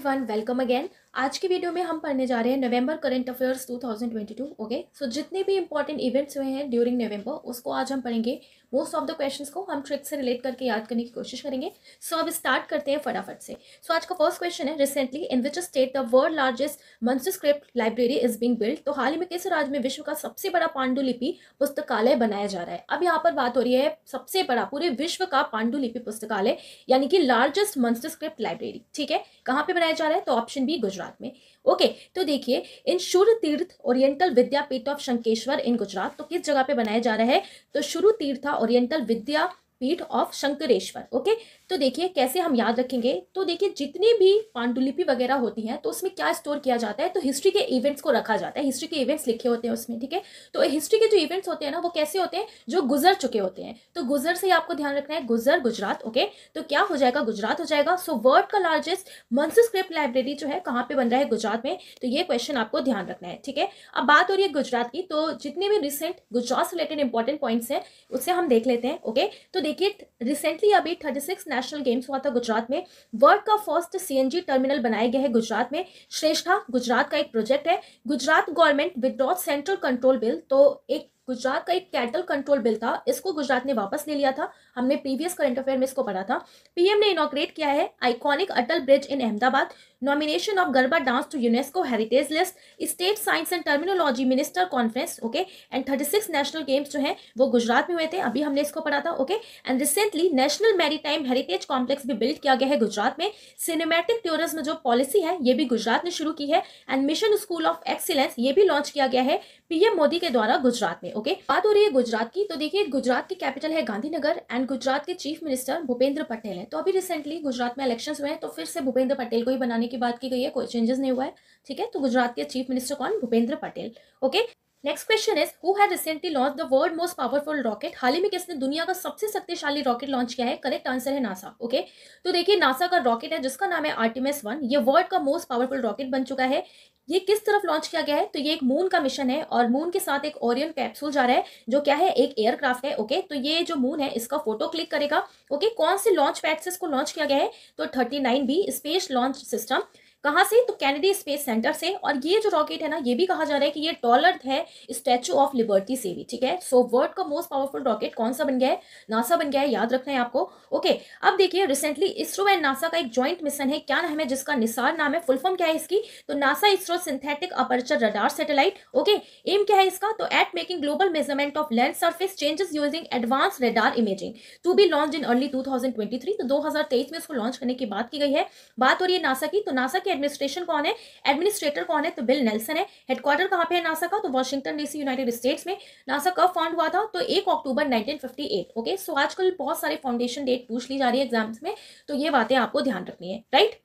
everyone, welcome again. आज की video में हम पढ़ने जा रहे हैं November current affairs 2022 okay so जितने भी इंपॉर्टेंट इवेंट्स हुए हैं ड्यूरिंग नवंबर उसको आज हम पढ़ेंगे मोस्ट ऑफ द क्वेश्चंस को हम ट्रिक से रिलेट करके याद करने की कोशिश करेंगे सो so, अब स्टार्ट करते हैं फटाफट से सो so, आज का फर्स्ट क्वेश्चन है recently in which state the world largest manuscript library is being build तो हाल ही में किस राज्य में विश्व का सबसे बड़ा पांडुलिपि पुस्तकालय बनाया जा रहा है अब यहाँ पर बात हो रही है सबसे बड़ा पूरे विश्व का पांडुलिपि पुस्तकालय यानी कि लार्जेस्ट मंस्क्रिप्ट लाइब्रेरी ठीक है कहाँ पर बनाया जा रहा है तो ऑप्शन बी गुजरात गुजरात में ओके तो देखिए इन शुरू Tirth oriental Vidyapeeth of Shankheshwar in Gujarat तो किस जगह पे बनाया जा रहा है तो शुरू तीर्था ओरिएंटल विद्या पीठ ऑफ शंकरेश्वर ओके तो देखिए कैसे हम याद रखेंगे तो देखिए जितनी भी पांडुलिपि वगैरह होती हैं तो उसमें क्या स्टोर किया जाता है तो हिस्ट्री के इवेंट्स को रखा जाता है हिस्ट्री के इवेंट्स लिखे होते हैं उसमें ठीक है तो हिस्ट्री के जो इवेंट्स होते हैं ना वो कैसे होते हैं जो गुजर चुके होते हैं तो गुजर से आपको ध्यान रखना है गुजर गुजरात ओके तो क्या हो जाएगा गुजरात हो जाएगा सो वर्ल्ड का लार्जेस्ट मनसस्क्रिप्ट लाइब्रेरी जो है कहाँ पर बन रहा है गुजरात में तो ये क्वेश्चन आपको ध्यान रखना है ठीक है अब बात हो रही है गुजरात की तो जितने भी रिसेंट गुजरात से रिलेटेड इंपॉर्टेंट पॉइंट्स हैं उससे हम देख लेते हैं ओके तो देखिए रिसेंटली अभी थर्टी सिक्स इंटरनेशनल गेम्स हुआ था गुजरात में वर्ल्ड का फर्स्ट सीएनजी टर्मिनल बनाया गया है गुजरात में श्रेष्ठा गुजरात का एक प्रोजेक्ट है Gujarat government withdraw central control bill तो एक गुजरात का एक कैटल कंट्रोल बिल था इसको गुजरात ने वापस ले लिया था हमने प्रीवियस करंट अफेयर में इसको पढ़ा था पीएम ने इनोग्रेट किया है iconic Atal bridge in Ahmedabad nomination of garba dance to UNESCO heritage list state science and terminology minister conference okay and thirty national games जो है वो गुजरात में हुए थे अभी हमने इसको पढ़ा था okay and recently national maritime heritage complex भी बिल्ड किया गया है गुजरात में सिनेमेटिक टूरिज्म जो पॉलिसी है ये भी गुजरात ने शुरू की है and mission school of excellence ये भी लॉन्च किया गया है पीएम मोदी के द्वारा गुजरात में ओके okay? बात हो रही है गुजरात की तो देखिए गुजरात की कैपिटल है गांधीनगर एंड एंड गुजरात के चीफ मिनिस्टर भूपेंद्र पटेल हैं तो अभी रिसेंटली गुजरात में इलेक्शन हुए हैं तो फिर से भूपेंद्र पटेल को ही बनाने की बात की गई है कोई चेंजेस नहीं हुआ है ठीक है तो गुजरात के चीफ मिनिस्टर कौन Bhupendra Patel okay next question is who had recently launch the world most powerful rocket हाल ही में किसने दुनिया का सबसे शक्तिशाली रॉकेट लॉन्च किया है करेक्ट आंसर है नासा ओके okay? तो देखिए नासा का रॉकेट है जिसका नाम है आर्टिमेस वन ये वर्ल्ड का मोस्ट पावरफुल रॉकेट बन चुका है ये किस तरफ लॉन्च किया गया है तो ये एक मून का मिशन है और मून के साथ एक ओरियन कैप्सूल जा रहा है जो क्या है एक एयरक्राफ्ट है ओके तो ये जो मून है इसका फोटो क्लिक करेगा ओके कौन से लॉन्च पैड से इसको लॉन्च किया गया है तो thirty nine B space launch system कहाँ से तो कैनेडी स्पेस सेंटर से और ये जो रॉकेट है ना ये भी कहा जा रहा है कि ये डॉलर है स्टैचू ऑफ लिबर्टी से भी ठीक है सो वर्ल्ड का मोस्ट पावरफुल रॉकेट कौन सा बन गया है नासा बन गया है याद रखना है आपको ओके अब देखिए रिसेंटली इसरो एंड नासा का एक ज्वाइंट मिशन है क्या नाम है जिसका निसार नाम है फुलफॉर्म क्या है इसकी तो NASA ISRO synthetic aperture radar satellite okay aim क्या है इसका तो at making global measurement of land surface changes using advance radar imaging to be launch in early two तो दो में इसको लॉन्च करने की बात की गई है बात हो रही है नासा की तो नासा की एडमिनिस्ट्रेशन कौन है एडमिनिस्ट्रेटर कौन है तो बिल नेल्सन है हेडक्वार्टर कहाँ पे है नासा का तो वॉशिंगटन डीसी यूनाइटेड स्टेट्स में नासा कब फाउंड हुआ था तो एक अक्टूबर नाइनटीन ओके सो आजकल बहुत सारे फाउंडेशन डेट पूछ ली जा रही है एग्जाम्स में तो ये बातें आपको ध्यान रखनी है राइट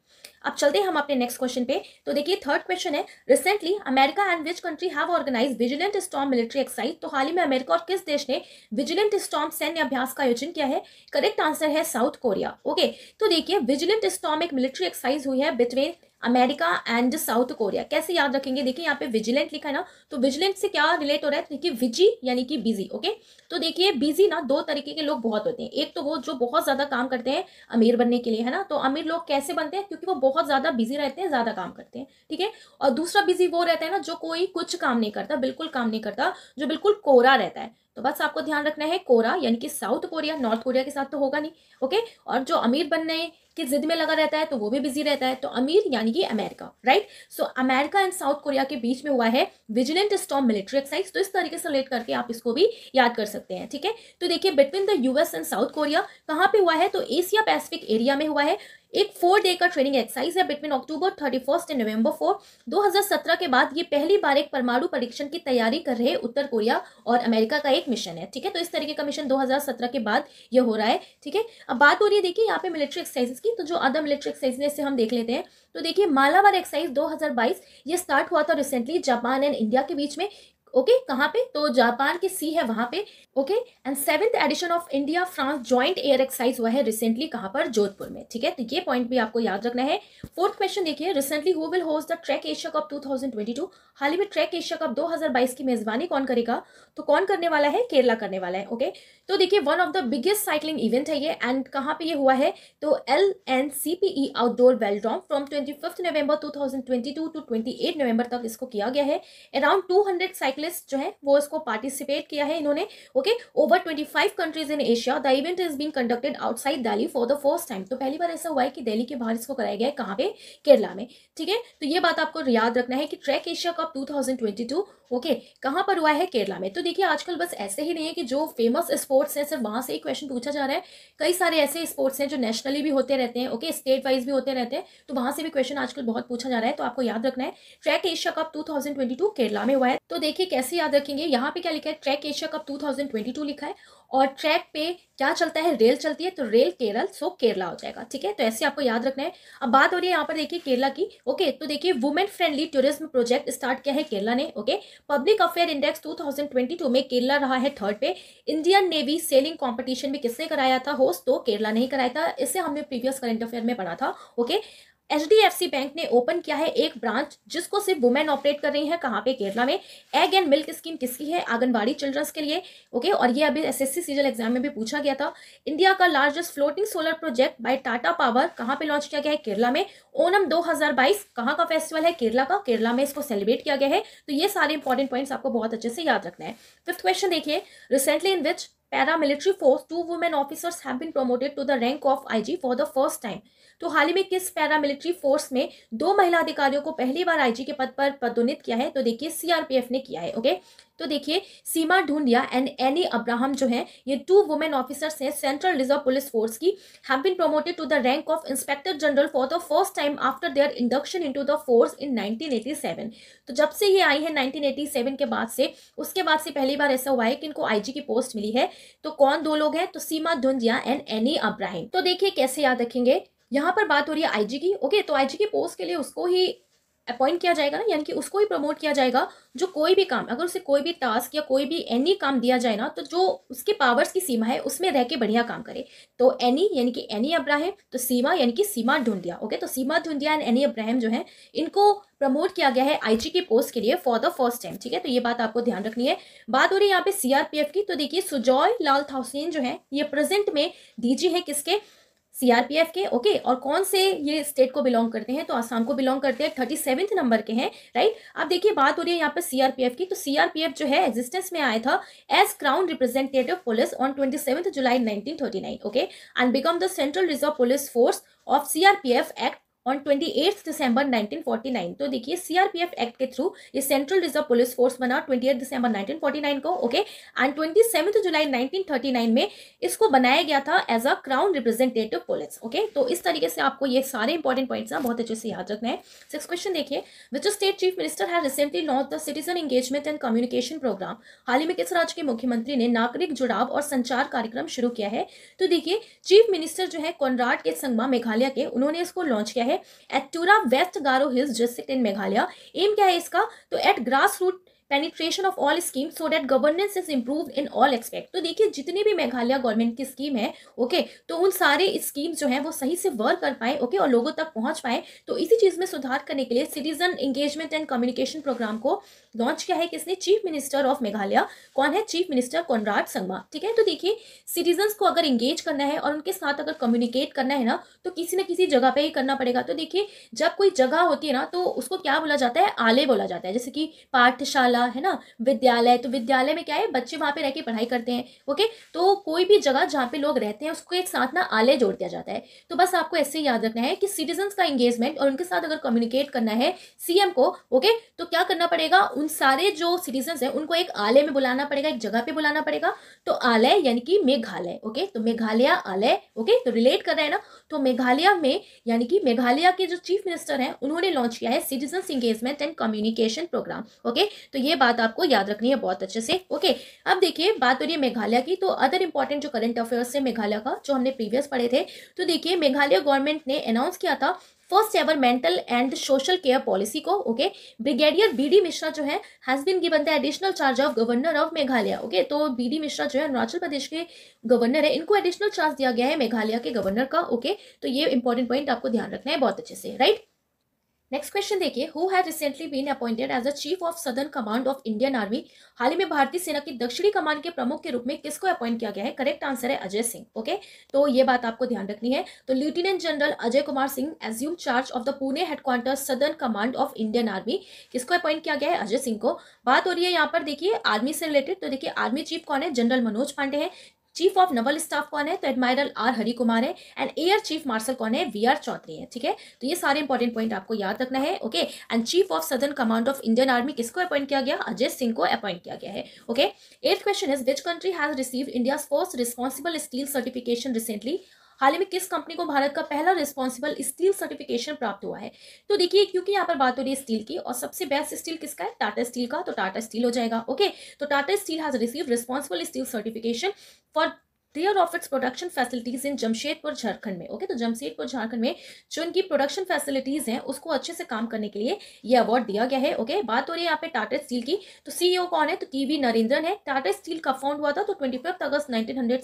अब चलते हैं हम अपने नेक्स्ट क्वेश्चन पे तो देखिए थर्ड क्वेश्चन है recently America and which country have organise vigilant storm military exercise तो हाल ही में अमेरिका और किस देश ने विजिलेंट स्टॉम सैन्य अभ्यास का आयोजन किया है करेक्ट आंसर है साउथ कोरिया ओके तो देखिए विजिलेंट स्टॉम एक मिलिट्री एक्साइज हुई है between America and South Korea कैसे याद रखेंगे देखिए यहाँ पे विजिलेंट लिखा है ना तो विजिलेंट से क्या रिलेट हो रहा है देखिए विजी यानी कि बिजी ओके तो देखिए बिजी ना दो तरीके के लोग बहुत होते हैं एक तो वो जो बहुत ज़्यादा काम करते हैं अमीर बनने के लिए है ना तो अमीर लोग कैसे बनते हैं क्योंकि वो बहुत ज़्यादा बिजी रहते हैं ज़्यादा काम करते हैं ठीक है और दूसरा बिजी वो रहता है ना जो कोई कुछ काम नहीं करता बिल्कुल काम नहीं करता जो बिल्कुल कोरा रहता है तो बस आपको ध्यान रखना है कोरा यानी कि साउथ कोरिया नॉर्थ कोरिया के साथ तो होगा नहीं ओके और जो अमीर बनने की जिद में लगा रहता है तो वो भी बिजी रहता है तो अमीर यानी कि America right so America and South Korea के बीच में हुआ है विजिलेंट स्टॉम मिलिट्री एक्साइज तो इस तरीके से रिलेट करके आप इसको भी याद कर सकते हैं ठीक है तो देखिए between the US and South Korea कहाँ पे हुआ है तो एशिया पैसिफिक एरिया में हुआ है एक फोर डे का ट्रेनिंग एक्सरसाइज है between October thirty first and November four 2017 के बाद ये पहली बार एक परमाणु परीक्षण की तैयारी कर रहे उत्तर कोरिया और अमेरिका का एक मिशन है ठीक है तो इस तरीके का मिशन 2017 के बाद ये हो रहा है ठीक है अब बात हो रही है देखिए यहाँ पे मिलिट्री एक्सरसाइज की तो जो अदर मिलिट्री एक्सरसाइजेस इसे हम देख लेते हैं तो देखिए मालावार एक्सरसाइज 2022 ये स्टार्ट हुआ था रिसेंटली जापान एंड इंडिया के बीच में ओके कहाँ पे तो जापान के सी है वहां पे okay and seventh edition of India France joint air exercise हुआ है रिसेंटली कहाँ पर जोधपुर में ठीक है तो ये पॉइंट भी आपको याद रखना है फोर्थ क्वेश्चन देखिए recently who will host the track Asia cup 2022 हाल ही में ट्रैक एशिया कप 2022 की मेजबानी कौन करेगा तो कौन करने वाला है केरला करने वाला है ओके okay? तो देखिए one of the biggest cycling event है ये एंड कहाँ पे ये हुआ है तो L N C P E outdoor velodrome from twenty fifth November two thousand twenty two to twenty eight November तक इसको किया गया है around two hundred cycle medalist जो है वो इसको पार्टिसिपेट किया है इन्होंने okay over twenty five countries in Asia the event is been conducted outside Delhi for the first time तो पहली बार ऐसा हुआ है कि दिल्ली के बाहर इसको कराया गया है कहाँ पे केरला में ठीक है तो ये बात आपको याद रखना है कि track Asia cup two okay okay, कहाँ पर हुआ है केरला में तो देखिए आजकल बस ऐसे ही नहीं है कि जो फेमस स्पोर्ट्स हैं सिर्फ वहाँ से ही क्वेश्चन पूछा जा रहा है कई सारे ऐसे स्पोर्ट्स हैं जो नेशनली भी होते रहते हैं ओके स्टेट वाइज भी होते रहते हैं तो वहाँ से भी क्वेश्चन आजकल बहुत पूछा जा रहा है तो आपको याद रखना है track Asia cup two Kerala में हुआ है तो देखिए कैसे याद रखेंगे यहाँ पे क्या लिखा है ट्रैक एशिया कप 2022 लिखा है और ट्रैक पे क्या चलता है रेल चलती है तो रेल केरल सो केरला हो जाएगा ठीक है तो ऐसे आपको याद रखना है अब बात हो रही है यहाँ पर देखिए केरला की ओके तो देखिए women friendly tourism project start किया है केरला ने ओके पब्लिक अफेयर इंडेक्स 2022 में केरला रहा है थर्ड पे इंडियन नेवी सेलिंग कॉम्पिटिशन भी किसने कराया था होस्ट तो केरला ने ही कराया था इससे हमने प्रीवियस करंट अफेयर में पढ़ा था ओके एच बैंक ने ओपन किया है एक ब्रांच जिसको सिर्फ वुमेन ऑपरेट कर रही है कहाँ पे केरला में एग एंड मिल्क स्कीम किसकी है आंगनबाड़ी चिल्ड्रंस के लिए ओके और ये अभी एसएससी सीजल एग्जाम में भी पूछा गया था इंडिया का largest floating solar project by Tata power कहाँ पे लॉन्च किया गया है केरला में ओनम दो हजार का फेस्टिवल है केरला का केरला में इसको सेलिब्रेट किया गया है तो ये सारे इंपॉर्टेंट पॉइंट्स आपको बहुत अच्छे से याद रखना है फिफ्थ क्वेश्चन देखिए recently in which paramilitary force two women officers have been promoted to the rank of IG for the first time तो हाल ही में किस पैरामिलिट्री फोर्स में दो महिला अधिकारियों को पहली बार आईजी के पद पर पदोन्नत किया है तो देखिए सीआरपीएफ ने किया है ओके तो देखिए सीमा ढूंढिया एंड एनी अब्राहम जो है ये टू वुमेन ऑफिसर्स हैं सेंट्रल रिजर्व पुलिस फोर्स की have been promoted to the rank of inspector general for the first time after their induction into the force in 1987 तो जब से ये आई है 1987 के बाद से उसके बाद से पहली बार ऐसा हुआ है कि इनको आई की पोस्ट मिली है तो कौन दो लोग हैं तो सीमा ढूंढिया एंड एनी अब्राहिम तो देखिए कैसे याद रखेंगे यहाँ पर बात हो रही है आईजी की ओके तो आईजी की पोस्ट के लिए उसको ही अपॉइंट किया जाएगा ना यानी कि उसको ही प्रमोट किया जाएगा जो कोई भी काम अगर उसे कोई भी टास्क या कोई भी एनी काम दिया जाए ना तो जो उसके पावर्स की सीमा है उसमें रह के बढ़िया काम करे तो एनी यानी कि एनी अब्राहिम तो सीमा यानी कि सीमा ढूंढिया ओके तो सीमा ढूंढिया एंड एनी अब्राहिम जो है इनको प्रमोट किया गया है आईजी की पोस्ट के लिए फॉर द फर्स्ट टाइम ठीक है तो ये बात आपको ध्यान रखनी है बात हो रही है यहाँ पे सीआरपीएफ की तो देखिए सुजॉय लाल थाउसेन जो है ये प्रेजेंट में डीजी है किसके सीआरपीएफ के ओके और कौन से ये स्टेट को बिलोंग करते हैं तो आसाम को बिलोंग करते हैं थर्टी सेवेंथ नंबर के हैं राइट अब देखिए बात हो रही है यहाँ पर सीआरपीएफ की तो सीआरपीएफ जो है एग्जिस्टेंस में आया था as crown representative police on twenty seven July nineteen thirty nine okay and become the central reserve police force of CRPF act on twenty eighth December nine तो देखिए सीआरपीएफ एक्ट के through ये central reserve police force बना twenty eight December nine को okay and twenty seventh July nineteen thirty nine में इसको बनाया गया था as a crown representative police okay तो इस तरीके से आपको ये सारे इंपॉर्टेंट पॉइंट्स ना बहुत अच्छे से याद रखना है सिक्स क्वेश्चन देखिए विच स्टेट चीफ मिनिस्टर है recently launch the citizen engagement and communication programme हाल ही में किस राज्य के मुख्यमंत्री ने नागरिक जुड़ाव और संचार कार्यक्रम शुरू किया है तो देखिए चीफ मिनिस्टर जो है कॉनराड के संगमा मेघालय के उन्होंने इसको लॉन्च किया है है at Tura west Garo hills district in Meghalaya aim क्या है इसका तो at grass root penetration of all scheme so that governance is improve in all expect तो देखिए जितने भी मेघालय गवर्नमेंट की स्कीम है ओके okay, तो उन सारे स्कीम जो है वो सही से वर्क कर पाए ओके okay, और लोगों तक पहुंच पाए तो इसी चीज़ में सुधार करने के लिए citizen engagement and communication programme को लॉन्च किया है किसने चीफ मिनिस्टर ऑफ मेघालय कौन है चीफ मिनिस्टर कॉनराड संगमा ठीक है तो देखिए सिटीजन्स को अगर इंगेज करना है और उनके साथ अगर कम्युनिकेट करना है ना तो किसी न किसी जगह पर ही करना पड़ेगा तो देखिए जब कोई जगह होती है ना तो उसको क्या बोला जाता है आले बोला जाता है जैसे कि पाठशाला वाला है ना विद्यालय तो विद्यालय में क्या है बच्चे वहाँ पे रह के पढ़ाई करते हैं ओके तो कोई भी जगह जहाँ पे लोग रहते हैं उसको एक साथ ना आले जोड़ दिया जाता है तो बस आपको ऐसे याद रखना है कि सिटीजन्स का इंगेजमेंट और उनके साथ अगर कम्युनिकेट करना है सी को ओके तो क्या करना पड़ेगा उन सारे जो सिटीजन्स हैं उनको एक आलय में बुलाना पड़ेगा एक जगह पर बुलाना पड़ेगा तो आलय यानी कि मेघालय ओके तो मेघालय आलय ओके तो रिलेट कर रहे हैं ना तो मेघालय में यानी कि मेघालय के जो चीफ मिनिस्टर हैं उन्होंने लॉन्च किया है citizens engagement and communication programme okay तो ये बात आपको याद रखनी है बहुत अच्छे से ओके अब देखिए बात हो रही है मेघालय की तो अदर इंपॉर्टेंट जो करंट अफेयर्स है मेघालय का जो हमने प्रीवियस पढ़े थे तो देखिए मेघालय गवर्नमेंट ने अनाउंस किया था first ever mental and social care policy को ओके ब्रिगेडियर बीडी मिश्रा जो है has been given the additional charge of governor of Meghalaya okay तो बीडी मिश्रा जो है अरुणाचल प्रदेश के गवर्नर है इनको एडिशनल चार्ज दिया गया है मेघालय के गवर्नर का ओके okay? तो ये इंपॉर्टेंट पॉइंट आपको ध्यान रखना है बहुत अच्छे से राइट right? नेक्स्ट क्वेश्चन देखिए who has recently been appointed as the chief of southern command of Indian army हाल ही में भारतीय सेना की दक्षिणी कमान के प्रमुख के रूप में किसको अपॉइंट किया गया है करेक्ट आंसर है अजय सिंह ओके तो ये बात आपको ध्यान रखनी है तो lieutenant general Ajay Kumar Singh assume charge of the Pune headquarter southern command of Indian army किसको अपॉइंट किया गया है अजय सिंह को बात हो रही है यहाँ पर देखिए आर्मी से रिलेटेड तो देखिए आर्मी चीफ कौन है जनरल मनोज पांडे है चीफ ऑफ नवल स्टाफ कौन है तो एडमायरल आर हरी कुमार है एंड एयर चीफ मार्शल कौन है वी आर चौधरी है ठीक है तो ये सारे इंपॉर्टेंट पॉइंट आपको याद रखना है okay and chief of southern command of Indian army किसको अपॉइंट किया गया अजय सिंह को अपॉइंट किया गया है okay eighth question is which country has receive India first responsible steel certification recently हाल ही में किस कंपनी को भारत का पहला रिस्पॉन्सिबल स्टील सर्टिफिकेशन प्राप्त हुआ है तो देखिए क्योंकि यहाँ पर बात हो रही है स्टील की और सबसे बेस्ट स्टील किसका है टाटा स्टील का तो टाटा स्टील हो जाएगा ओके तो Tata steel has receive responsible steel certification for their of its production facilities in Jamshedpur Jharkhand में ओके तो जमशेदपुर झारखंड में जो इनकी प्रोडक्शन फैसिलिटीज हैं उसको अच्छे से काम करने के लिए ये अवार्ड दिया गया है ओके बात हो रही है यहाँ पे टाटा स्टील की तो सीईओ कौन है तो टीवी नरेंद्रन है टाटा स्टील का फाउंड हुआ था तो ट्वेंटी अगस्त नाइनटीन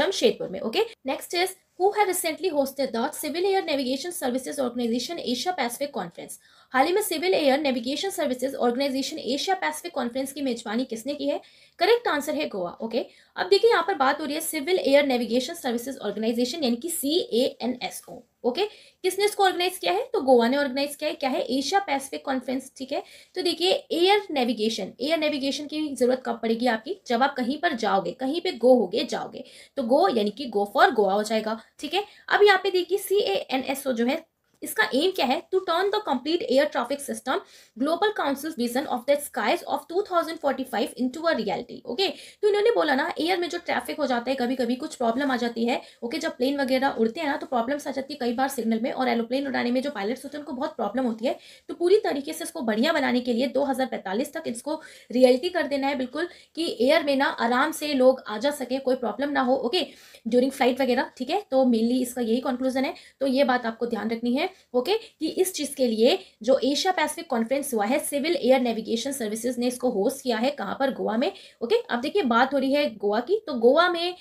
जमशेदपुर में okay next is who had recently hosted the Civil Air Navigation Services Organization Asia Pacific conference हाल ही में civil air navigation services organisation Asia Pacific conference की मेजबानी किसने की है करेक्ट आंसर है गोवा ओके अब देखिए यहाँ पर बात हो रही है civil air navigation services organisation यानी कि C A N S O okay किसने इसको ऑर्गेनाइज किया है तो गोवा ने ऑर्गेनाइज किया है क्या है एशिया पैसिफिक कॉन्फ्रेंस ठीक है तो देखिए एयर नेविगेशन एयर नेविगेशन की जरूरत कब पड़ेगी आपकी जब आप कहीं पर जाओगे कहीं पे गो होगे जाओगे तो गो यानी कि गो फॉर गोवा हो जाएगा ठीक है अब यहाँ पे देखिए सी ए एन एस ओ जो है इसका एम क्या है to turn the complete air traffic system global council vision of the skies of 2045 into a reality okay तो इन्होंने बोला ना एयर में जो ट्रैफिक हो जाता है कभी कभी कुछ प्रॉब्लम आ जाती है ओके okay, जब प्लेन वगैरह उड़ते हैं ना तो प्रॉब्लम्स आ जाती है कई बार सिग्नल में और एरोप्लेन उड़ाने में जो पायलट्स होते हैं उनको बहुत प्रॉब्लम होती है तो पूरी तरीके से इसको बढ़िया बनाने के लिए दो तक इसको रियलिटी कर देना है बिल्कुल कि एयर में ना आराम से लोग आ जा सके कोई प्रॉब्लम ना हो ओके ड्यूरिंग फ्लाइट वगैरह ठीक है तो मेनली इसका यही कंक्लूजन है तो ये बात आपको ध्यान रखनी है ओके कि इस चीज़ के लिए जो एशिया पैसिफिक कॉन्फ्रेंस हुआ है सिविल एयर नेविगेशन सर्विसेज ने इसको होस्ट किया है कहां पर गोवा में ओके अब देखिए बात हो रही है गोवा की तो गोवा में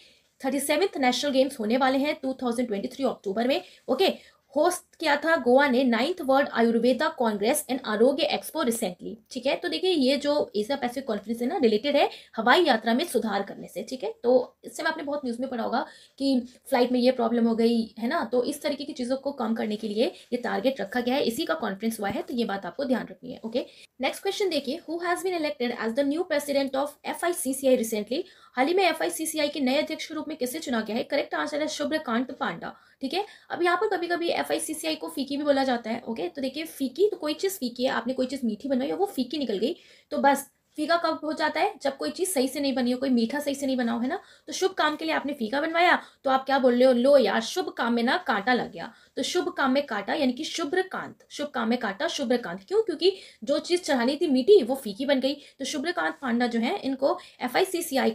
थर्टी सेवेंथ नेशनल गेम्स होने वाले हैं two thousand twenty three October में ओके होस्ट किया था गोवा ने ninth world Ayurveda congress and Arogya expo recently ठीक है तो देखिए ये जो एशिया पैसिफिक कॉन्फ्रेंस है ना रिलेटेड है हवाई यात्रा में सुधार करने से ठीक है तो इससे मैं आपने बहुत न्यूज़ में पढ़ा होगा कि फ्लाइट में ये प्रॉब्लम हो गई है ना तो इस तरीके की चीज़ों को कम करने के लिए ये टारगेट रखा गया है इसी का कॉन्फ्रेंस हुआ है तो ये बात आपको ध्यान रखनी है ओके नेक्स्ट क्वेश्चन देखिए who has been elected as the new president of F I C C I recently हाल ही में एफआईसीसीआई के नए अध्यक्ष के रूप में किसे चुना गया है करेक्ट आंसर है शुभ्रकांत पांडा ठीक है अब यहाँ पर कभी कभी एफआईसीसीआई को फीकी भी बोला जाता है ओके तो देखिए फीकी तो कोई चीज़ फीकी है आपने कोई चीज़ मीठी बनाई है वो फीकी निकल गई तो बस फीका कब हो जाता है जब कोई चीज़ सही से नहीं बनी हो कोई मीठा सही से नहीं बनाओ है ना तो शुभ काम के लिए आपने फीका बनवाया तो आप क्या बोल रहे हो लो यार शुभ काम में ना कांटा लग गया तो शुभ काम्य काटा यानी कि शुभ्रकांत शुभ काम्य काटा शुभ्रकांत क्यों क्योंकि जो चीज़ चढ़ानी थी मीठी वो फीकी बन गई तो शुभ्रकांत पांडा जो है इनको एफ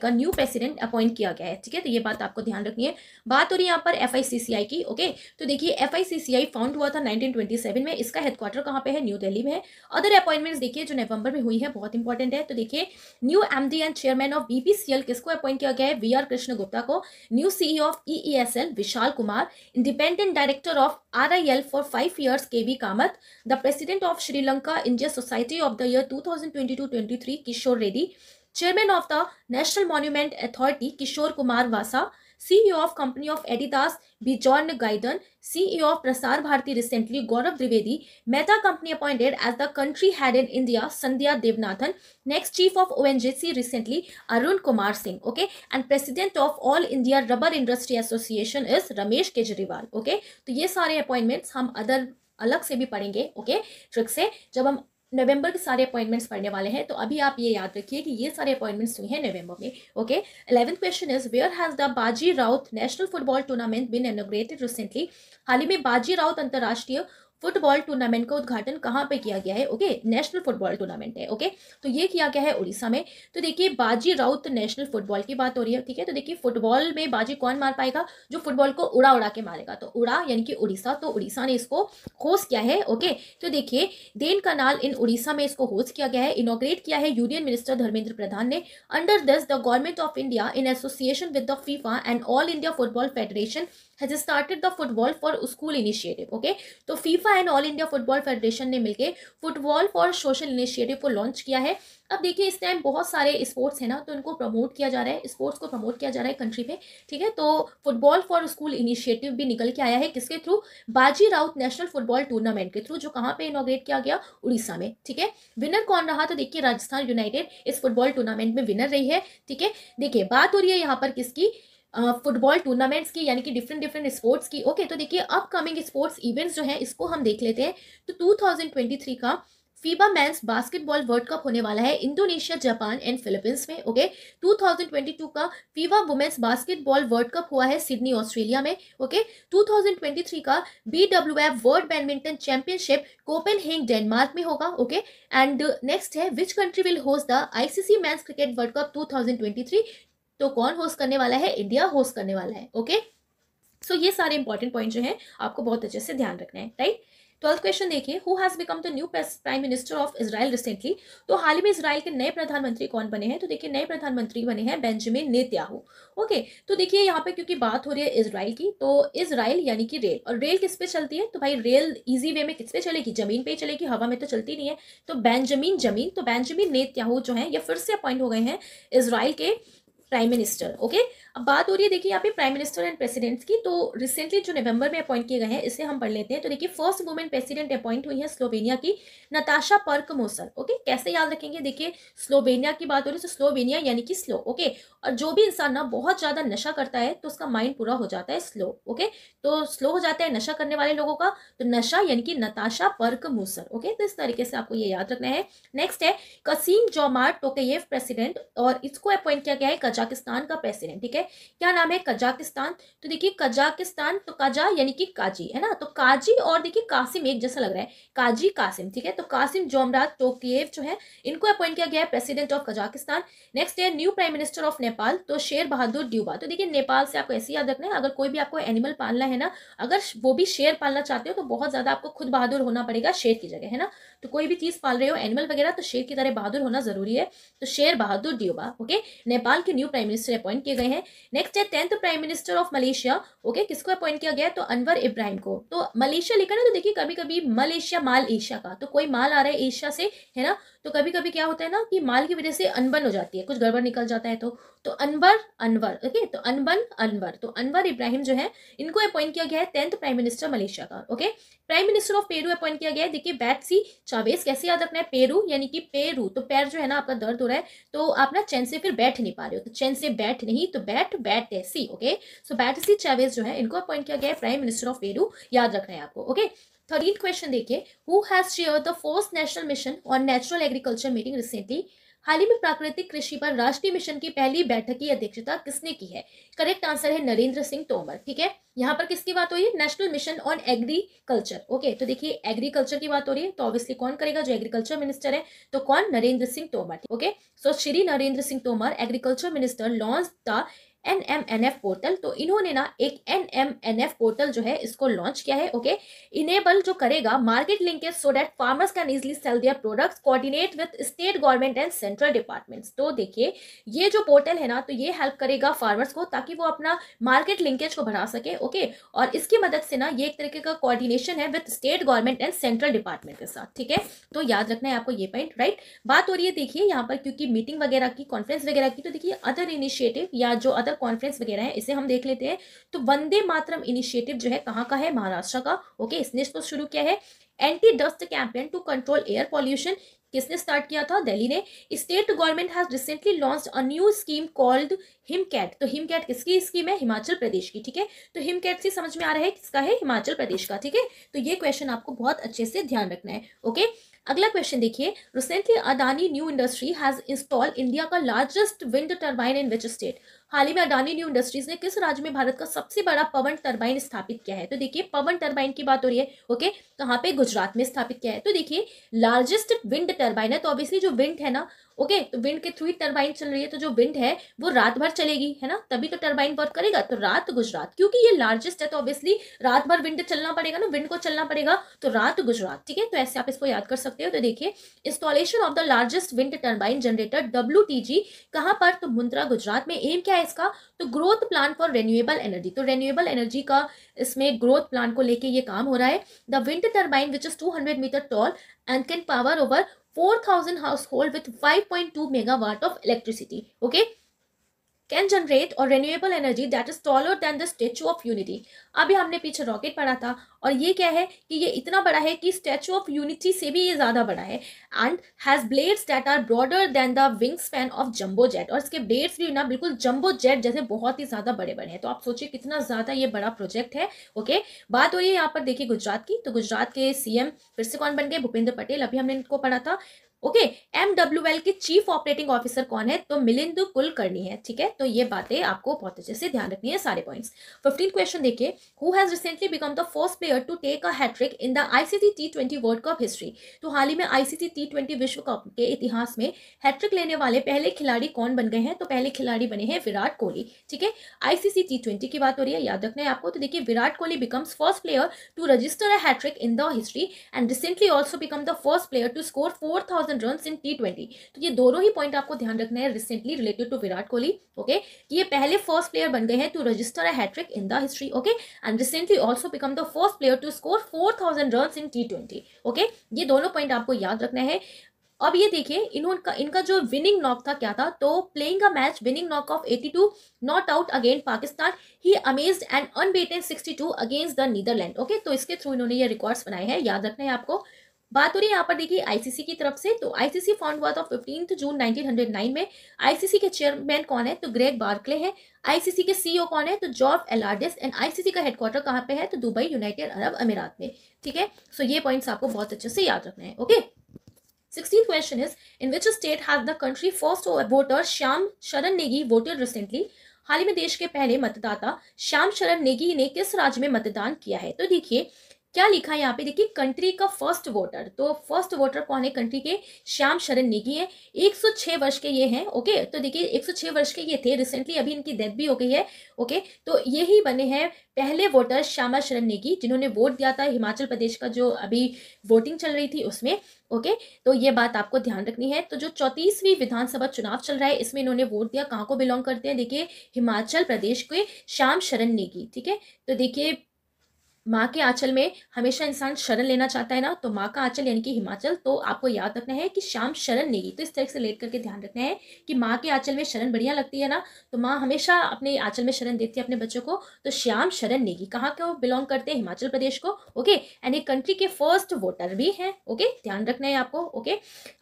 का न्यू प्रेसिडेंट अपॉइंट किया गया है ठीक है तो ये बात आपको ध्यान रखनी है बात हो रही है यहाँ पर एफ की ओके तो देखिए एफ फाउंड हुआ था नाइनटीन में इसका हेडक्वार्टर कहाँ पे है न्यू दिल्ली में अदर अपॉइंटमेंट देखिए जो नवंबर में हुई है बहुत इंपॉर्टेंट है तो देखिए new M and chairman of BPCL किसको अपॉइंट किया गया है वी आर कृष्ण गुप्ता को new CEO of EESL Vishal Kumar independent director of of RIL for five years KB Kamath, the President of Sri Lanka India Society of the year 2022-23 Kishore Reddy, Chairman of the National Monument Authority Kishore Kumar Vasa, CEO of company of Adidas Bjorn Gulden CEO of Prasar Bharati recently Gaurav Dwivedi Meta company appointed as the country head in India Sandhya Devanathan next chief of ONGC recently Arun Kumar Singh okay and president of all India rubber industry association is Ramesh Kejriwal okay तो ये सारे appointments हम other अलग से भी पढ़ेंगे okay trick से जब हम नवंबर के सारे अपॉइंटमेंट्स पढ़ने वाले हैं तो अभी आप ये याद रखिए कि ये सारे अपॉइंटमेंट्स हुई हैं नवंबर में okay eleventh question is where has the Baji Rout national football tournament been inaugurated recently हाल ही में बाजी राउत अंतर्राष्ट्रीय फुटबॉल टूर्नामेंट का उद्घाटन कहाँ पे किया गया है ओके नेशनल फुटबॉल टूर्नामेंट है ओके तो ये किया गया है उड़ीसा में तो देखिए बाजी राउत नेशनल फुटबॉल की बात हो रही है ठीक है तो देखिए फुटबॉल में बाजी कौन मार पाएगा जो फुटबॉल को उड़ा उड़ा के मारेगा तो उड़ा यानी कि उड़ीसा तो उड़ीसा ने इसको होस्ट किया है ओके तो देखिए देन कनाल इन उड़ीसा में इसको होस्ट किया गया है इनोग्रेट किया है यूनियन मिनिस्टर धर्मेंद्र प्रधान ने under this the government of India in association with the FIFA and all India football federation has started the football for school initiative okay तो FIFA and all India football federation ने मिलकर football for social initiative को launch किया है अब देखिए इस time बहुत सारे स्पोर्ट्स हैं ना तो इनको प्रमोट किया जा रहा है स्पोर्ट्स को प्रमोट किया जा रहा है कंट्री में ठीक है तो फुटबॉल फॉर स्कूल इनिशिएटिव भी निकल के आया है किसके through Baji Rout national football tournament के थ्रू जो कहाँ पे इनोग्रेट किया गया उड़ीसा में ठीक है विनर कौन रहा तो देखिए राजस्थान यूनाइटेड इस फुटबॉल टूर्नामेंट में विनर रही है ठीक है देखिए बात हो रही है यहाँ पर किसकी फुटबॉल टूर्नामेंट्स की यानी कि डिफरेंट डिफरेंट स्पोर्ट्स की ओके तो देखिए अपकमिंग स्पोर्ट्स इवेंट्स जो है इसको हम देख लेते हैं तो 2023 का FIBA men's basketball world cup होने वाला है इंडोनेशिया जापान एंड फिलीपींस में ओके 2022 का FIBA women's basketball world cup हुआ है सिडनी ऑस्ट्रेलिया में ओके 2023 का B W F world badminton championship Copenhagen Denmark में होगा ओके एंड नेक्स्ट है which country will host the ICC men's cricket world cup three तो कौन host करने वाला है इंडिया होस्ट करने वाला है ओके सो so, ये सारे इंपॉर्टेंट पॉइंट जो है आपको बहुत अच्छे से ध्यान रखना है राइट ट्वेल्थ क्वेश्चन देखिए who has become the new prime minister of Israel recently तो हाल ही में इसराइल के नए प्रधानमंत्री कौन बने हैं तो देखिए नए प्रधानमंत्री बने हैं बेंजामिन नेत्याहू ओके तो देखिए यहाँ पे क्योंकि बात हो रही है इसराइल की तो इसराइल यानी कि रेल और रेल किस पे चलती है तो भाई रेल इजी वे में किस पे चलेगी जमीन पे चलेगी हवा में तो चलती नहीं है तो बेंजामिन जमीन तो बेंजामिन नेत्याहू जो है ये फिर से अपॉइंट हो गए हैं इसराइल के prime minister okay अब बात हो रही है देखिए यहाँ पे प्राइम मिनिस्टर एंड प्रेसिडेंट्स की तो रिसेंटली जो नवंबर में अपॉइंट किए गए हैं इसे हम पढ़ लेते हैं तो देखिए फर्स्ट वुमेन प्रेसिडेंट अपॉइंट हुई है स्लोवेनिया की नताशा पर्क मोसर ओके कैसे याद रखेंगे देखिए स्लोवेनिया की बात हो रही है तो स्लोवेनिया यानी कि स्लो ओके और जो भी इंसान ना बहुत ज़्यादा नशा करता है तो उसका माइंड पूरा हो जाता है स्लो ओके तो स्लो हो जाता है नशा करने वाले लोगों का तो नशा यानी कि नताशा पर्क मोसर ओके तो इस तरीके से आपको ये याद रखना है नेक्स्ट है कसीम जोमार टोकेफ प्रेसिडेंट और इसको अपॉइंट किया गया है कजाकिस्तान का प्रेसिडेंट ठीक है क्या नाम है कजाकिस्तान तो देखिए कजाकिस्तान तो कजा यानी कि काजी है ना तो काजी और देखिए कासिम एक जैसा लग रहा है काजी कासिम ठीक है तो कासिम जोमराज टोकिएव जो है इनको अपॉइंट किया गया है प्रेसिडेंट ऑफ कजाकिस्तान नेक्स्ट है new prime minister of Nepal तो शेर बहादुर ड्यूबा तो देखिए नेपाल से आपको ऐसे याद रखना है अगर कोई भी आपको एनिमल पालना है ना अगर वो भी शेर पालना चाहते हो तो बहुत ज़्यादा आपको खुद बहादुर होना पड़ेगा शेर की जगह है ना तो कोई भी चीज़ पाल रहे हो एनिमल वगैरह तो शेर की तरह बहादुर होना जरूरी है तो शेर बहादुर ड्यूबा ओके नेपाल के न्यू प्राइम मिनिस्टर अपॉइंट किए गए हैं नेक्स्ट है tenth prime minister of Malaysia okay किसको अपॉइंट किया गया तो अनवर इब्राहिम को तो मलेशिया लिखा ना तो देखिए कभी कभी मलेशिया माल एशिया का तो कोई माल आ रहा है एशिया से है ना तो कभी कभी क्या होता है ना कि माल की वजह से अनबन हो जाती है कुछ गड़बड़ निकल जाता है तो तो अनवर अनवर ओके तो अनबन अनवर तो अनवर इब्राहिम जो है इनको अपॉइंट किया गया है टेंथ प्राइम मिनिस्टर मलेशिया का okay prime minister of Peru appoint किया गया है देखिए बैट सी चावेस कैसे याद रखना है पेरू यानी कि पेरू तो पैर जो है ना आपका दर्द हो रहा है तो आप ना चैन से फिर बैठ नहीं पा रहे हो तो चैन से बैठ नहीं तो बैठ Betssy okay so Betssy Chavez जो है इनको अपॉइंट किया गया है प्राइम मिनिस्टर ऑफ पेरू याद रखना है आपको ओके थर्टीन क्वेश्चन देखिए who has share the first national mission on natural agriculture meeting recently हाल ही में प्राकृतिक कृषि पर राष्ट्रीय मिशन की पहली बैठक की अध्यक्षता किसने की है करेक्ट आंसर है नरेंद्र सिंह तोमर ठीक है यहाँ पर किसकी बात हो रही है national mission on agriculture okay तो देखिए एग्रीकल्चर की बात हो रही है तो ऑब्वियसली कौन करेगा जो एग्रीकल्चर मिनिस्टर है तो कौन Narendra Singh Tomar okay so Shri Narendra Singh Tomar agriculture minister launch the N M N F portal तो इन्होंने ना एक N M N F portal जो है इसको लॉन्च किया है ओके इनेबल जो करेगा market linkage so that farmers can easily sell their product coordinate with state government and central departments तो देखिए ये जो पोर्टल है ना तो ये हेल्प करेगा फार्मर्स को ताकि वो अपना मार्केट लिंकेज को बढ़ा सके ओके okay? और इसकी मदद से ना ये एक तरीके का कोऑर्डिनेशन है with state government and central department के साथ ठीक है तो याद रखना है आपको ये पॉइंट राइट बात हो रही है देखिए यहाँ पर क्योंकि मीटिंग वगैरह की कॉन्फ्रेंस वगैरह की तो देखिए अदर इनिशिएटिव या जो अदर अदर कॉन्फ्रेंस वगैरह है इसे हम देख लेते हैं तो वंदे मातरम इनिशिएटिव जो है कहाँ का है महाराष्ट्र का ओके इसने इसको तो शुरू किया है anti dust campaign to control air pollution किसने स्टार्ट किया था दिल्ली ने state government has recently launch a new scheme called Him Kat तो हिम कैट किसकी स्कीम है हिमाचल प्रदेश की ठीक है तो हिम कैट से समझ में आ रहा है किसका है हिमाचल प्रदेश का ठीक है तो ये क्वेश्चन आपको बहुत अच्छे से ध्यान रखना है ओके अगला क्वेश्चन देखिए recently Adani new industry has install India का largest wind turbine in which state हाल ही में अडानी न्यू इंडस्ट्रीज ने किस राज्य में भारत का सबसे बड़ा पवन टर्बाइन स्थापित किया है तो देखिए पवन टर्बाइन की बात हो रही है ओके कहाँ पे गुजरात में स्थापित किया है तो देखिए लार्जेस्ट विंड टर्बाइन है तो ऑब्वियसली जो विंड है ना ओके तो विंड के थ्रू ही टर्बाइन चल रही है तो जो विंड है वो रात भर चलेगी है ना तभी तो टर्बाइन वर्क करेगा तो रात गुजरात क्योंकि ये लार्जेस्ट है तो ऑब्वियसली रात भर विंड चलना पड़ेगा ना विंड को चलना पड़ेगा तो रात गुजरात ठीक है तो ऐसे आप इसको याद कर सकते हो तो देखिए installation of the largest wind turbine generator W T G कहाँ पर तो मुंद्रा गुजरात में एम क्या है इसका तो growth plan for renewable energy तो रेन्यूएबल एनर्जी का इसमें ग्रोथ प्लान को लेके ये काम हो रहा है the wind turbine which is two hundred metre tall and can power over 4000 five point 5.2 megawatt of electricity okay can generate और renewable energy that is taller than the Statue of Unity अभी हमने पीछे rocket पढ़ा था और ये क्या है कि ये इतना बड़ा है कि स्टैचू ऑफ यूनिटी से भी ये ज़्यादा बड़ा है and has blades that are broader than the wingspan of jumbo jet और इसके ब्लेड्स भी ना बिल्कुल जम्बो जेट जैसे बहुत ही ज़्यादा बड़े बड़े हैं तो आप सोचिए कितना ज़्यादा ये बड़ा प्रोजेक्ट है ओके बात हो रही है यहाँ पर देखिए गुजरात की तो गुजरात के सी फिर से कौन बन गए भूपेंद्र पटेल अभी हमने इनको पढ़ा था ओके एमडब्ल्यूएल एल के चीफ ऑपरेटिंग ऑफिसर कौन है तो मिलिंद कुलकर्णी है ठीक है तो ये बातें आपको बहुत अच्छे से ध्यान रखनी है सारे पॉइंट्स फिफ्टीन क्वेश्चन देखिए who has recently become the first player to take a hat trick in the ICC T twenty world cup history तो हाल ही में आईसीसी टी ट्वेंटी विश्व कप के इतिहास में हैट्रिक लेने वाले पहले खिलाड़ी कौन बन गए हैं तो पहले खिलाड़ी बने हैं विराट कोहली ठीक है आईसीसी टी ट्वेंटी की बात हो रही है याद रखना है आपको तो देखिए Virat Kohli becomes first player to register a hat trick in the history and recently also become the first player to score four thousand run in T twenty तो ये दोनों ही पॉइंट आपको ध्यान रखना है recently related to Virat Kohli okay कि ये पहले फर्स्ट प्लेयर बन गए हैं to register a hat trick in the history okay and recently also become the first player to score four thousand run in T twenty okay ये दोनों पॉइंट आपको याद रखना है अब ये देखिए इन्होंने इनका जो विनिंग नॉक था क्या था तो playing a match winning knock of 82 not out against Pakistan he amassed and unbeaten 62 against the Netherlands okay तो इसके थ्रू इन्होंने ये रिकॉर्ड्स बनाए हैं याद रखना है आपको बात हो रही है यहाँ पर देखिए आईसीसी की तरफ से तो आईसीसी फाउंड हुआ था फिफ्टीन जून 1909 में आईसीसी के चेयरमैन कौन है तो ग्रेग बार्कले है आईसीसी के सीईओ e कौन है तो जॉर्ज एलार्डिस एंड आईसीसी का हेडक्वार्टर कहाँ पे है तो दुबई यूनाइटेड अरब अमीरात में ठीक है सो ये पॉइंट्स आपको बहुत अच्छे से याद रखना है okay sixteen question is in which state has the country first voter Shyam Sharan Negi voted recently हाल ही में देश के पहले मतदाता श्याम शरण नेगी ने किस राज्य में मतदान किया है तो देखिए क्या लिखा है यहाँ पे देखिए कंट्री का फर्स्ट वोटर तो फर्स्ट वोटर कौन है कंट्री के श्याम शरण नेगी है 106 वर्ष के ये हैं ओके तो देखिए 106 वर्ष के ये थे रिसेंटली अभी इनकी डेथ भी हो गई है ओके तो ये ही बने हैं पहले वोटर श्यामा शरण नेगी जिन्होंने वोट दिया था हिमाचल प्रदेश का जो अभी वोटिंग चल रही थी उसमें ओके तो ये बात आपको ध्यान रखनी है तो जो चौंतीसवीं विधानसभा चुनाव चल रहा है इसमें इन्होंने वोट दिया कहाँ को बिलोंग करते हैं देखिए हिमाचल प्रदेश के श्याम शरण नेगी ठीक है तो देखिए माँ के आंचल में हमेशा इंसान शरण लेना चाहता है ना तो माँ का आंचल यानी कि हिमाचल तो आपको याद रखना है कि श्याम शरण लेगी तो इस तरह से लेट करके ध्यान रखना है कि माँ के आंचल में शरण बढ़िया लगती है ना तो माँ हमेशा अपने आंचल में शरण देती है अपने बच्चों को तो श्याम शरण नेगी कहाँ क्यों बिलोंग करते हैं हिमाचल प्रदेश को ओके एंड एक कंट्री के फर्स्ट वोटर भी हैं ओके ध्यान रखना है आपको ओके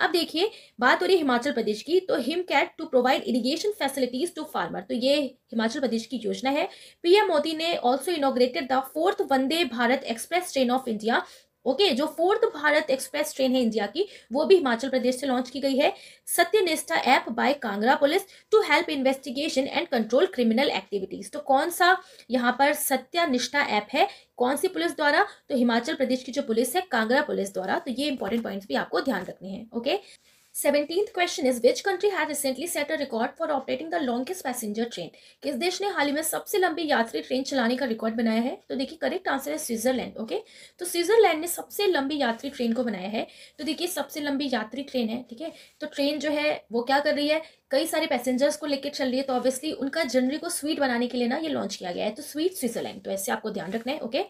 अब देखिए बात हो रही है हिमाचल प्रदेश की तो Him Kat to provide irrigation facilities to farmer तो ये हिमाचल प्रदेश की योजना है पीएम मोदी ने also inaugurated the fourth Vande Bharat express train of India okay okay, जो फोर्थ भारत एक्सप्रेस ट्रेन है इंडिया की वो भी हिमाचल प्रदेश से लॉन्च की गई है Satyanishtha app by Kangra police to help investigation and control criminal activities तो कौन सा यहाँ पर सत्यनिष्ठा ऐप है कौन सी पुलिस द्वारा तो हिमाचल प्रदेश की जो पुलिस है कांगड़ा पुलिस द्वारा तो ये इंपॉर्टेंट पॉइंट्स भी आपको ध्यान रखने हैं okay okay? Seventeen question is which country है recently set a record for operating the longest passenger train किस देश ने हाल ही में सबसे लंबी यात्री ट्रेन चलाने का रिकॉर्ड बनाया है तो देखिए करेक्ट आंसर है स्विट्जरलैंड ओके तो स्विट्जरलैंड ने सबसे लंबी यात्री ट्रेन को बनाया है तो देखिए सबसे लंबी यात्री ट्रेन है ठीक है तो ट्रेन जो है वो क्या कर रही है कई सारे पैसेंजर्स को लेकर चल रही है तो ऑब्वियसली उनका जनरी को स्वीट बनाने के लिए ना ये लॉन्च किया गया है तो स्वीट स्विट्जरलैंड तो ऐसे आपको ध्यान रखना है ओके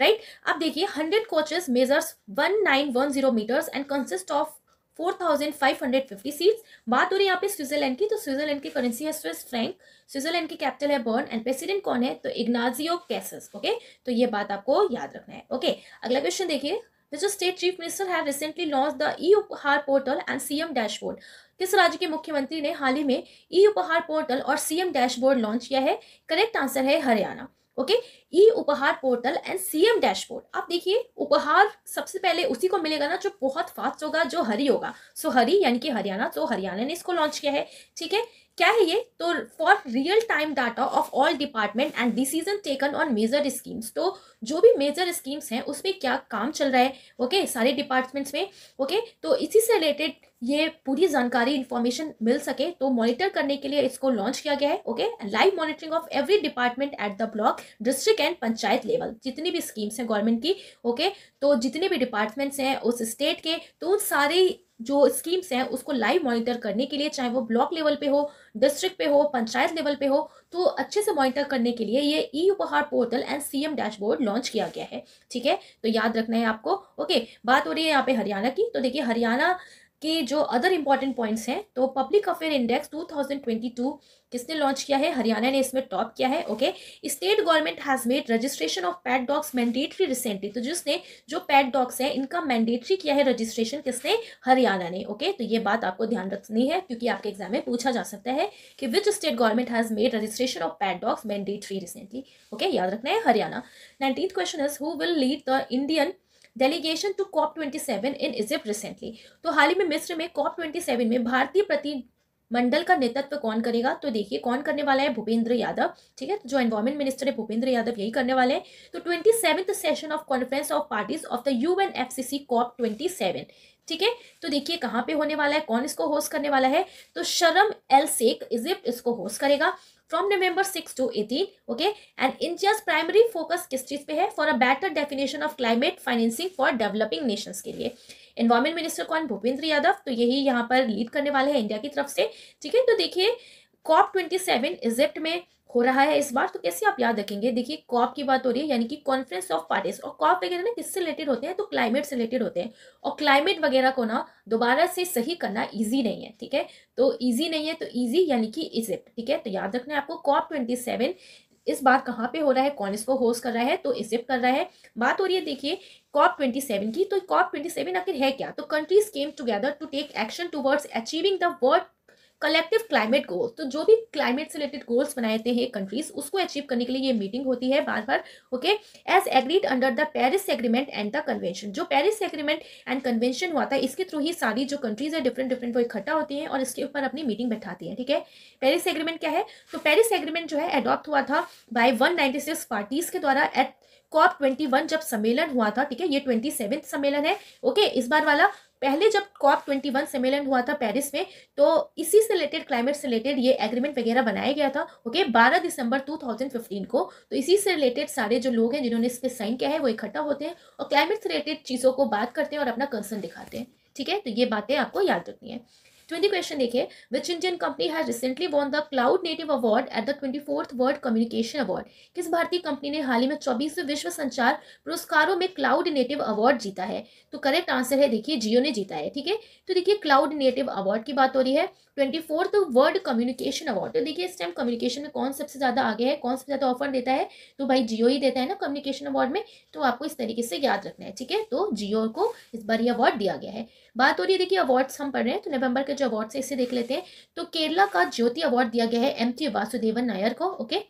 राइट अब देखिए hundred coaches measures one nine one zero metres and consist of 4,550 seats बात हो रही है यहाँ पे स्विट्जरलैंड की तो स्विट्जरलैंड की करेंसी है स्विस फ्रैंक स्विट्जरलैंड की कैपिटल है बर्न एंड प्रेसिडेंट कौन है तो इग्नाजियो कैसस ओके तो ये बात आपको याद रखना है ओके अगला क्वेश्चन देखिए जो state chief minister have recently launch the e Uphaar portal and CM dashboard किस राज्य के मुख्यमंत्री ने हाल ही में ई उपहार पोर्टल और सीएम डैशबोर्ड लॉन्च किया है करेक्ट आंसर है Haryana okay e e Uphaar portal and CM dashboard आप देखिए उपहार सबसे पहले उसी को मिलेगा ना जो बहुत फास्ट होगा जो हरी होगा सो हरी यानी कि हरियाणा तो हरियाणा ने इसको लॉन्च किया है ठीक है क्या है ये तो for real time data of all department and decision taken on major schemes तो जो भी मेजर स्कीम्स हैं उसमें क्या काम चल रहा है ओके okay? सारे डिपार्टमेंट्स में ओके okay? तो इसी से रिलेटेड ये पूरी जानकारी इन्फॉर्मेशन मिल सके तो मॉनिटर करने के लिए इसको लॉन्च किया गया है okay live monitoring of every department at the block district and panchayat level जितनी भी स्कीम्स हैं गवर्नमेंट की ओके okay? तो जितने भी डिपार्टमेंट्स हैं उस स्टेट के तो उन जो स्कीम्स हैं उसको लाइव मॉनिटर करने के लिए चाहे वो ब्लॉक लेवल पे हो डिस्ट्रिक्ट पे हो पंचायत लेवल पे हो तो अच्छे से मॉनिटर करने के लिए ये e Uphaar portal and CM dashboard launch किया गया है ठीक है तो याद रखना है आपको ओके बात हो रही है यहाँ पे हरियाणा की तो देखिए हरियाणा के जो अदर इम्पॉर्टेंट पॉइंट्स हैं तो पब्लिक अफेयर इंडेक्स टू किसने लॉन्च किया है हरियाणा ने इसमें टॉप किया है okay state government has made registration of pet dogs mandatory recently तो जिसने जो पैट डॉग्स हैं इनका मैंडेटरी किया है रजिस्ट्रेशन किसने हरियाणा ने ओके तो ये बात आपको ध्यान रखनी है क्योंकि आपके एग्जाम में पूछा जा सकता है कि which state government has made registration of pet dogs mandatory recently okay याद रखना है Haryana nineteen question is who will lead the Indian delegation to COP twenty seven in Egypt recently तो हाल ही में मिस्र में कॉप ट्वेंटी सेवन में भारतीय प्रति मंडल का नेतृत्व कौन करेगा तो देखिए कौन करने वाला है भूपेंद्र यादव ठीक है तो जो एनवायरमेंट मिनिस्टर है भूपेंद्र यादव यही करने वाले हैं तो twenty seventh session of conference of parties of the U N F C C COP twenty seven ठीक है तो देखिए कहाँ पे होने वाला है कौन इसको होस्ट करने वाला है तो शर्म एल सेक इजिप्ट इसको होस्ट करेगा from November six to eighteen okay and India's primary focus किस चीज़ पे है for a better definition of climate financing for developing nations के लिए एनवायरमेंट मिनिस्टर कौन भूपेंद्र यादव तो यही यहाँ पर लीड करने वाले हैं इंडिया की तरफ से ठीक है तो देखिए कॉप ट्वेंटी सेवन इजिप्ट में हो रहा है इस बार तो कैसे आप याद रखेंगे देखिए कॉप की बात हो रही है यानी कि कॉन्फ्रेंस ऑफ पार्टीज और कॉप वगैरह ना किससे रिलेटेड होते हैं तो क्लाइमेट से रिलेटेड होते हैं और क्लाइमेट वगैरह को ना दोबारा से सही करना इजी नहीं है ठीक है तो इजी नहीं है तो इजी यानी कि इजिप्ट ठीक है तो याद रखना है आपको कॉप ट्वेंटी सेवन इस बार कहाँ पे हो रहा है कौन इसको होस्ट कर रहा है तो इजिप्ट कर रहा है बात हो रही है देखिए कॉप ट्वेंटी सेवन की तो कॉप ट्वेंटी सेवन आखिर है क्या तो countries came together to take action towards achieving the world collective climate goals तो जो भी क्लाइमेट से रिलेटेड गोल्स बनाए थे कंट्रीज उसको अचीव करने के लिए ये मीटिंग होती है बार बार okay as agreed under the Paris agreement and the convention जो पेरिस एग्रीमेंट एंड कन्वेंशन हुआ था इसके थ्रू ही सारी जो कंट्रीज है डिफरेंट डिफरेंट वो इकट्ठा होती हैं और इसके ऊपर अपनी मीटिंग बैठाती है ठीक है पेरिस एग्रीमेंट क्या है तो पेरिस एग्रीमेंट जो है अडॉप्ट हुआ था बाई वन पार्टीज के द्वारा एट कॉप ट्वेंटी जब सम्मेलन हुआ था ठीक है ये ट्वेंटी सेवेंथ सम्मेलन है ओके इस बार वाला पहले जब कॉप ट्वेंटी वन सम्मेलन हुआ था पेरिस में तो इसी से रिलेटेड क्लाइमेट से रिलेटेड ये एग्रीमेंट वगैरह बनाया गया था ओके बारह दिसंबर टू थाउजेंड फिफ्टीन को तो इसी से रिलेटेड सारे जो लोग हैं जिन्होंने इस पर साइन किया है वो इकट्ठा होते हैं और क्लाइमेट से रिलेटेड चीज़ों को बात करते हैं और अपना कंसर्न दिखाते हैं ठीक है तो ये बातें आपको याद रखनी है ट्वेंटी क्वेश्चन देखिए which Indian company has recently won the cloud native award at the twenty fourth world communication award किस भारतीय कंपनी ने हाल ही में चौबीसवें विश्व संचार पुरस्कारों में क्लाउड नेटिव अवार्ड जीता है तो करेक्ट आंसर है देखिए जियो ने जीता है ठीक है तो देखिए क्लाउड नेटिव अवार्ड की बात हो रही है twenty fourth world communication award तो देखिए इस टाइम कम्युनिकेशन में कौन सबसे ज़्यादा आगे है कौन सबसे ज़्यादा ऑफर देता है तो भाई जियो ही देता है ना कम्युनिकेशन अवार्ड में तो आपको इस तरीके से याद रखना है ठीक है तो जियो को इस बार ये अवार्ड दिया गया है बात हो रही है देखिए अवार्ड्स हम पढ़ रहे हैं तो नवंबर के जो अवार्ड्स है इसे देख लेते हैं तो केरला का ज्योति अवार्ड दिया गया है एम टी वासुदेवन नायर को ओके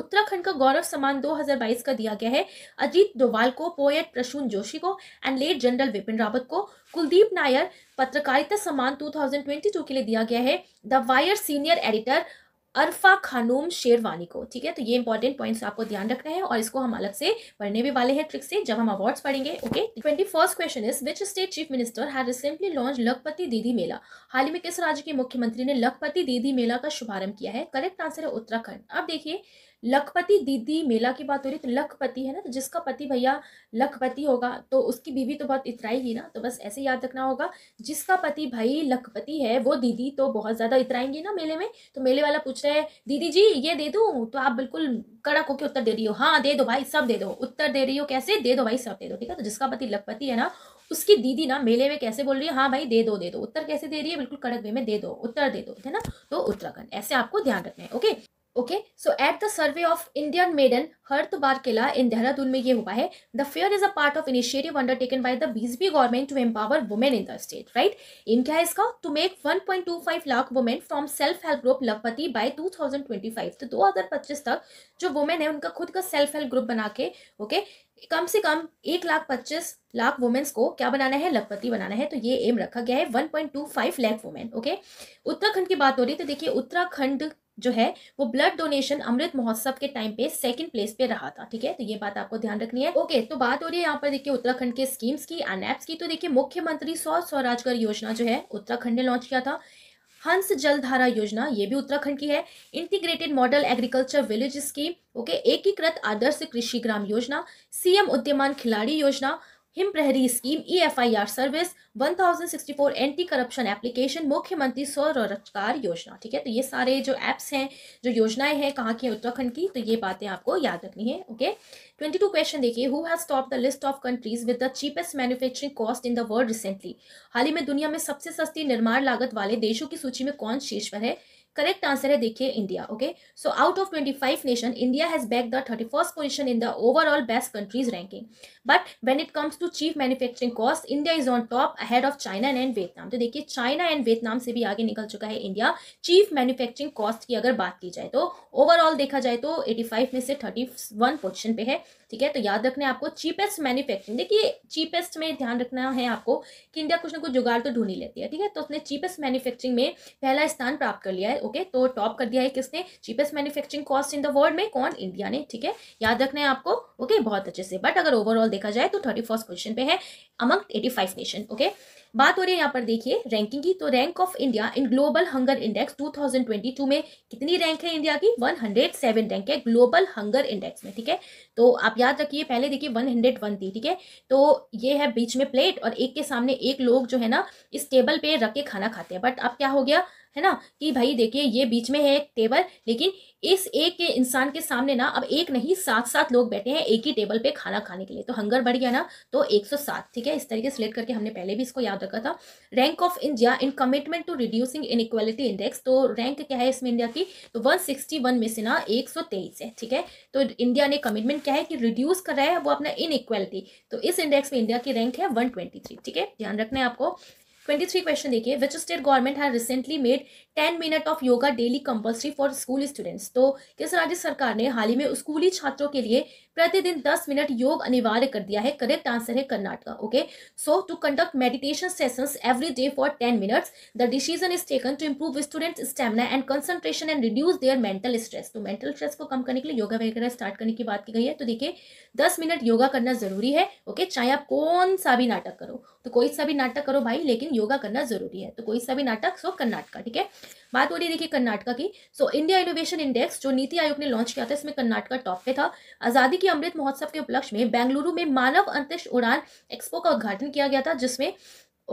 उत्तराखंड का गौरव सम्मान 2022 का दिया गया है अजीत डोवाल को पोएट प्रसून जोशी को and late general Bipin Rawat को कुलदीप नायर पत्रकारिता सम्मान 2022 के लिए दिया गया है the Wire senior editor Arfa Khanum Sherwani को ठीक है तो ये इंपॉर्टेंट पॉइंट्स आपको ध्यान रखना है और इसको हम अलग से पढ़ने भी वाले हैं ट्रिक से जब हम अवार्ड्स पढ़ेंगे okay twenty first question is which state chief minister had recently launch Lakhpati Didi मेला हाल ही में किस राज्य के मुख्यमंत्री ने लखपति दीदी मेला का शुभारंभ किया है करेक्ट आंसर है उत्तराखंड अब देखिए लखपति दीदी मेला की बात हो रही तो लखपति है ना तो जिसका पति भैया लखपति होगा तो उसकी बीवी तो बहुत इतराएगी ना तो बस ऐसे याद रखना होगा जिसका पति भाई लखपति है वो दीदी तो बहुत ज़्यादा इतराएंगी ना मेले में तो मेले वाला पूछ रहे हैं दीदी जी ये दे दूँ तो आप बिल्कुल कड़क होकर उत्तर दे रही हो हाँ दे दो भाई सब दे दो उत्तर दे रही हो कैसे दे दो भाई सब दे दो ठीक है तो जिसका पति लखपति है ना उसकी दीदी ना मेले में कैसे बोल रही है हाँ भाई दे दो दे दो उत्तर कैसे दे रही है बिल्कुल कड़क वे में दे दो उत्तर दे दो है ना तो उत्तराखंड ऐसे आपको ध्यान रखना है okay okay so at the survey of Indian मेडन हर्त बार किला इन देहरादून में ये हुआ है the fair is a part of initiative undertaken by the BJP government to empower women in the state right इन क्या है इसका to make 1.25 lakh women from self help group lakhpati by 2025 तो 2025 तक जो वुमेन है उनका खुद का सेल्फ हेल्प ग्रुप बना के ओके okay, कम से कम एक लाख पच्चीस लाख वुमेन्स को क्या बनाना है लखपति बनाना है तो ये एम रखा गया है one five lakh women okay Uttarakhand की बात हो रही है तो देखिए उत्तराखंड जो है वो ब्लड डोनेशन अमृत महोत्सव के टाइम पे सेकंड प्लेस पे रहा था ठीक है तो ये बात आपको ध्यान रखनी है ओके तो बात हो रही है यहाँ पर देखिए उत्तराखंड के स्कीम्स की एंड एप्स की तो देखिए मुख्यमंत्री सौ स्वराजगर योजना जो है उत्तराखंड ने लॉन्च किया था हंस जलधारा योजना ये भी उत्तराखंड की है integrated model agriculture village scheme okay एकीकृत आदर्श कृषि ग्राम योजना सीएम उद्यमान खिलाड़ी योजना Him Prahari scheme E F I R service one thousand sixty four anti corruption application मुख्यमंत्री स्वरोजगार योजना ठीक है तो ये सारे जो एप्स हैं जो योजनाएं हैं कहाँ की उत्तराखंड की तो ये बातें आपको याद रखनी है ओके ट्वेंटी टू क्वेश्चन देखिए who has top the list of countries with the cheapest manufacturing cost in the world recently हाल ही में दुनिया में सबसे सस्ती निर्माण लागत वाले देशों की सूची में कौन शीर्ष पर है करेक्ट आंसर है देखिए India okay so out of twenty five nation India has back the thirty first position in the overall best countries ranking but when it comes to chief manufacturing cost India is on top ahead of China and Vietnam तो देखिए China and Vietnam से भी आगे निकल चुका है India chief manufacturing cost की अगर बात की जाए तो ओवरऑल देखा जाए तो एटी फाइव में से थर्टी वन पोजिशन पे है ठीक है तो याद रखना है आपको चीपेस्ट मैन्युफैक्चरिंग देखिए चीपेस्ट में ध्यान रखना है आपको कि इंडिया कुछ ना कुछ जुगाड़ तो ढूंढ ही लेती है ठीक है तो उसने चीपेस्ट मैन्युफैक्चरिंग में पहला स्थान प्राप्त कर लिया है ओके तो टॉप कर दिया है किसने cheapest manufacturing cost in the world में कौन इंडिया ने ठीक है याद रखना है आपको ओके बहुत अच्छे से बट अगर ओवरऑल देखा जाए तो थर्टी फर्स्ट पोजिशन पे है among eighty five nation okay बात हो रही है यहाँ पर देखिए रैंकिंग की तो rank of India in global hunger index 2022 में कितनी रैंक है इंडिया की 107 रैंक है ग्लोबल हंगर इंडेक्स में ठीक है तो आप याद रखिए पहले देखिए 101 थी ठीक है तो ये है बीच में प्लेट और एक के सामने एक लोग जो है ना इस टेबल पे रख के खाना खाते हैं बट अब क्या हो गया है ना कि भाई देखिए ये बीच में है एक टेबल लेकिन इस एक के इंसान के सामने ना अब एक नहीं सात सात लोग बैठे हैं एक ही टेबल पे खाना खाने के लिए तो हंगर बढ़ गया ना तो 107 ठीक है इस तरीके से सिलेक्ट करके हमने पहले भी इसको याद रखा था rank of India in commitment to reducing inequality index तो रैंक क्या है इसमें इंडिया की तो वन में से ना एक है ठीक है तो इंडिया ने कमिटमेंट क्या है कि रिड्यूस कर रहा है वो अपना इन तो इस इंडेक्स में इंडिया की रैंक है वन ठीक है ध्यान रखना है आपको ट्वेंटी थ्री क्वेश्चन देखिए which state government has recently made ten minute of yoga daily compulsory for school students तो किस राज्य सरकार ने हाल ही में स्कूली छात्रों के लिए प्रतिदिन दस मिनट योग अनिवार्य कर दिया है करेक्ट आंसर है Karnataka okay so to conduct meditation sessions every day for ten minutes the decision is taken to improve students stamina and concentration and reduce their mental stress तो मेंटल स्ट्रेस को कम करने के लिए योगा वगैरह स्टार्ट करने की बात की गई है तो देखिए दस मिनट योगा करना जरूरी है ओके चाहे आप कौन सा भी नाटक करो तो कोई सा भी नाटक करो भाई लेकिन योगा करना जरूरी है तो कोई सा भी नाटक सो कर्नाटका ठीक है बात हो रही देखिए कर्नाटका की सो इंडिया इनोवेशन इंडेक्स जो नीति आयोग ने लॉन्च किया था इसमें कर्नाटका टॉप पे था आज़ादी के अमृत महोत्सव के उपलक्ष्य में बेंगलुरु में मानव अंतरिक्ष उड़ान एक्सपो का उद्घाटन किया गया था जिसमें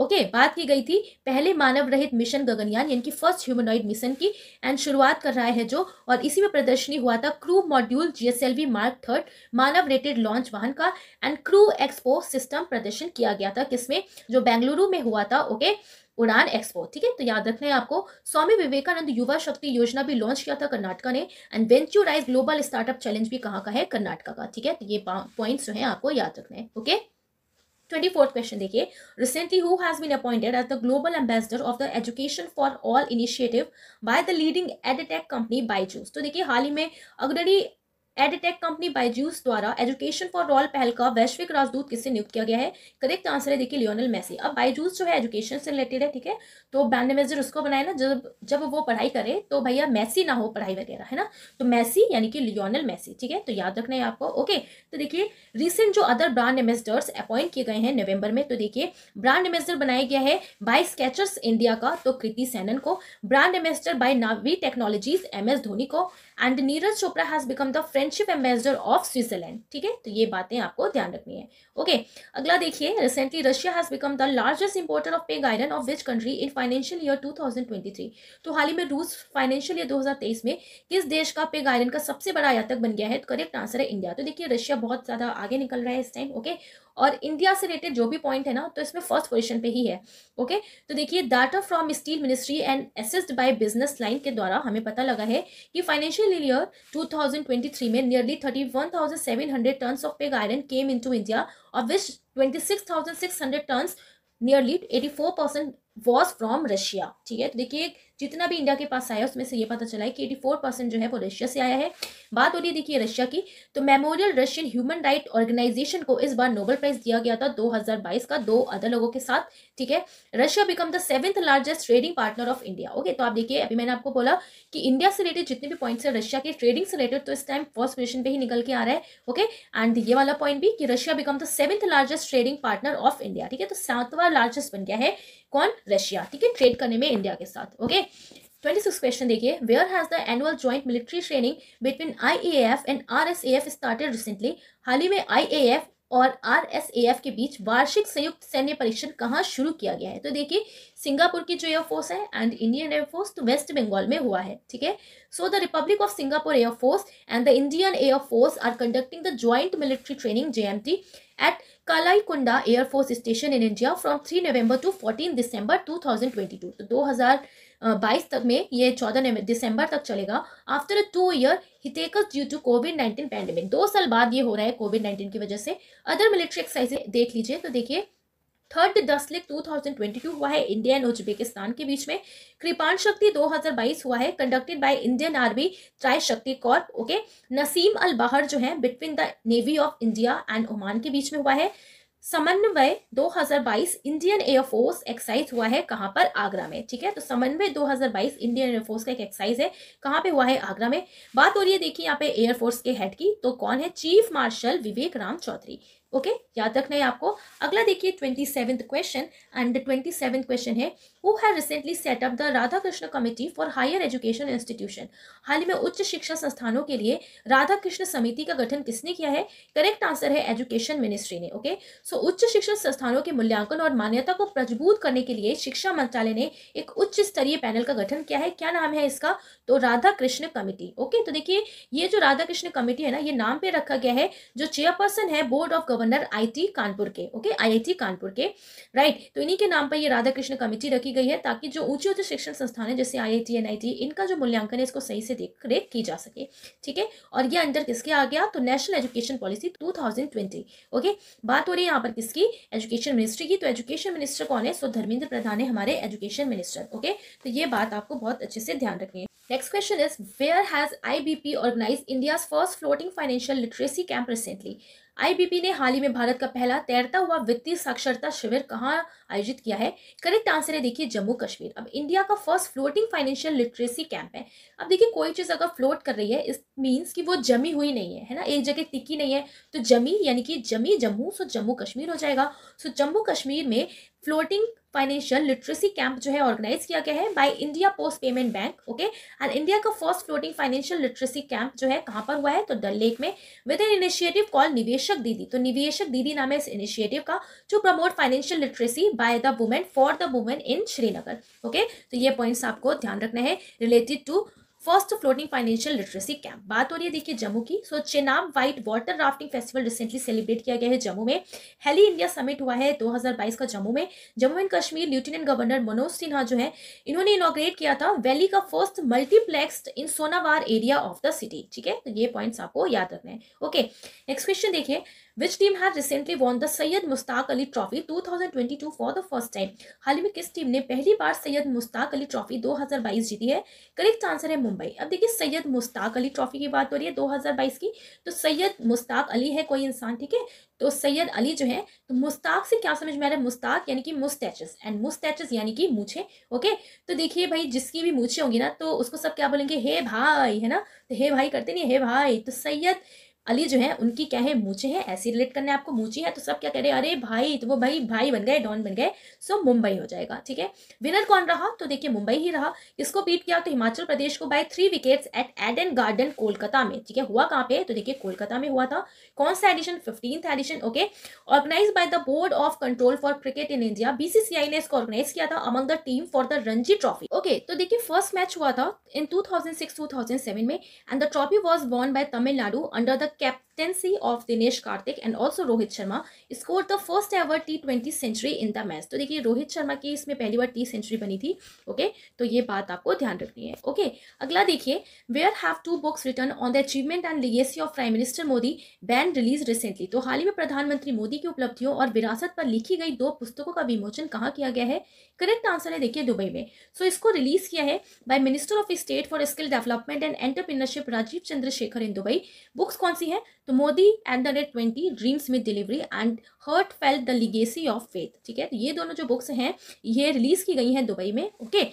ओके okay, बात की गई थी पहले मानव रहित मिशन गगनयान यानी कि फर्स्ट ह्यूमनॉइड मिशन की एंड शुरुआत कर रहा है जो और इसी में प्रदर्शनी हुआ था crew module GSLV mark third मानव रेटेड लॉन्च वाहन का एंड क्रू एक्सपो सिस्टम प्रदर्शन किया गया था किसमें जो बेंगलुरु में हुआ था ओके okay? उड़ान एक्सपो ठीक है तो याद रखना है आपको स्वामी विवेकानंद युवा शक्ति योजना भी लॉन्च किया था कर्नाटका ने and venturize global startup challenge भी कहाँ का है कर्नाटका का ठीक है तो ये पॉइंट्स जो है आपको याद रखना है ओके ट्वेंटी फोर्थ क्वेश्चन देखिए recently who has been appointed as the global ambassador of the education for all initiative by the leading edtech company Byju's तो देखिए हाल ही में अग्रणी एडिटेक कंपनी बायजूस द्वारा एजुकेशन फॉर रॉल पहल का वैश्विक राजदूत किससे नियुक्त किया गया है करेक्ट आंसर है देखिए लियोनल मैसी अब बायजूस जो है एजुकेशन से रिलेटेड है ठीक है तो ब्रांड एम्बेसडर उसको बनाए ना जब जब वो पढ़ाई करे तो भैया मैसी ना हो पढ़ाई वगैरह है ना तो मैसी यानी कि लियोनल मैसी ठीक है तो याद रखना है आपको ओके तो देखिए रिसेंट जो अदर ब्रांड एम्बेसडर्स अपॉइंट किए गए हैं नवंबर में तो देखिए ब्रांड एम्बेसडर बनाया गया है बाय स्केचर्स इंडिया का तो कृति सैनन को brand ambassador by Navi technologies M S Dhoni को and Neeraj Chopra has become the friendship ambassador of Switzerland ठीक है तो ये बातें आपको ध्यान रखनी है ओके okay, अगला देखिए recently Russia has become the largest importer of pig iron of which country in financial year two तो हाल ही में रूस फाइनेंशियल ईयर दो में किस देश का पेग आयरन का सबसे बड़ा आयातक बन गया है तो करेक्ट आंसर है इंडिया तो देखिए रशिया बहुत ज़्यादा आगे निकल रहा है इस टाइम ओके okay? और इंडिया से रिलेटेड जो भी पॉइंट है ना तो इसमें फर्स्ट पोजिशन पे ही है ओके तो देखिए data from steel ministry and assist by business line के द्वारा हमें पता लगा है कि फाइनेंशियल ईयर 2023 में nearly 31,700 tons of pig iron came into India और which hundred tons nearly eighty four percent was from Russia ठीक है तो देखिए जितना भी इंडिया के पास आया उसमें से ये पता चला है कि एटी फोर परसेंट जो है वो रशिया से आया है बात हो रही है देखिए रशिया की तो memorial Russian human right organisation को इस बार नोबल प्राइज दिया गया था दो का दो अदर लोगों के साथ ठीक है Russia become the seventh largest trading partner of India okay तो आप देखिए अभी मैंने आपको बोला कि इंडिया से रिलेटेड जितने भी पॉइंट्स है रशिया के ट्रेडिंग से रिलेटेड तो इस टाइम फर्स्ट पोजिशन पे ही निकल के आ रहा है ओके एंड ये वाला पॉइंट भी कि Russia become the seventh largest trading partner of India ठीक है तो सातवा लार्जेस्ट बन गया है कौन रशिया ठीक है ट्रेड करने में इंडिया के साथ ओके ट्वेंटी सिक्स क्वेश्चन देखिए where has the annual joint military training between I A F and R S A F started recently हाल ही में आई ए एफ और आर एस ए एफ के बीच वार्षिक संयुक्त सैन्य परीक्षण कहाँ शुरू किया गया है तो देखिए सिंगापुर की जो एयरफोर्स है एंड इंडियन एयरफोर्स तो वेस्ट बंगाल में हुआ है ठीक है so the Republic of Singapore air force and the Indian air force are conducting the joint military training J M T at Kunda air force station in India from three November to fourteen December two thousand twenty two तो दो हज़ार बाईस तक में ये चौदह दिसंबर तक चलेगा after a two year hiatus due to Covid nineteen pandemic दो साल बाद ये हो रहा है कोविड नाइन्टीन की वजह से अदर मिलिट्री एक्साइज देख लीजिए तो देखिए थर्ड दस लिख टू हुआ है इंडिया एंड उज्बेकिस्तान के बीच में कृपाण शक्ति दो हजार बाईस हुआ है conducted by Indian army Trishakti corps okay Naseem Al Bahr जो है between the navy of India and Oman के बीच में हुआ है समन्वय 2022 इंडियन एयरफोर्स एक्साइज हुआ है कहाँ पर आगरा में ठीक है तो समन्वय 2022 इंडियन एयरफोर्स का एक एक्साइज है कहाँ पे हुआ है आगरा में बात हो रही है देखिए यहाँ पे एयरफोर्स के हेड की तो कौन है chief marshal Vivek Ram Chaudhari okay okay? याद रखना है आपको अगला देखिए twenty seventh question and twenty seventh question है who have recently set up the Radha Krishna committee for higher education institution हाल ही में उच्च शिक्षा संस्थानों के लिए राधा कृष्ण समिति का गठन किसने किया है करेक्ट आंसर है एजुकेशन मिनिस्ट्री ने ओके okay? सो so, उच्च शिक्षण संस्थानों के मूल्यांकन और मान्यता को मजबूत करने के लिए शिक्षा मंत्रालय ने एक उच्च स्तरीय पैनल का गठन किया है क्या नाम है इसका तो Radha Krishna committee okay okay? तो देखिए ये जो राधा कृष्ण कमेटी है ना ये नाम पर रखा गया है जो चेयरपर्सन है board of govern governor IT Kanpur के ओके आईआईटी कानपुर के राइट तो इन्हीं के नाम पर ये राधा कृष्ण कमेटी रखी गई है ताकि जो ऊंचे ऊंचे शिक्षण संस्थान है जैसे आईआईटी एनआईटी इनका जो मूल्यांकन है इसको सही से देख रेख की जा सके ठीक है और ये अंडर किसके आ गया तो national education policy too okay बात हो रही है यहाँ पर किसकी एजुकेशन मिनिस्ट्री की तो एजुकेशन मिनिस्टर कौन है सो धर्मेंद्र प्रधान है हमारे एजुकेशन मिनिस्टर ओके तो ये बात आपको बहुत अच्छे से ध्यान रखनी है is where has I B P organise India first floating financial literacy camp recently IBP ने हाल ही में भारत का पहला तैरता हुआ वित्तीय साक्षरता शिविर कहाँ आयोजित किया है करेक्ट आंसर है देखिए जम्मू कश्मीर अब इंडिया का first floating financial literacy camp है अब देखिए कोई चीज़ अगर फ्लोट कर रही है इस मीन्स कि वो जमी हुई नहीं है है ना एक जगह टिकी नहीं है तो जमी यानी कि जमी जम्मू सो जम्मू कश्मीर हो जाएगा सो जम्मू कश्मीर में फ्लोटिंग फाइनेंशियल लिटरेसी कैंप जो है ऑर्गेनाइज किया गया है by India post payment bank okay and India का first floating financial literacy camp जो है कहाँ पर हुआ है तो डल लेक में with an initiative call Niveshak Didi तो निवेशक दीदी नाम है इस इनिशिएटिव का to promote financial literacy by the women for the women in Srinagar okay तो ये पॉइंट्स आपको ध्यान रखना है related to first floating financial literacy camp बात हो रही है देखिए जम्मू की so so, Chenab white water rafting festival recently celebrate किया गया है जम्मू में हेली इंडिया समिट हुआ है 2022 का जम्मू में Jammu and Kashmir lieutenant governor Manoj Sinha जो है इन्होंने इनोग्रेट किया था वैली का first multiplex in Sonawar area of the city ठीक है तो ये पॉइंट्स आपको याद रखना है ओके नेक्स्ट क्वेश्चन देखिए which team had recently won the Syed Mushtaq Ali trophy 2022 for the first time हाल ही में किस टीम ने पहली बार सैयद मुस्ताक अली ट्रॉफी 2022 जीती है करेक्ट आंसर है मुंबई अब देखिए सैयद मुस्ताक अली ट्रॉफी की बात हो रही है 2022 की तो सैयद मुस्ताक अली है कोई इंसान ठीक है तो सैयद अली जो है तो मुस्ताक से क्या समझ में आ रहा है मुस्ताक यानी कि मुस्तैचस एंड मुस्तैचस यानी कि मूछे ओके तो देखिए भाई जिसकी भी मूछे होंगी ना तो उसको सब क्या बोलेंगे हे भाई है ना तो हे भाई करते नहीं हे भाई तो सैयद अली जो है उनकी क्या है मूँचे है ऐसी रिलेट करने आपको मूँची है तो सब क्या कह रहे हैं अरे भाई तो वो भाई भाई बन गए डॉन बन गए सो मुंबई हो जाएगा ठीक है विनर कौन रहा तो देखिए मुंबई ही रहा इसको बीट किया तो हिमाचल प्रदेश को by three wickets at Eden Garden Kolkata में ठीक है हुआ कहाँ पे तो देखिए कोलकाता में हुआ था कौन सा edition fifteenth edition okay organise by the board of control for cricket in India BCCI ने इसको ऑर्गेनाइज किया था among the team for the Ranji trophy okay तो देखिए फर्स्ट मैच हुआ था in two thousand six two thousand seven में and the trophy was born by Tamil Nadu under the the captaincy of Dinesh Karthik and also Rohit Sharma scored the first ever T20 century in the match. तो देखिए रोहित शर्मा की इसमें पहली बार T century बनी थी okay? तो ये बात आपको ध्यान रखनी है okay? अगला देखिए where have two books written on the achievement and legacy of Prime Minister Modi been released recently. तो हाल ही में प्रधानमंत्री मोदी की उपलब्धियों और विरासत पर लिखी गई दो पुस्तकों का विमोचन कहाँ किया गया है करेक्ट आंसर है देखिए दुबई में सो so, इसको रिलीज किया है by minister of state for skill development and entrepreneurship Rajeev Chandrasekhar in Dubai books कौन सी है तो Modi at the rate twenty dreams with delivery and heart fail the legacy of faith ठीक है तो ये दोनों जो बुक्स हैं ये रिलीज़ की गई हैं दुबई में ओके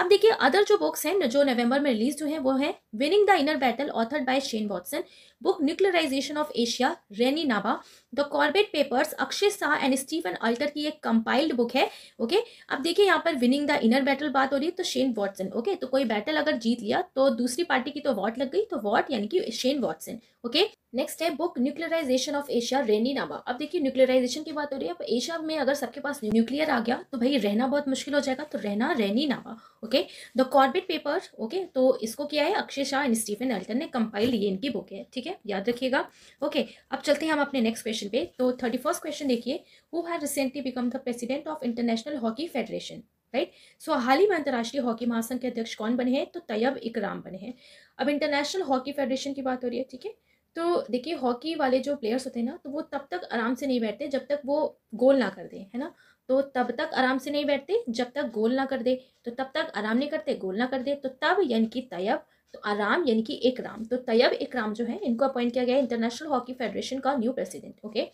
अब देखिए अदर जो बुक्स हैं जो नवंबर में रिलीज हुए हैं वो है winning the inner battle authored by Shane Watson book Nuclearization of Asia रेनी नाबा the Corbett papers Akshay Shah and Stephen Alter की एक कंपाइल्ड बुक है ओके अब देखिए यहाँ पर विनिंग द इनर बैटल बात हो रही है तो शेन वॉटसन ओके तो कोई बैटल अगर जीत लिया तो दूसरी पार्टी की तो वॉट लग गई तो वॉट यानी कि शेन वॉटसन ओके नेक्स्ट है बुक न्यूक्लियराइजेशन ऑफ एशिया रेनी नाबा अब देखिए न्यूक्लियराइजेशन की बात हो रही है अब एशिया में अगर सबके पास न्यूक्लियर आ गया तो भाई रहना बहुत मुश्किल हो जाएगा तो रहना रेनी नाबा okay the Corbett paper okay तो इसको किया है Akshay Shah and Stephen Alter ने कंपाइल ये इनकी बुक है ठीक है है याद रखिएगा ओके अब चलते हैं हम अपने नेक्स्ट क्वेश्चन पे तो थर्टी फर्स्ट क्वेश्चन देखिए who have recently become the president of international hockey federation right so हाल ही में अंतर्राष्ट्रीय हॉकी महासंघ के अध्यक्ष कौन बने हैं तो तैयब इकराम बने हैं अब इंटरनेशनल हॉकी फेडरेशन की बात हो रही है ठीक है तो देखिए हॉकी वाले जो प्लेयर्स होते हैं ना तो वो तब तक आराम से नहीं बैठते जब तक वो गोल ना कर दें है ना तो तब तक आराम से नहीं बैठते जब तक गोल ना कर दे तो तब तक आराम नहीं करते गोल ना कर दे तो तब यानी कि तयब तो आराम यानी कि एक राम तो तयब एक राम जो है इनको अपॉइंट किया गया इंटरनेशनल हॉकी फेडरेशन का न्यू प्रेसिडेंट ओके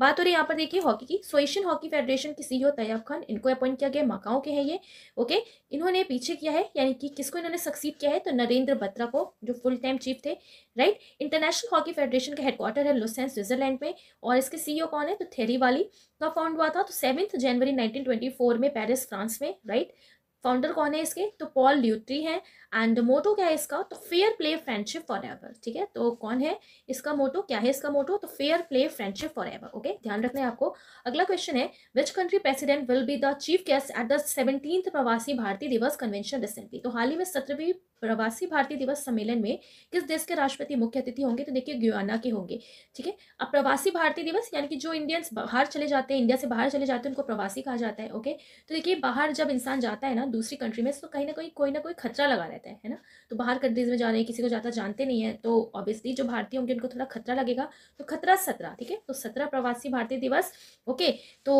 बात हो रही है यहाँ पर देखिए हॉकी की सो हॉकी फेडरेशन के सीईओ तैयब खान इनको अपॉइंट किया गया माकाओं के हैं ये ओके इन्होंने पीछे किया है यानी कि किसको इन्होंने सक्सीड किया है तो नरेंद्र बत्रा को जो फुल टाइम चीफ थे राइट इंटरनेशनल हॉकी फेडरेशन का हेडक्वार्टर है लुसेन स्विट्जरलैंड में और इसके सीईओ कौन है तो थेरी वाली का फाउंड हुआ था तो सेवन्थ जनवरी नाइनटीन में पेरिस फ्रांस में राइट फाउंडर कौन है इसके तो पॉल ल्यूट्री है एंड मोटो क्या है इसका तो fair play friendship forever ठीक है तो कौन है इसका मोटो क्या है इसका मोटो तो fair play friendship forever okay ध्यान रखना है आपको अगला क्वेश्चन है which country president will be the chief guest at the seventeen Pravasi Bharatiya दिवस कन्वेंशन रिसेंटली तो हाल ही में सत्रहवीं प्रवासी भारतीय दिवस सम्मेलन में किस देश के राष्ट्रपति मुख्य अतिथि होंगे तो देखिए गुआना के होंगे ठीक है अब प्रवासी भारतीय दिवस यानी कि जो इंडियंस बाहर चले जाते हैं इंडिया से बाहर चले जाते हैं उनको प्रवासी कहा जाता है ओके तो देखिए बाहर जब इंसान जाता है ना दूसरी कंट्री में तो कहीं ना कहीं कोई ना कोई खतरा लगा रहता है है ना तो बाहर कंट्रीज़ में जा रहे हैं किसी को ज़्यादा जानते नहीं है तो ऑब्वियसली जो भारतीय होंगे उनको थोड़ा खतरा लगेगा तो खतरा सत्रह ठीक है तो सत्रह प्रवासी भारतीय दिवस ओके तो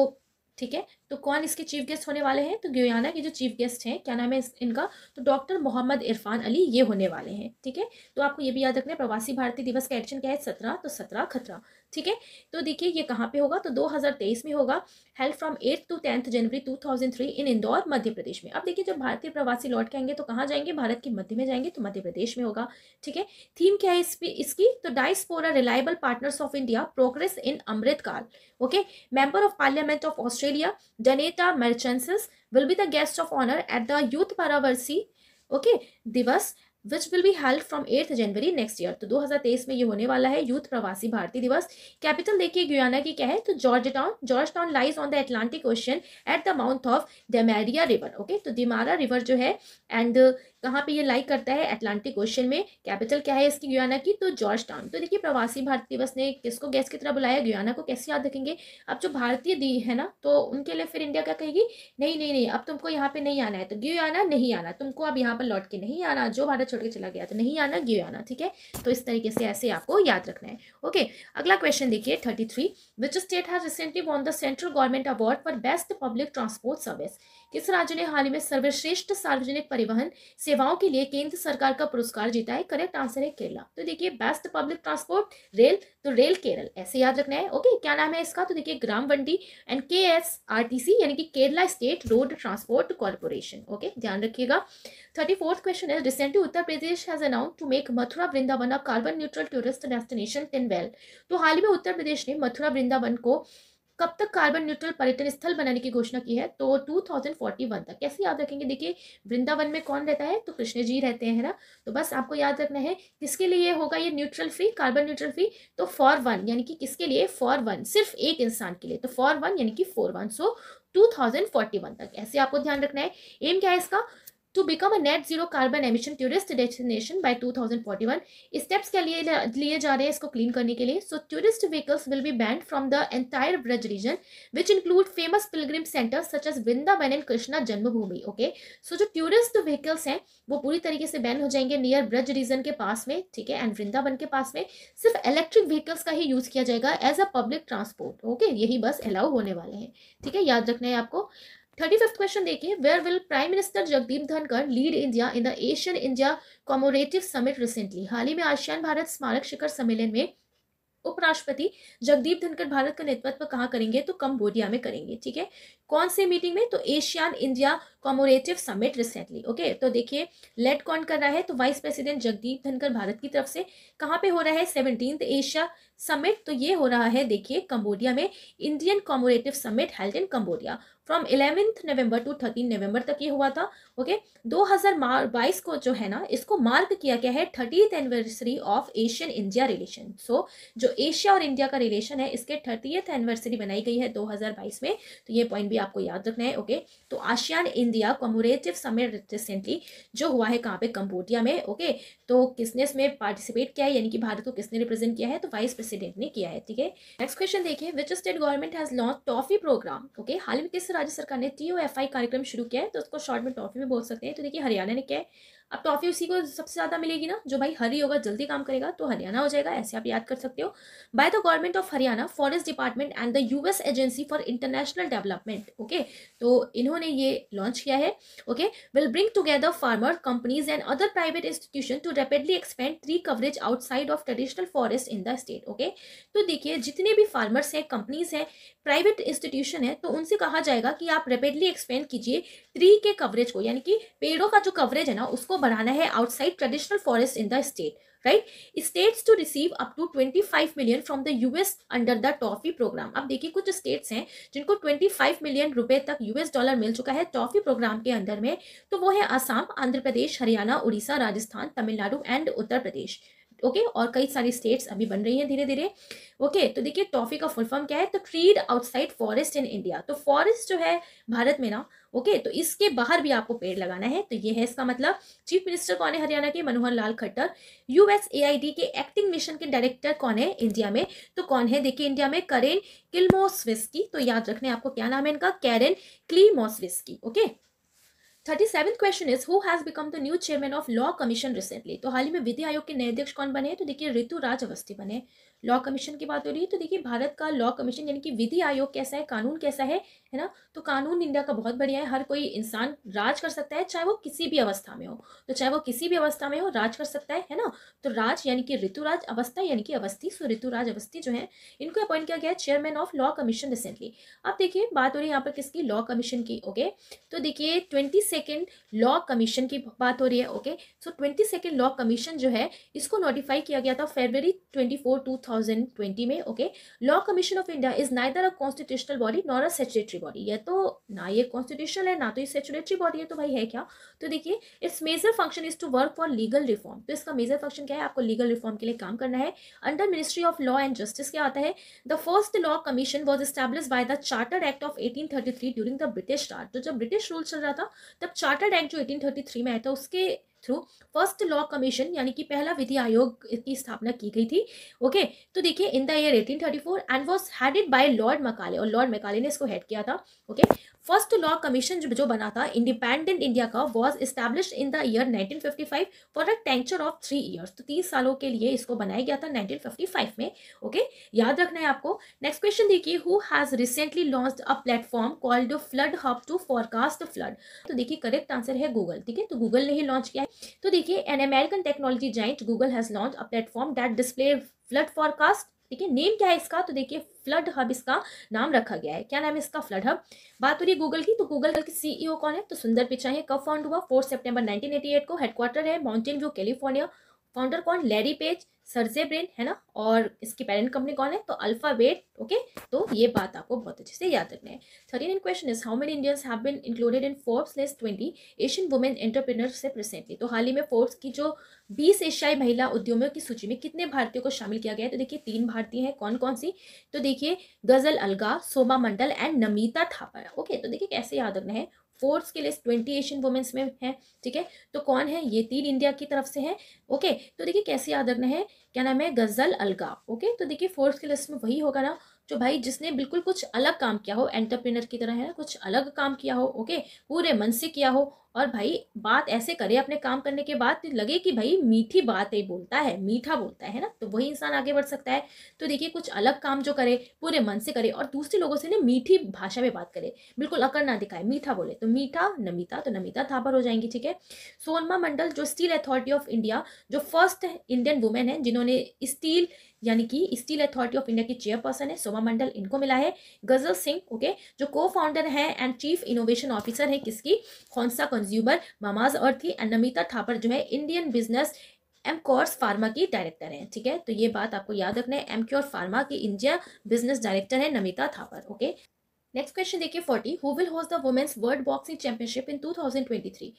ठीक है तो कौन इसके चीफ गेस्ट होने वाले हैं तो गुयाना के जो चीफ गेस्ट हैं क्या नाम है इनका तो डॉक्टर मोहम्मद इरफान अली ये होने वाले हैं ठीक है तो आपको ये भी याद रखना है प्रवासी भारतीय दिवस का एडिशन क्या है सत्रह तो सत्रह खतरा ठीक है तो देखिए ये कहाँ पे होगा तो 2023 में होगा held from eight to tenth January 2003 in Indore Madhya Pradesh में अब देखिए जब भारतीय प्रवासी लौट के आएंगे तो कहाँ जाएंगे भारत के मध्य में जाएंगे तो मध्य प्रदेश में होगा ठीक है थीम क्या है इस इसकी तो diaspora reliable partners of India progress in Amrit Kaal okay member of parliament of Australia Janeta Merchansis will be the guest of honor at the Youth Paravarsi okay, Divas which will be held from eighth January next year तो 2023 में ये होने वाला है youth प्रवासी भारतीय दिवस capital देखिए Guyana की क्या है तो Georgetown Georgetown lies on the Atlantic Ocean at the mouth of Demerara river okay तो दिमारा रिवर जो है एंड कहाँ पे ये लाइक करता है अटलांटिक ओशन में कैपिटल क्या है इसकी गुयाना की तो जॉर्ज टाउन तो देखिए प्रवासी भारतीय दिवस ने किसको गैस की तरह बुलाया गुयाना को कैसे याद रखेंगे अब जो भारतीय दी है ना तो उनके लिए फिर इंडिया क्या कहेगी नहीं नहीं नहीं अब तुमको यहाँ पे नहीं आना है तो गुयाना नहीं आना तुमको अब यहाँ पर लौट के नहीं आना जो भारत छोड़ के चला गया तो नहीं आना गुयाना ठीक है तो इस तरीके से ऐसे आपको याद रखना है ओके अगला क्वेश्चन देखिए thirty three which state has recently won the central government award for best public transport service किस राज्य ने हाल ही में सर्वश्रेष्ठ सार्वजनिक परिवहन सेवाओं के लिए केंद्र सरकार का पुरस्कार जीता है करेक्ट आंसर है केरला तो देखिए बेस्ट पब्लिक ट्रांसपोर्ट रेल तो रेल केरल ऐसे याद रखना है ओके क्या नाम है इसका तो देखिए Grama Vandi and K S R T C यानी कि Kerala state road transport corporation okay ध्यान रखिएगा थर्टी फोर्थ क्वेश्चन है recently Uttar Pradesh has announce to make Mathura Vrindavan a carbon neutral tourist destination टिन वेल तो हाल ही में उत्तर प्रदेश ने मथुरा वृंदावन को कब तक कार्बन न्यूट्रल पर्यटन स्थल बनाने की घोषणा की है तो 2041 तक कैसे याद रखेंगे देखिए वृंदावन में कौन रहता है तो कृष्ण जी रहते हैं ना तो बस आपको याद रखना है किसके लिए होगा ये neutral free carbon neutral free तो फॉर वन यानी कि किसके लिए फॉर वन सिर्फ एक इंसान के लिए तो फॉर वन यानी कि फोर वन सो वन तक ऐसे आपको ध्यान रखना है एम क्या है इसका to become a net zero carbon emission tourist destination by 2041 steps के लिए लिए जा रहे हैं इसको clean करने के लिए so tourist vehicles will be banned from the entire Braj region which include famous pilgrim centers such as Vrindavan and Krishna Janmabhoomi okay सो जो टूरिस्ट व्हीकल्स हैं वो पूरी तरीके से बैन हो जाएंगे नियर ब्रज रीजन के पास में ठीक है एंड वृंदावन के पास में सिर्फ इलेक्ट्रिक व्हीकल्स का ही यूज़ किया जाएगा as a public transport okay यही बस अलाउ होने वाले हैं ठीक है याद रखना है आपको थर्टी फिफ्थ क्वेश्चन देखिए where will prime minister Jagdeep Dhankhar lead India in the Asian India commemorative summit recently हाल ही में आशियान भारत स्मारक शिखर सम्मेलन में उपराष्ट्रपति जगदीप धनकर भारत का नेतृत्व कहाँ करेंगे तो कम्बोडिया में करेंगे ठीक है कौन से मीटिंग में तो Asian India commemorative summit recently okay तो देखिए लेट कौन कर रहा है तो वाइस प्रेसिडेंट जगदीप धनकर भारत की तरफ से कहाँ पे हो रहा है सेवनटीन एशिया समिट तो ये हो रहा है देखिए कम्बोडिया में Indian commemorative summit held in Cambodia from eleventh November to thirteen November तक ये हुआ था ओके दो हज़ार बाईस को जो है ना इसको मार्क किया गया है thirtieth anniversary of Asian India relation so जो एशिया और इंडिया का रिलेशन है इसके थर्टीथ एनिवर्सरी बनाई गई है दो हज़ार बाईस में तो ये पॉइंट भी आपको याद रखना है ओके तो ASEAN India commemorative summit recently जो हुआ है कहाँ पे कंबोडिया में ओके तो किसने इसमें पार्टिसिपेट किया है यानी कि भारत को किसने रिप्रेजेंट किया है तो वाइस प्रेसिडेंट ने किया है ठीक है नेक्स्ट क्वेश्चन देखिए which state government has launch TOFI program okay हाल में किस राज्य सरकार ने टी कार्यक्रम शुरू किया है तो उसको शॉर्ट में टॉफी भी बोल सकते हैं तो देखिए हरियाणा ने क्या है अब टॉफ़ी तो उसी को सबसे ज़्यादा मिलेगी ना जो भाई हरी होगा जल्दी काम करेगा तो हरियाणा हो जाएगा ऐसे आप याद कर सकते हो by the government of Haryana forest department and the US agency for international development okay तो इन्होंने ये लॉन्च किया है okay will bring together farmer companies and other private institution to rapidly expand tree coverage outside of traditional forest in the state okay तो देखिए जितने भी farmers हैं कंपनीज हैं प्राइवेट इंस्टीट्यूशन है तो उनसे कहा जाएगा कि आप रेपिडली एक्सपेंड कीजिए ट्री के कवरेज को यानी कि पेड़ों का जो कवरेज है ना उसको बनाना है outside traditional forest in the state right states to receive up to twenty five million from the US under the TOFI program अब देखिए कुछ स्टेट्स हैं जिनको ट्वेंटी फाइव मिलियन रुपए तक यूएस डॉलर मिल चुका है टॉफी प्रोग्राम के अंदर में तो वो है असम आंध्र प्रदेश हरियाणा उड़ीसा राजस्थान तमिलनाडु एंड उत्तर प्रदेश ओके और कई सारी स्टेट्स अभी बन रही हैं धीरे धीरे ओके तो देखिए टॉफी का फुल फॉर्म क्या है तो trees outside forest in India तो फॉरेस्ट जो है भारत में ना ओके तो इसके बाहर भी आपको पेड़ लगाना है तो ये है इसका मतलब चीफ मिनिस्टर कौन है हरियाणा के मनोहर लाल खट्टर यूएसएआईडी के एक्टिंग मिशन के डायरेक्टर कौन है इंडिया में तो कौन है देखिए इंडिया में करेन किलमोसविस्की तो याद रखना है आपको क्या नाम है इनका Karen Klimowski okay thirty seven question is who has become the new chairman of law commission recently तो हाल ही में विधि आयोग के नए अध्यक्ष कौन बने तो देखिए ऋतु राज अवस्थी बने लॉ कमीशन की बात हो रही है तो देखिए भारत का लॉ कमीशन यानी कि विधि आयोग कैसा है कानून कैसा है है ना तो कानून इंडिया का बहुत बढ़िया है हर कोई इंसान राज कर सकता है चाहे वो किसी भी अवस्था में हो तो चाहे वो किसी भी अवस्था में हो राज कर सकता है है ना तो राज यानी कि ऋतुराज अवस्था यानी कि अवस्थी सो ऋतुराज अवस्थी जो है इनको अपॉइंट किया गया chairman of law commission recently अब देखिए बात हो रही है यहाँ पर किसकी लॉ कमीशन की ओके तो देखिए ट्वेंटी सेकेंड लॉ कमीशन की बात हो रही है okay so twenty second law commission जो है इसको नोटिफाई किया गया था फेबररी ट्वेंटी फोर टू 2020 में okay law commission of India is neither a constitutional body nor a statutory body ये तो ना ये कॉन्स्टिट्यूशनल है ना तो ये सेचुरेटरी बॉडी है तो भाई है क्या तो देखिए its major function is to work for legal reform तो इसका मेजर फंक्शन क्या है आपको लीगल रिफॉर्म के लिए काम करना है under ministry of law and justice क्या आता है the first law commission was establish by the chartered act of 1833 during the British Raj तो जब ब्रिटिश रूल चल रहा था तब चार्टर्ड एक्ट जो 1833 में आया था उसके थ्रू फर्स्ट लॉ कमीशन यानी कि पहला विधि आयोग की स्थापना की गई थी ओके okay, तो देखिए in the year 1834 and was headed by Lord Macaulay और लॉर्ड मकाले ने इसको हेड किया था okay okay? First law commission जो बना था इंडिपेंडेंट इंडिया का was establish in the year 1955 for a tenure of three years तो तीस सालों के लिए इसको बनाया गया था 1955 में ओके okay? याद रखना है आपको नेक्स्ट क्वेश्चन देखिए who has recently launch a platform called flood hub to forecast flood तो देखिए करेक्ट आंसर है गूगल ठीक है तो गूगल ने ही लॉन्च किया है तो देखिए an American technology giant Google has launch a platform that display flood forecast ठीक है नेम क्या है इसका तो देखिए फ्लड हब इसका नाम रखा गया है क्या नाम है इसका फ्लड हब बात हो रही है गूगल की तो गूगल के सीईओ कौन है तो सुंदर पिचाई है कब फाउंड हुआ फोर्थ सेप्टेम्बर नाइनटीन को हेडक्वार्टर है माउंटेन व्यू कैलिफोर्निया फाउंडर कौन लैरी पेज सरजे ब्रेन है ना और इसकी पेरेंट कंपनी कौन है तो अल्फावेट ओके तो ये बात आपको बहुत अच्छे से याद रखना है thirteen in question is how many Indians have been included in Forbes less twenty Asian women entrepreneurship recently तो हाल ही में फोर्ब्स की जो बीस एशियाई महिला उद्यमियों की सूची में कितने भारतीयों को शामिल किया गया है तो देखिए तीन भारतीय हैं कौन कौन सी तो देखिए गजल अलगा सोमा मंडल एंड नमिता थापा ओके तो देखिए कैसे याद रखना है फोर स्किलेस ट्वेंटी एशियन वुमेंस में है ठीक है तो कौन है ये तीन इंडिया की तरफ से है ओके तो देखिए कैसे याद रखना है क्या नाम है गज़ल अलगा ओके तो देखिए फोर्थ के लिस्ट में वही होगा ना जो तो भाई जिसने बिल्कुल कुछ अलग काम किया हो एंटरप्रेनर की तरह है ना कुछ अलग काम किया हो ओके पूरे मन से किया हो और भाई बात ऐसे करे अपने काम करने के बाद लगे कि भाई मीठी बात है बोलता है मीठा बोलता है ना तो वही इंसान आगे बढ़ सकता है तो देखिए कुछ अलग काम जो करे पूरे मन से करे और दूसरे लोगों से ना मीठी भाषा में बात करे बिल्कुल अकड़ ना दिखाए मीठा बोले तो मीठा नमिता तो नमिता थापर हो जाएंगी ठीक है सोनमा मंडल जो स्टील अथॉरिटी ऑफ इंडिया जो फर्स्ट इंडियन वुमेन है जिन्होंने स्टील यानी कि स्टील अथॉरिटी ऑफ इंडिया की चेयरपर्सन है शोभा मंडल इनको मिला है गजल सिंह ओके जो को फाउंडर है एंड चीफ इनोवेशन ऑफिसर है किसकी Honasa consumer Mamaearth and Namita Thapar जो है Indian business Emcure pharma की डायरेक्टर हैं ठीक है तो ये बात आपको याद रखना है एम क्योर फार्मा की इंडिया बिजनेस डायरेक्टर है Namita Thapar okay next question देखिए forty who will host the women's world boxing championship in two thousand twenty three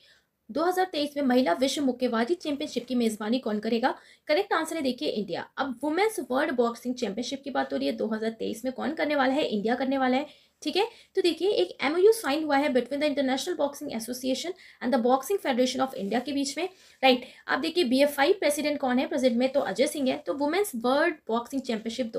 2023 में महिला विश्व मुक्केबाजी चैंपियनशिप की मेजबानी कौन करेगा करेक्ट आंसर है देखिए इंडिया अब वुमेन्स वर्ल्ड बॉक्सिंग चैंपियनशिप की बात हो रही है 2023 में कौन करने वाला है इंडिया करने वाला है ठीक है तो देखिए एक एमओयू साइन हुआ है between the international boxing association and the boxing federation of India के बीच में राइट आप देखिए आई प्रेसिडेंट कौन है प्रेजेंट में तो अजय सिंह है तो वुमेन्स वर्ल्ड बॉक्सिंग चैंपियनशिप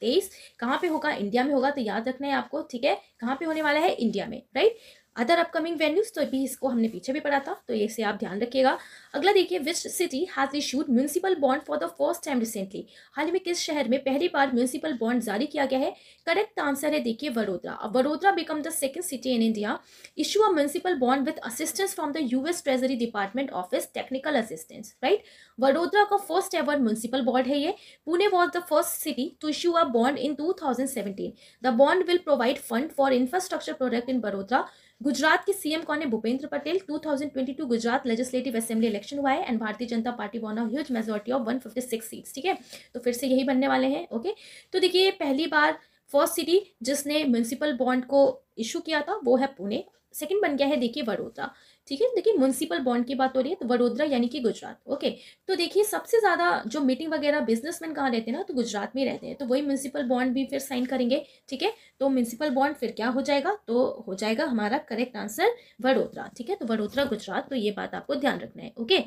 तेईस कहाँ पे होगा इंडिया में होगा तो याद रखना है आपको ठीक है कहाँ पे होने वाला है इंडिया में राइट अदर अपकमिंग वेन्यूज़ तो भी इसको हमने पीछे भी पढ़ा था तो ये इसे आप ध्यान रखिएगा अगला देखिए which city has issued municipal bond for the first time recently हाल ही में किस शहर में पहली बार म्यूनसिपल बॉन्ड जारी किया गया है करेक्ट आंसर है देखिए वडोदरा अब Vadodara become the second city in India issue a municipal bond with assistance from the US treasury department office technical assistance right Vadodara का फर्स्ट एवर म्यूनसिपल बॉन्ड है ये Pune was the first city to issue a bond in two thousand seventeen the bond will provide fund for infrastructure product in Vadodara Gujarat के CM कौन है Bhupendra Patel 2022 Gujarat legislative assembly election हुआ है and भारतीय जनता पार्टी बॉन ह्यूज मेजोरिटी ऑफ 156 सीट्स ठीक है तो फिर से यही बनने वाले हैं ओके तो देखिए पहली बार फर्स्ट सिटी जिसने म्यूनसिपल बॉन्ड को इशू किया था वो है पुणे सेकंड बन गया है देखिए वडोदरा ठीक है देखिए म्यूनसिपल बॉन्ड की बात हो रही है तो वडोदरा यानी कि गुजरात ओके तो देखिए सबसे ज़्यादा जो मीटिंग वगैरह बिजनेसमैन कहाँ रहते हैं ना तो गुजरात में रहते हैं तो वही म्यूनसिपल बॉन्ड भी फिर साइन करेंगे ठीक है तो म्यूनसिपल बॉन्ड फिर क्या हो जाएगा तो हो जाएगा हमारा करेक्ट आंसर वडोदरा ठीक है तो वडोदरा गुजरात तो ये बात आपको ध्यान रखना है ओके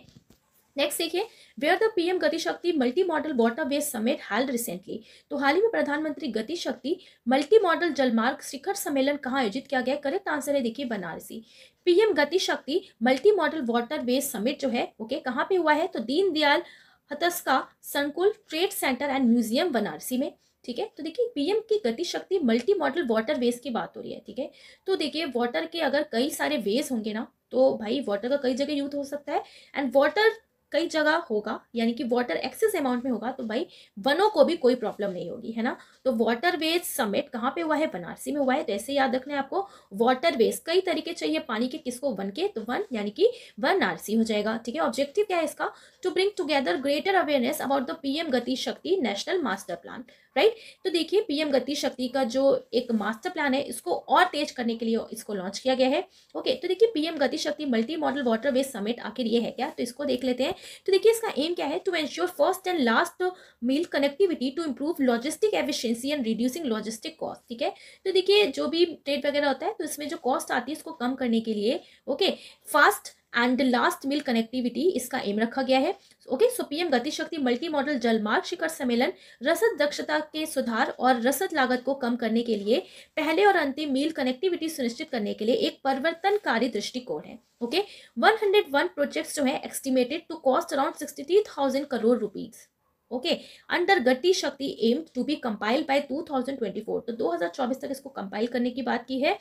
नेक्स्ट देखिए where the PM Gati Shakti multimodal waterway summit held recently तो हाल ही में प्रधानमंत्री गतिशक्ति मल्टी मॉडल जलमार्ग शिखर सम्मेलन कहाँ आयोजित किया गया करेक्ट आंसर है देखिए Banarasi PM Gati Shakti multimodal waterway summit जो है ओके कहाँ पे हुआ है तो दीनदयाल हतस्का Sankul trade centre and museum Banarasi में ठीक है तो देखिए पीएम की Gati Shakti multimodal waterways की बात हो रही है ठीक है तो देखिए वाटर के अगर कई सारे वेज होंगे ना तो भाई वाटर का कई जगह यूज हो सकता है एंड वाटर कई जगह होगा यानी कि वाटर एक्सेस अमाउंट में होगा तो भाई वनों को भी कोई प्रॉब्लम नहीं होगी है ना तो वाटर वेज समिट कहाँ पे हुआ है बनारसी में हुआ है तो ऐसे याद रखना है आपको वाटर वेज कई तरीके चाहिए पानी के किसको वन के तो वन यानी कि बनारसी हो जाएगा ठीक है ऑब्जेक्टिव क्या है इसका to bring together greater awareness about the PM Gati Shakti national master plan right तो देखिए पीएम गति शक्ति का जो एक मास्टर प्लान है इसको और तेज करने के लिए इसको लॉन्च किया गया है ओके तो देखिए PM Gati Shakti multimodal waterways summit आखिर ये है क्या तो इसको देख लेते हैं तो देखिए इसका एम क्या है to ensure first and last mile connectivity to improve logistic efficiency and reducing logistic cost ठीक है तो देखिए जो भी ट्रेड वगैरह होता है तो इसमें जो कॉस्ट आती है इसको कम करने के लिए okay fast and last mile connectivity इसका एम रखा गया है okay so PM Gati Shakti multimodal जलमार्ग शिखर सम्मेलन रसद दक्षता के सुधार और रसद लागत को कम करने के लिए पहले और अंतिम मील कनेक्टिविटी सुनिश्चित करने के लिए एक परिवर्तनकारी दृष्टिकोण है ओके 101 प्रोजेक्ट्स जो है estimated to cost around sixty three thousand crore rupees okay under Gati Shakti aim to be compile by 2024 तो 2024 तक इसको कंपाइल करने की बात की है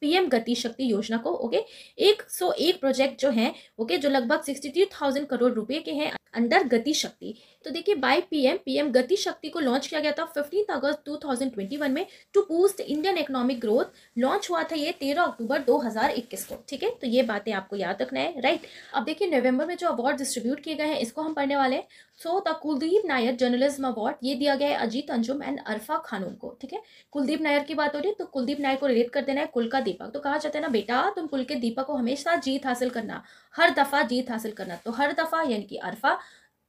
पीएम गति शक्ति योजना को ओके एक सौ एक प्रोजेक्ट जो है ओके जो लगभग सिक्सटी थ्री थाउजेंड करोड़ रुपए के हैं अंदर गति शक्ति तो देखिए बाय पीएम पीएम गति शक्ति को लॉन्च किया गया था फिफ्टीन अगस्त 2021 में to boost Indian economic growth launch हुआ था ये 13 अक्टूबर 2021 को ठीक है तो ये बातें आपको याद रखना है राइट अब देखिए नवंबर में जो अवार्ड डिस्ट्रीब्यूट किए गए हैं इसको हम पढ़ने वाले हैं so the Kuldip Nayar journalism award ये दिया गया है अजीत अंजुम एंड अरफा खानूम को ठीक है कुलदीप नायर की बात हो रही है तो कुलदीप नायर को रिलेट कर देना है कुल का दीपक तो कहा जाता है ना बेटा तुम कुल के दीपक को हमेशा जीत हासिल करना हर दफ़ा जीत हासिल करना तो हर दफ़ा यानी कि अरफा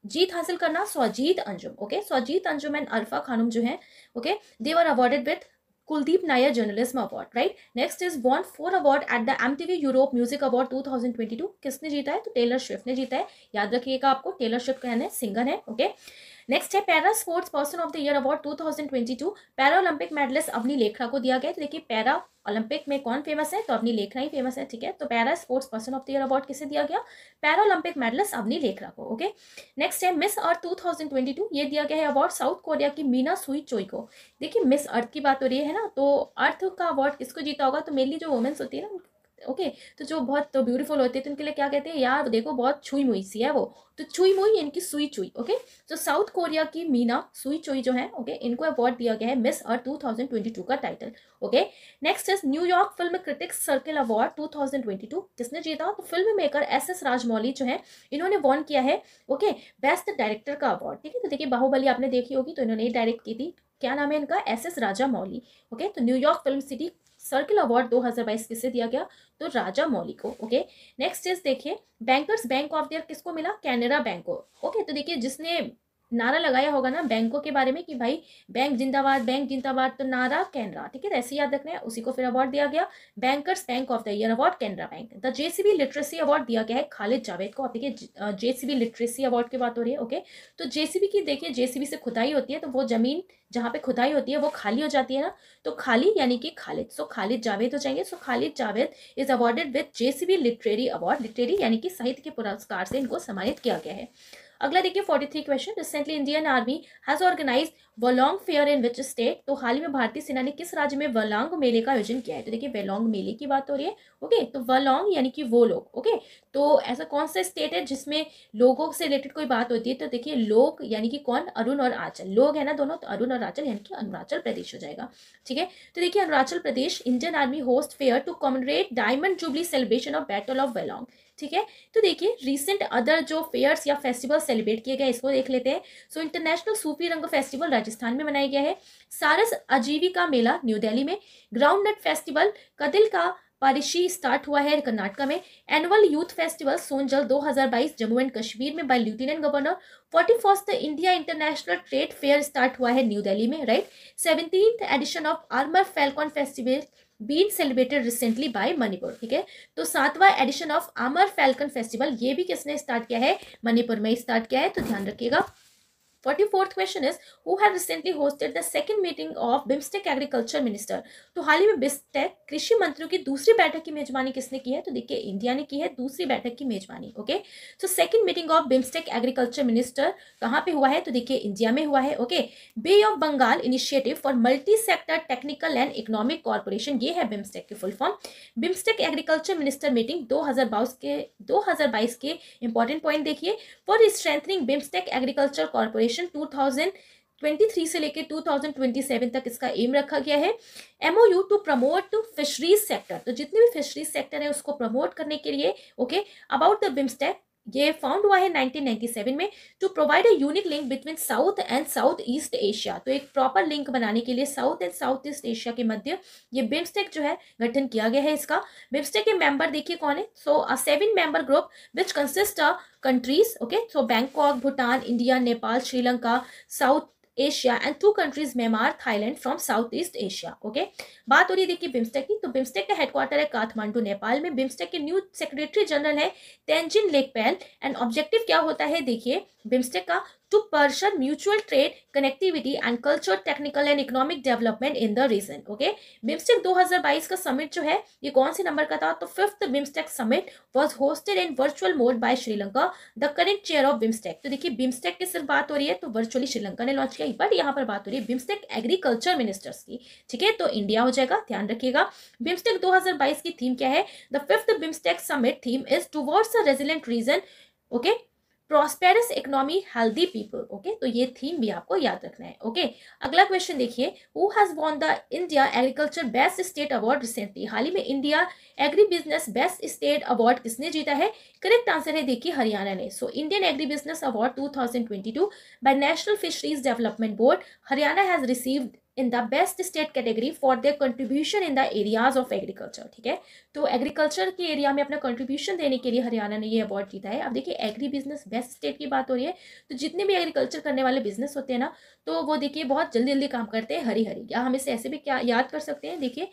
जीत हासिल करना स्वजीत अंजुम ओके स्वजीत अंजुम एंड अल्फा खानुम जो है okay they were awarded with next is Journalism for award at the M four award Europe music award two thousand twenty two किसने जीता है तो टेलर स्विफ्ट ने जीता है याद रखिएगा आपको टेलर स्विफ्ट कहना है सिंगर है ओके okay? नेक्स्ट है para sports person of the year award 2022 para Olympic medallist Avani Lekhara को दिया गया तो देखिए पैरा ओलंपिक में कौन फेमस है तो अवनी लेखरा ही फेमस है ठीक है तो para sports person of the year award किसे दिया गया para Olympic medallist Avani Lekhara को ओके नेक्स्ट है मिस अर्थ टू ये दिया गया है अवार्ड साउथ कोरिया की मीना सुई चोई को देखिए मिस अर्थ की बात हो रही है ना तो अर्थ का अवार्ड किसको जीता होगा तो मेनली जो वुमेन्स होती है ना ओके तो जो बहुत तो ब्यूटीफुल होते हैं तो इनके लिए क्या कहते हैं यार देखो बहुत छुई मुई सी है वो तो छुई मुई इनकी सुई चुई ओके तो साउथ कोरिया की मीना सुई चुई जो है ओके इनको अवार्ड दिया गया है मिस अर्थ टू का title okay next is New York film critics circle award two जिसने जीता तो film maker S S Rajamouli जो है इन्होंने वॉन किया है ओके बेस्ट डायरेक्टर का अवार्ड ठीक है तो देखिए बाहुबली आपने देखी होगी तो इन्होंने डायरेक्ट की थी क्या नाम है इनका S S Rajamouli okay तो New York film city circle award 2022 किसे दिया गया तो राजा मौली को ओके नेक्स्ट चीज देखिए बैंकर्स बैंक ऑफ दियर किसको मिला कैनरा बैंक को ओके तो देखिए जिसने नारा लगाया होगा ना बैंकों के बारे में कि भाई बैंक जिंदाबाद बैंक जिंदाबाद तो नारा कैनरा ठीक है तो ऐसे याद रखना है उसी को फिर अवार्ड दिया गया bankers bank of the year award Canara bank the JCB literacy award दिया गया है खालिद जावेद को आप देखिए जेसीबी लिटरेसी अवार्ड की बात हो रही है ओके तो जेसीबी की देखिए जेसीबी से खुदाई होती है तो वो जमीन जहाँ पे खुदाई होती है वो खाली हो जाती है ना तो खाली यानी कि खालिद सो खालिद जावेद हो जाएंगे so Khalid Javed is awarded with JCB literary award literary यानी कि साहित्य के पुरस्कार से इनको सम्मानित किया गया है अगला देखिए 43 question recently Indian army has organise Walong fair in which state तो हाल ही में भारतीय सेना ने किस राज्य में वलोंग मेले का आयोजन किया है तो देखिए वेलोंग मेले की बात हो रही है ओके तो वलोंग यानी कि वो लोग ओके तो ऐसा कौन सा स्टेट है जिसमें लोगों से रिलेटेड कोई बात होती है तो देखिए लोग यानी कि कौन अरुण और आंचल लोग है ना दोनों तो अरुण और आंचल यानी कि अरुणाचल प्रदेश हो जाएगा ठीक है तो देखिए Arunachal Pradesh Indian army host fair to commemorate diamond jubilee celebration of battle of Walong ठीक है तो देखिए रिसेंट अदर जो फेयर्स या फेस्टिवल सेलिब्रेट किए गए इसको देख लेते हैं सो इंटरनेशनल सूफी रंग फेस्टिवल राजस्थान में मनाया गया है सारस आजीविका मेला न्यू दिल्ली में ग्राउंड नट फेस्टिवल कदिल का पारिशी स्टार्ट हुआ है कर्नाटका में एनुअल यूथ फेस्टिवल सोनजल 2022 जम्मू एंड कश्मीर में by lieutenant governor forty first India international trade fair start हुआ है न्यू दिल्ली में right seventeen edition of Amur falcon festival been celebrated recently by Manipur ठीक है तो सातवां edition of Amur falcon festival ये भी किसने स्टार्ट किया है मणिपुर में स्टार्ट किया है तो ध्यान रखिएगा forty question is who have recently hosted the second meeting of BIMSTEC agriculture minister तो हाल ही में बिम्स्टेक कृषि मंत्रियों की दूसरी बैठक की मेजबानी किसने की है तो देखिए इंडिया ने की है दूसरी बैठक की मेजबानी okay so second meeting of BIMSTEC agriculture minister कहाँ पे हुआ है तो देखिए इंडिया में हुआ है okay bay of Bengal initiative for multi sector technical and economic corporation ये है बिम्स्टेक की full form BIMSTEC agriculture minister meeting दो के दो के इंपॉर्टेंट पॉइंट देखिए for strengthening BIMSTEC agriculture corporation session 2023 से लेकर 2027 तक इसका एम रखा गया है MOU to promote fisheries sector तो जितने भी फिशरीज सेक्टर है उसको प्रमोट करने के लिए ओके अबाउट द बिम्स्टेक ये फाउंड हुआ है 1997 में to provide a unique link between south and south east Asia तो एक प्रॉपर लिंक बनाने के लिए south and south east Asia के मध्य ये बिम्स्टेक जो है गठन किया गया है इसका बिम्स्टेक के मेंबर देखिए कौन है so a seven member group which consist a countries okay so Bangkok Bhutan India Nepal Sri Lanka south Asia and two countries Myanmar Thailand from south east Asia okay बात हो रही है देखिए बिम्स्टेक की तो बिम्स्टेक का हेडक्वार्टर है काठमांडू नेपाल में बिम्स्टेक के न्यू सेक्रेटरी जनरल है तेंजिन लेकपैल एंड ऑब्जेक्टिव क्या होता है देखिए बिम्स्टेक का to pursue mutual trade, connectivity and culture, technical and economic development in the region. Okay, BIMSTEC 2022 का समिट जो है ये कौन से नंबर का था तो fifth BIMSTEC summit was hosted in virtual mode by Sri Lanka the current chair of BIMSTEC. तो देखिए BIMSTEC की सिर्फ बात हो रही है तो वर्चुअली श्रीलंका ने लॉन्च किया बट यहाँ पर बात हो रही है BIMSTEC एग्रीकल्चर मिनिस्टर्स की ठीक है तो इंडिया हो जाएगा ध्यान रखिएगा BIMSTEC 2022 की थीम क्या है the fifth BIMSTEC summit theme is towards a resilient region okay prosperous economy healthy people okay तो ये थीम भी आपको याद रखना है ओके okay? अगला क्वेश्चन देखिए who has won the India agriculture best state award recently हाल ही में India agri business best state award किसने जीता है करेक्ट आंसर है देखिए हरियाणा ने so Indian agri business award two thousand twenty two by national fisheries development board Haryana has received in the best state category for their contribution in the areas of agriculture ठीक है तो agriculture के area में अपना contribution देने के लिए हरियाणा ने ये अवार्ड जीता है अब देखिए एग्री बिजनेस बेस्ट स्टेट की बात हो रही है तो जितने भी एग्रीकल्चर करने वाले बिजनेस होते हैं ना तो वो देखिए बहुत जल्दी जल्दी काम करते हैं हरी हरी या हम इसे ऐसे भी क्या याद कर सकते हैं देखिए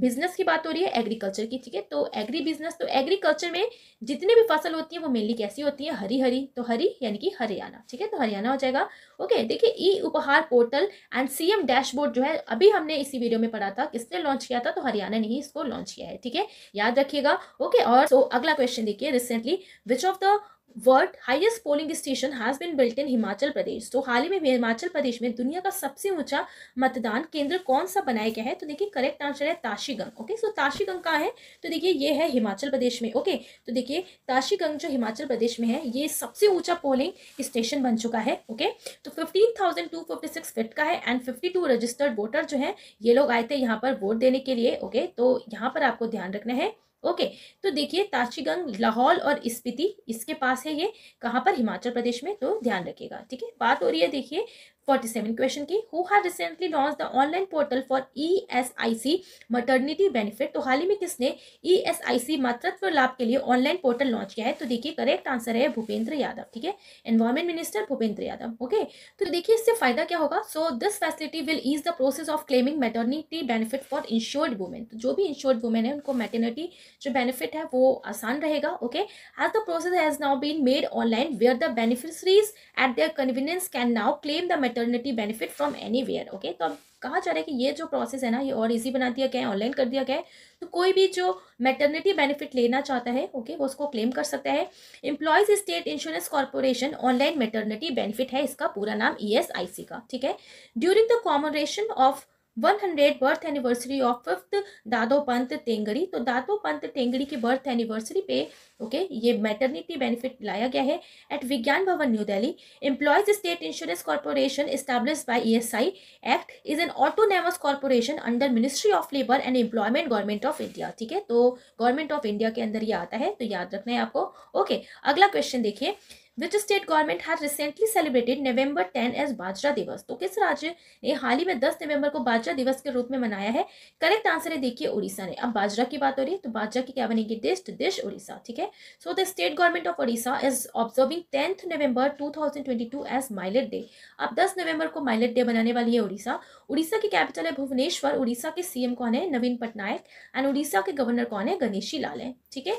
बिजनेस की बात हो रही है एग्रीकल्चर की ठीक है तो एग्री बिजनेस तो एग्रीकल्चर में जितनी भी फसल होती है वो मेनली कैसी होती है हरी हरी तो हरी यानी कि हरियाणा ठीक है तो हरियाणा हो जाएगा ओके देखिए ई Uphaar portal and CM dashboard जो है अभी हमने इसी वीडियो में पढ़ा था किसने लॉन्च किया था तो हरियाणा ने ही इसको लॉन्च किया है ठीक है याद रखिएगा ओके और तो अगला क्वेश्चन देखिए recently which of the world highest polling station has been built in Himachal Pradesh तो हाल ही में हिमाचल प्रदेश में दुनिया का सबसे ऊंचा मतदान केंद्र कौन सा बनाया गया है तो देखिए करेक्ट आंसर है ताशीगंग ओके सो ताशीगंग कहाँ है तो देखिए ये है हिमाचल प्रदेश में ओके तो देखिए ताशीगंग जो हिमाचल प्रदेश में है ये सबसे ऊंचा पोलिंग स्टेशन बन चुका है ओके तो फिफ्टीन फिट का है एंड फिफ्टी रजिस्टर्ड वोटर जो है ये लोग आए थे यहाँ पर वोट देने के लिए ओके तो यहाँ पर आपको ध्यान रखना है ओके तो देखिए ताशीगंग लाहौल और स्पीति इसके पास है ये कहाँ पर हिमाचल प्रदेश में तो ध्यान रखिएगा ठीक है बात हो रही है देखिए फोर्टी सेवन क्वेश्चन की who have recently launch the online portal for E S I C maternity benefit तो हाल ही में किसने ई एस आई सी मातृत्व लाभ के लिए ऑनलाइन पोर्टल लॉन्च किया है तो देखिए करेक्ट आंसर है भूपेंद्र यादव ठीक है environment minister Bhupender Yadav okay तो देखिए इससे फायदा क्या होगा so this facility will ease the process of claiming maternity benefit for insured women तो जो भी इंश्योर्ड वुमेन है उनको मेटर्निटी जो बेनिफिट है वो आसान रहेगा okay as the process has now been made online where the beneficiaries at their convenience can now claim the maternity benefit from anywhere okay तो अब कहा जा रहा है कि ये जो प्रोसेस है ना ये और इजी बना दिया गया है ऑनलाइन कर दिया गया है तो कोई भी जो मैटर्निटी बेनिफिट लेना चाहता है ओके वो उसको क्लेम कर सकता है employees state insurance corporation online maternity benefit है इसका पूरा नाम ई e का ठीक है during the commemoration of one hundred birth anniversary of fifth Dattopant Thengadi तो दादो पंत टेंगड़ी की बर्थ एनिवर्सरी पे ओके ये मैटरनिटी बेनिफिट लाया गया है at Vigyan Bhawan New Delhi employees state insurance corporation establish by ESI act is an autonomous corporation under ministry of labour and employment government of India ठीक है तो गवर्नमेंट ऑफ इंडिया के अंदर ये आता है तो याद रखना है आपको ओके okay, अगला क्वेश्चन देखिए which state government has recently celebrated November 10 as Bajra Divas तो किस राज्य ने हाल ही में 10 नवंबर को बाजरा दिवस के रूप में मनाया है करेक्ट आंसर है देखिए उड़ीसा ने अब बाजरा की बात हो रही है तो बाजरा की क्या बनेगी डिस्ट डिश उड़ीसा ठीक है so the state government of Orissa is observing tenth November 2022 as millet day अब 10 नवंबर को माइलेट डे बनाने वाली है उड़ीसा उड़ीसा की कैपिटल है भुवनेश्वर उड़ीसा के सीएम कौन है नवीन पटनायक एंड उड़ीसा के गवर्नर कौन है गणेशी लाल है ठीक है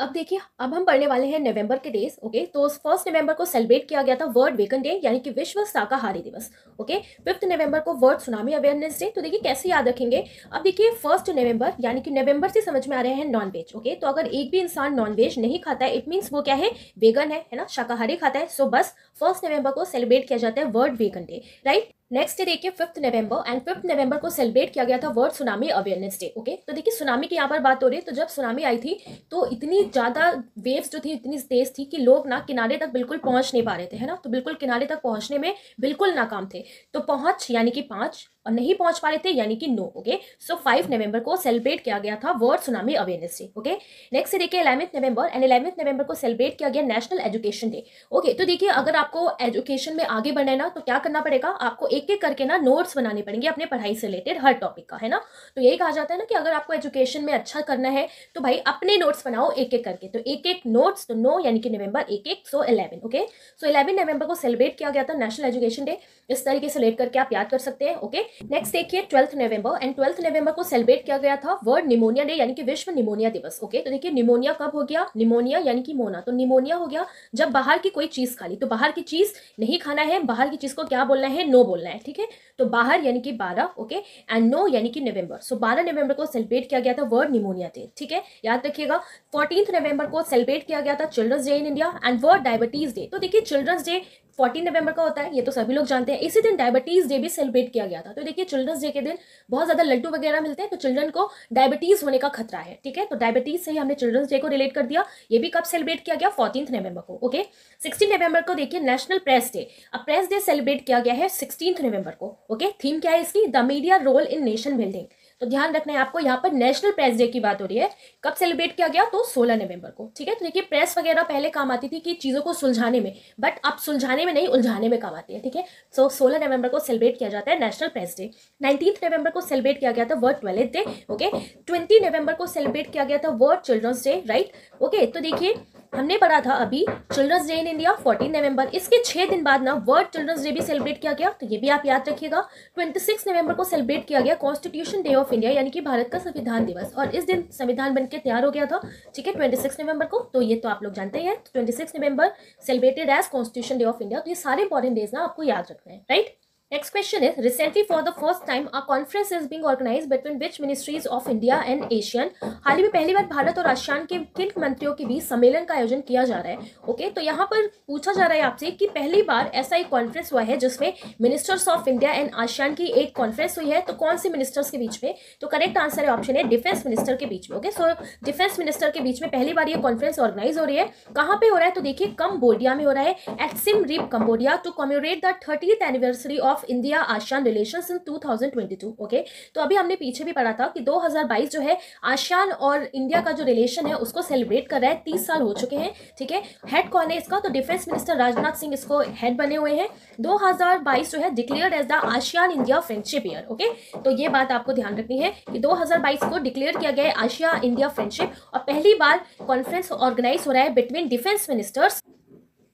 अब देखिए अब हम पढ़ने वाले हैं नवंबर के डेज ओके तो फर्स्ट नवंबर को सेलिब्रेट किया गया था वर्ल्ड वेकन डे यानी कि विश्व शाकाहारी दिवस ओके फिफ्थ नवंबर को वर्ल्ड सुनामी अवेयरनेस डे तो देखिए कैसे याद रखेंगे अब देखिए फर्स्ट नवंबर यानी कि नवंबर से समझ में आ रहे हैं नॉनवेज ओके तो अगर एक भी इंसान नॉनवेज नहीं खाता है इट मीन्स वो क्या है वेगन है है ना शाकाहारी खाता है सो बस फर्स्ट नवंबर को सेलिब्रेट किया जाता है world vegan day right next देखिए fifth November and fifth November को सेलिब्रेट किया गया था world tsunami awareness day okay तो देखिए सुनामी की यहाँ पर बात हो रही है तो जब सुनामी आई थी तो इतनी ज़्यादा वेव्स जो थी इतनी तेज थी कि लोग ना किनारे तक बिल्कुल पहुँच नहीं पा रहे थे है ना तो बिल्कुल किनारे तक पहुँचने में बिल्कुल नाकाम थे तो पहुँच यानी कि पाँच और नहीं पहुंच पा रहे थे यानी कि no okay so five November को सेलिब्रेट किया गया था world tsunami awareness day okay next देखिए eleventh November and eleventh November को सेलिब्रेट किया गया नेशनल एजुकेशन डे ओके तो देखिए अगर आपको एजुकेशन में आगे बढ़ना है ना तो क्या करना पड़ेगा आपको एक एक करके ना नोट्स बनाने पड़ेंगे अपने पढ़ाई से रिलेटेड हर टॉपिक का है ना तो यही कहा जाता है ना कि अगर आपको एजुकेशन में अच्छा करना है तो भाई अपने नोट्स बनाओ एक एक करके तो एक एक नोट्स तो नो यानी कि नवंबर एक एक so eleven okay so eleven November को सेलिब्रेट किया गया था नेशनल एजुकेशन डे इस तरीके से लेट करके आप याद कर सकते हैं ओके okay? नेक्स्ट देखिए twelfth November and twelfth November को सेलिब्रेट किया गया था वर्ल्ड निमोनिया डे यानी कि विश्व निमोनिया दिवस ओके तो देखिए निमोनिया कब हो गया निमोनिया यानी कि मोना तो निमोनिया हो गया जब बाहर की कोई चीज खा ली तो बाहर की चीज नहीं खाना है बाहर की चीज को क्या बोलना है नो बोलना है ठीक है तो बाहर यानी कि बारह ओके एंड नो यानी कि नवंबर सो बारह नवंबर को सेलिब्रेट किया गया था वर्ल्ड निमोनिया डे ठीक है याद रखिएगा फोर्टीन नवंबर को सेलिब्रेट किया गया था children's day in India and world diabetes day तो देखिए चिल्ड्रंस डे फोर्टीन नवंबर का होता है ये तो सभी लोग जानते हैं इसी दिन डायबिटीज़ डे भी सेलिब्रेट किया गया था तो देखिए चिल्ड्रंस डे के दिन बहुत ज़्यादा लड्डू वगैरह मिलते हैं तो चिल्ड्रन को डायबिटीज़ होने का खतरा है ठीक है तो डायबिटीज़ से ही हमने चिल्ड्रंस डे को रिलेट कर दिया ये भी कब सेलिब्रेट किया गया फोर्टीन नवंबर को ओके सिक्सटीन नवंबर को देखिए नेशनल प्रेस डे अब प्रेस डे सेलिब्रेट किया गया है सिक्सटीन नवंबर को ओके थीम क्या है इसकी the media role in nation building तो ध्यान रखना है आपको यहाँ पर नेशनल प्रेस डे की बात हो रही है कब सेलिब्रेट किया गया तो सोलह नवंबर को ठीक है तो देखिए प्रेस वगैरह पहले काम आती थी कि चीज़ों को सुलझाने में बट अब सुलझाने में नहीं उलझाने में काम आती है ठीक है सो सोलह नवंबर को सेलिब्रेट किया जाता है national press day nineteen November को सेलिब्रेट किया गया था world twelfth day okay twenty November को सेलिब्रेट किया गया था world children's day right okay तो देखिए हमने पढ़ा था अभी children's day in India 14 November इसके छह दिन बाद ना वर्ल्ड चिल्ड्रंस डे भी सेलिब्रेट किया गया तो ये भी आप याद रखिएगा 26 नवंबर को सेलिब्रेट किया गया कॉन्स्टिट्यूशन डे ऑफ इंडिया यानी कि भारत का संविधान दिवस और इस दिन संविधान बनकर तैयार हो गया था ठीक है ट्वेंटी नवंबर को तो ये तो आप लोग जानते हैं twenty six November celebrated as constitution day of India तो ये सारे इंपॉर्टेंट डेज ना आपको याद रखना है right Next question is recently for the first time a conference is being organized between which ministries of India and ASEAN हाल ही में पहली बार भारत और आसियान के किन मंत्रियों के बीच सम्मेलन का आयोजन किया जा रहा है ओके okay, तो यहाँ पर पूछा जा रहा है आपसे कि पहली बार ऐसा एक कॉन्फ्रेंस हुआ है जिसमें ministers of India and ASEAN की एक कॉन्फ्रेंस हुई है तो कौन से मिनिस्टर्स के बीच में तो करेक्ट आंसर है ऑप्शन है डिफेंस मिनिस्टर के बीच में ओके सो डिफेंस मिनिस्टर के बीच में पहली बार ये कॉन्फ्रेंस ऑर्गेनाइज हो रही है कहाँ पे हो रहा है तो देखिए कम्बोडिया में हो रहा है at Siem Reap Cambodia to commemorate the thirtieth anniversary of of India ASEAN relation in two okay तो अभी हमने पीछे भी पढ़ा था कि 2022 जो है आशियान और इंडिया का जो रिलेशन है उसको सेलिब्रेट कर रहा है तीस साल हो चुके हैं ठीक है हेड कौन है इसका तो डिफेंस मिनिस्टर राजनाथ सिंह इसको हेड बने हुए हैं 2022 जो है declare as the ASEAN India friendship year okay तो ये बात आपको ध्यान रखनी है कि 2022 को डिक्लेयर किया गया है आशिया इंडिया फ्रेंडशिप और पहली बार कॉन्फ्रेंस ऑर्गेनाइज हो रहा है between defence ministers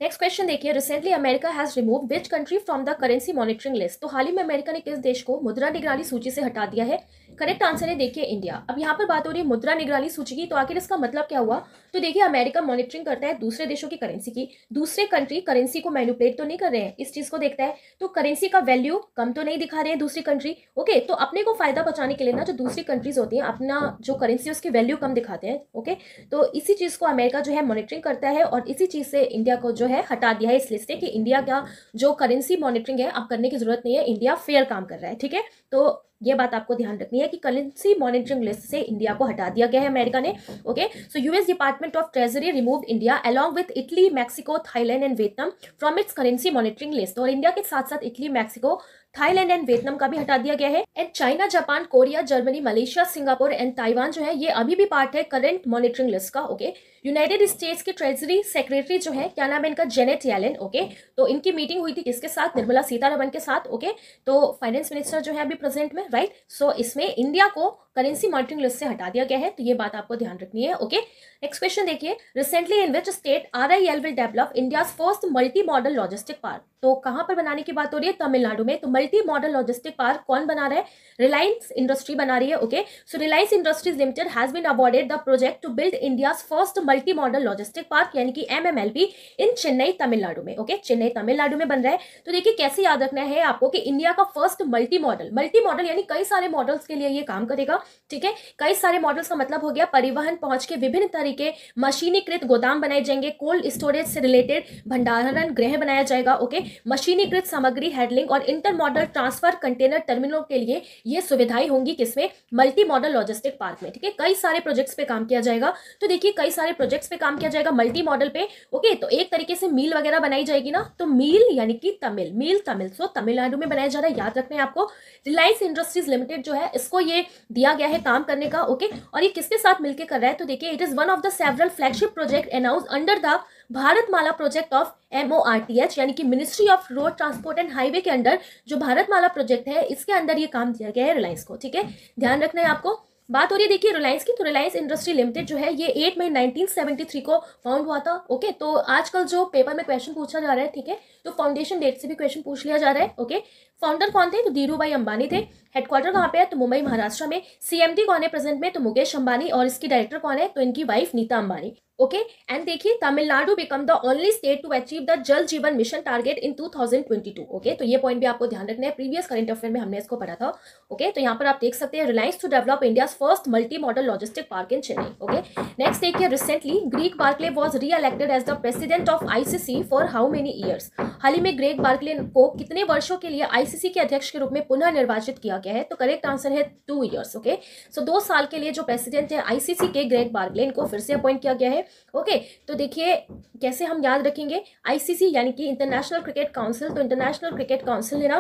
next question देखिए recently America has remove which country from the currency monitoring list तो हाल ही में अमेरिका ने किस देश को मुद्रा निगरानी सूची से हटा दिया है करेक्ट आंसर है देखिए इंडिया अब यहाँ पर बात हो रही है मुद्रा निगरानी सूची की तो आखिर इसका मतलब क्या हुआ तो देखिए अमेरिका मॉनिटरिंग करता है दूसरे देशों की करेंसी की दूसरे कंट्री करेंसी को मैनुपलेट तो नहीं कर रहे हैं इस चीज़ को देखता है तो करेंसी का वैल्यू कम तो नहीं दिखा रहे हैं दूसरी कंट्री ओके तो अपने को फायदा पहुंचाने के लिए ना जो दूसरी कंट्रीज होती है अपना जो करेंसी उसकी वैल्यू कम दिखाते हैं ओके तो इसी चीज़ को अमेरिका जो है मॉनिटरिंग करता है और इसी चीज़ से इंडिया को जो है हटा दिया है इस लिस्ट से कि इंडिया का जो करेंसी मॉनिटरिंग है अब करने की जरूरत नहीं है इंडिया फेयर काम कर रहा है ठीक है तो ये बात आपको ध्यान रखनी है कि करेंसी मॉनिटरिंग लिस्ट से इंडिया को हटा दिया गया है अमेरिका ने okay so US department of treasury remove India along with Italy Mexico Thailand and Vietnam from its currency monitoring list और इंडिया के साथ साथ Italy Mexico Thailand and Vietnam का भी हटा दिया गया है and China Japan Korea Germany Malaysia Singapore and Taiwan जो है ये अभी भी पार्ट है करंट मॉनिटरिंग लिस्ट का ओके यूनाइटेड स्टेट्स के ट्रेजरी सेक्रेटरी जो है क्या नाम है इनका जेनेट यालेन ओके तो इनकी मीटिंग हुई थी किसके साथ निर्मला सीतारमन के साथ ओके तो फाइनेंस मिनिस्टर जो है अभी प्रेजेंट में राइट सो इसमें इंडिया को करेंसी मॉनिटरिंग लिस्ट से हटा दिया गया है तो ये बात आपको ध्यान रखनी है ओके नेक्स्ट क्वेश्चन देखिए recently in which state R I L will develop India first multi modal logistic park तो कहां पर बनाने की बात हो रही है तमिलनाडु में तो मल्टी मॉडल लॉजिस्टिक पार्क कौन बना रहा है रिलायंस इंडस्ट्री बना रही है okay so Reliance industries limited has been awarded the project to build India first multi modal logistic park यानी कि एम इन चेन्नई तमिलनाडु में ओके चेन्नई तमिलनाडु में बन रहा है तो देखिए कैसे याद रखना है आपको कि इंडिया का first multi modal multi modal यानी कई सारे मॉडल्स के लिए ये काम करेगा ठीक है कई सारे मॉडल्स का मतलब हो गया परिवहन पहुंच के विभिन्न तरीके मशीनीकृत गोदाम बनाए जाएंगे कोल्ड स्टोरेज से रिलेटेड भंडारण गृह बनाया जाएगा ओके मशीनीकृत सामग्री हैंडलिंग और इंटर मॉडल ट्रांसफर कंटेनर टर्मिनलों के लिए ये सुविधाएं होंगी किसमें मल्टी मॉडल लॉजिस्टिक पार्क में ठीक है कई सारे प्रोजेक्ट्स पे काम किया जाएगा तो देखिए कई सारे प्रोजेक्ट्स पे काम किया जाएगा मल्टी मॉडल पे ओके तो एक तरीके से मील वगैरह बनाई जाएगी ना तो मील यानी कि तमिल मील तमिल सो तमिलनाडु में बनाया जा रहा है याद रखना है आपको रिलायंस इंडस्ट्रीज लिमिटेड जो है इसको ये दिया गया है काम करने का ओके okay? और ये किसके साथ मिलकर कर रहा है तो देखिए it is one of the several flagship project announce under the Bharat Mala project of M O R T H यानी कि ministry of road transport and highway के अंडर जो भारत माला प्रोजेक्ट है इसके अंदर ये काम दिया गया है रिलायंस को ठीक है ध्यान रखना है आपको बात हो रही है देखिए रिलायंस की तो रिलायंस इंडस्ट्री लिमिटेड जो है ये 8 मई 1973 को फाउंड हुआ था ओके तो आजकल जो पेपर में क्वेश्चन पूछा जा रहा है ठीक है तो फाउंडेशन डेट से भी क्वेश्चन पूछ लिया जा रहा है ओके फाउंडर कौन थे तो धीरू भाई अंबानी थे हेडक्वार्टर कहाँ पे है तो मुंबई महाराष्ट्र में सीएमडी कौन है प्रेजेंट में तो मुकेश अंबानी और इसकी डायरेक्टर कौन है तो इनकी wife Nita Ambani okay and देखिए Tamil Nadu become the only state to achieve the Jal Jeevan mission target in 2022 okay तो ये पॉइंट भी आपको ध्यान रखना है प्रीवियस करंट अफेयर में हमने इसको पढ़ा था ओके okay? तो यहाँ पर आप देख सकते हैं Reliance to develop India first multi modal logistic park in Chennai okay next देखिए recently Greg Barclay was re elected as the president of ICC for how many years हाल ही में ग्रेक बार्कले को कितने वर्षों के लिए आई आईसीसी के अध्यक्ष के रूप में पुनः निर्वाचित किया गया है तो करेक्ट आंसर है टू ईयर्स ओके सो दो साल के लिए जो प्रेसिडेंट है आईसीसी के ग्रेट बार्गलेन को फिर से अपॉइंट किया गया है ओके okay, तो देखिए कैसे हम याद रखेंगे आईसीसी यानी कि इंटरनेशनल क्रिकेट काउंसिल तो इंटरनेशनल क्रिकेट काउंसिल है ना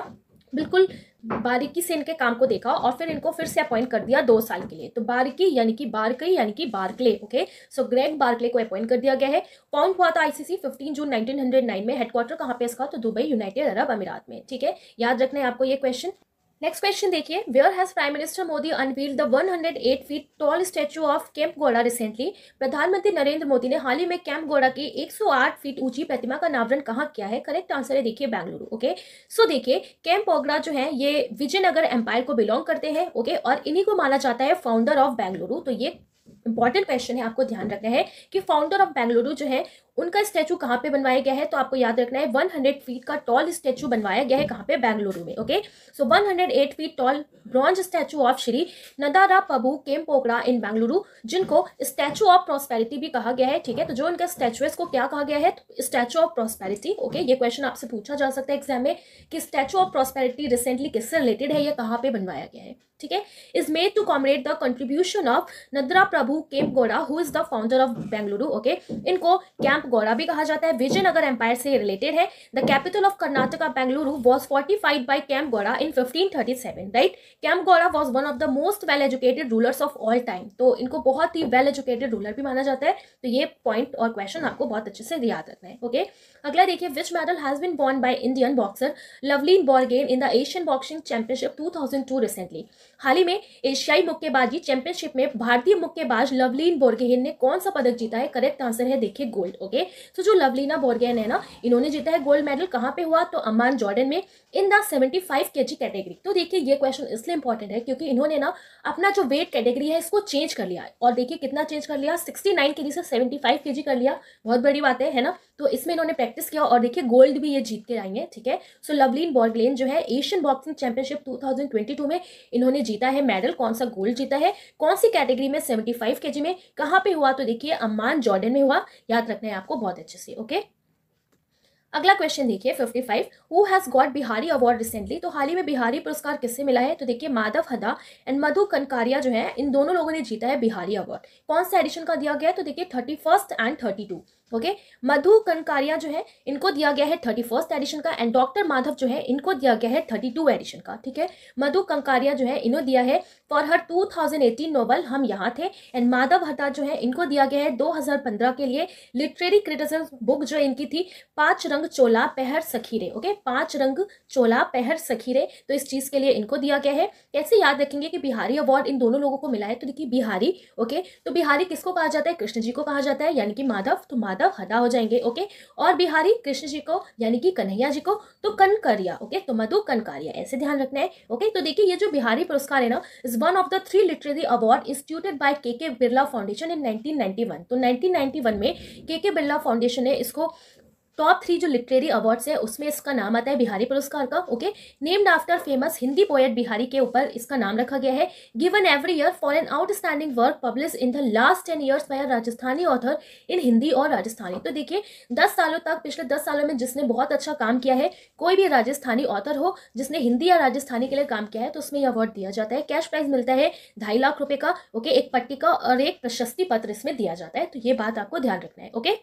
बिल्कुल बारीकी से इनके काम को देखा और फिर इनको फिर से अपॉइंट कर दिया दो साल के लिए तो बारीकी यानी कि बारकई यानी कि Barclay okay so Greg Barclay को अपॉइंट कर दिया गया है कौन हुआ था आईसीसी 15 जून 1909 में हेडक्वार्टर कहाँ पे इसका तो दुबई यूनाइटेड अरब अमीरात में ठीक है याद रखना है आपको ये क्वेश्चन नेक्स्ट क्वेश्चन देखिए where has prime minister Modi unveil the 108 feet tall statue of Kempe Gowda recently प्रधानमंत्री नरेंद्र मोदी ने हाल ही में कैंप गोड़ा की 108 फीट ऊंची प्रतिमा का अनावरण कहाँ किया है करेक्ट आंसर है देखिए बैंगलुरु ओके सो देखिए कैंप ओगड़ा जो है ये विजयनगर एम्पायर को बिलोंग करते हैं ओके okay? और इन्हीं को माना जाता है फाउंडर ऑफ बैंगलुरु तो ये इंपॉर्टेंट क्वेश्चन है आपको ध्यान रखना है कि फाउंडर ऑफ बेंगलुरु जो है उनका स्टैचू कहाँ पे बनवाया गया है तो आपको याद रखना है 100 फीट का टॉल स्टैचू बनवाया गया है कहाँ पे बेंगलुरु में okay so 108 feet tall bronze statue of Shri Nada Prabhu Kempegowda in Bengaluru जिनको स्टैचू ऑफ प्रोस्पेरिटी भी कहा गया है ठीक है तो जो इनका स्टैचू है इसको क्या कहा गया है स्टैचू ऑफ प्रोस्पेरिटी ओके ये क्वेश्चन आपसे पूछा जा सकता है एग्जाम में कि स्टैचू ऑफ प्रोस्पेरिटी रिसेंटली किससे रिलेटेड है यह कहाँ पे बनवाया गया है ठीक है is made to commemorate the contribution of Nada Prabhu Kempe Gowda who is the founder of Bengaluru okay इनको कैंप गौरा भी कहा जाता है विजयनगर एम्पायर से रिलेटेड है the capital of Karnataka Bengaluru was fortified by Kempe Gowda in fifteen thirty seven right Kempe Gowda was one of the most well educated rulers of all time तो इनको बहुत ही वेल एजुकेटेड रूलर भी माना जाता है तो ये पॉइंट और क्वेश्चन आपको बहुत अच्छे से याद रखना है ओके अगला देखिए विच मेडल हैज बिन बॉर्न by Indian boxer Lovlina Borgohain in the Asian boxing championship two thousand two recently हाल ही में एशियाई मुक्केबाजी चैंपियनशिप में भारतीय मुक्केबाज लवलीन बोर्गेन ने कौन सा पदक जीता है करेक्ट आंसर है देखिए गोल्ड ओके के तो जो लवलीना बोर्गेन है ना इन्होंने जीता है गोल्ड मेडल कहाँ पे हुआ तो अम्मान जॉर्डन में इन द सेवेंटी फाइव के जी कैटेगरी तो देखिए ये क्वेश्चन इसलिए इंपॉर्टेंट है क्योंकि इन्होंने ना अपना जो वेट कैटेगरी है इसको चेंज कर लिया और देखिए कितना चेंज कर लिया सिक्सटी नाइन के जी से के जी कर लिया बहुत बड़ी बात है है ना तो इसमें इन्होंने प्रैक्टिस किया और देखिए गोल्ड भी ये जीत के आई है ठीक है सो लवलीन बॉर्गलेन जो है एशियन बॉक्सिंग चैंपियनशिप टू में इन्होंने जीता है मेडल कौन सा गोल्ड जीता है कौन सी कैटेगरी में के जी में कहाँ पे हुआ तो देखिए अम्मान जॉर्डन में हुआ याद रखना है आपको बहुत अच्छे से ओके अगला क्वेश्चन देखिए 55 वो has got Bihari award recently तो हाल ही में बिहारी पुरस्कार किससे मिला है तो देखिए माधव हदा एंड मधु कनकारिया जो है इन दोनों लोगों ने जीता है बिहारी अवार्ड कौन सा एडिशन का दिया गया है तो देखिए thirty and thirty okay Madhu Kankaria जो है इनको दिया गया है थर्टी फर्स्ट एडिशन का एंड डॉक्टर माधव जो है इनको दिया गया है थर्टी टू एडिशन का ठीक है मधु कंकारिया जो है इन्हों दिया है for her two thousand eighteen novel हम यहाँ थे एंड माधव हटा जो है इनको दिया गया है दो हज़ार पंद्रह के लिए लिटरेरी क्रिटिसम बुक जो इनकी थी पाँच रंग चोला पहर सखीरे ओके पांच पाँच रंग चोला पहर सखीरे तो इस चीज़ के लिए इनको दिया गया है कैसे याद रखेंगे कि बिहारी अवार्ड इन दोनों लोगों को मिला है तो देखिए बिहारी ओके तो बिहारी किसको कहा जाता है कृष्ण जी को कहा जाता है यानी कि माधव तो माधव माधव हदा हो जाएंगे ओके और बिहारी कृष्ण जी को यानी कि कन्हैया जी को तो कनकरिया ओके तो मधु कनकारिया ऐसे ध्यान रखना है ओके तो देखिए ये जो बिहारी पुरस्कार है ना is one of the three literary award instituted by K K Birla foundation in nineteen तो नाइनटीन में के के बिरला फाउंडेशन ने इसको टॉप थ्री जो लिटरेरी अवार्ड्स है उसमें इसका नाम आता है बिहारी पुरस्कार का okay named after famous Hindi poet Bihari के ऊपर इसका नाम रखा गया है given every year for an outstanding work publish in the last ten years bye Rajasthani author in Hindi और राजस्थानी तो देखिए दस सालों तक पिछले दस सालों में जिसने बहुत अच्छा काम किया है कोई भी राजस्थानी ऑथर हो जिसने हिंदी या राजस्थानी के लिए काम किया है तो उसमें यह अवार्ड दिया जाता है कैश प्राइज मिलता है ढाई लाख रुपए का ओके एक पट्टी का और एक प्रशस्ति पत्र इसमें दिया जाता है तो ये बात आपको ध्यान रखना है ओके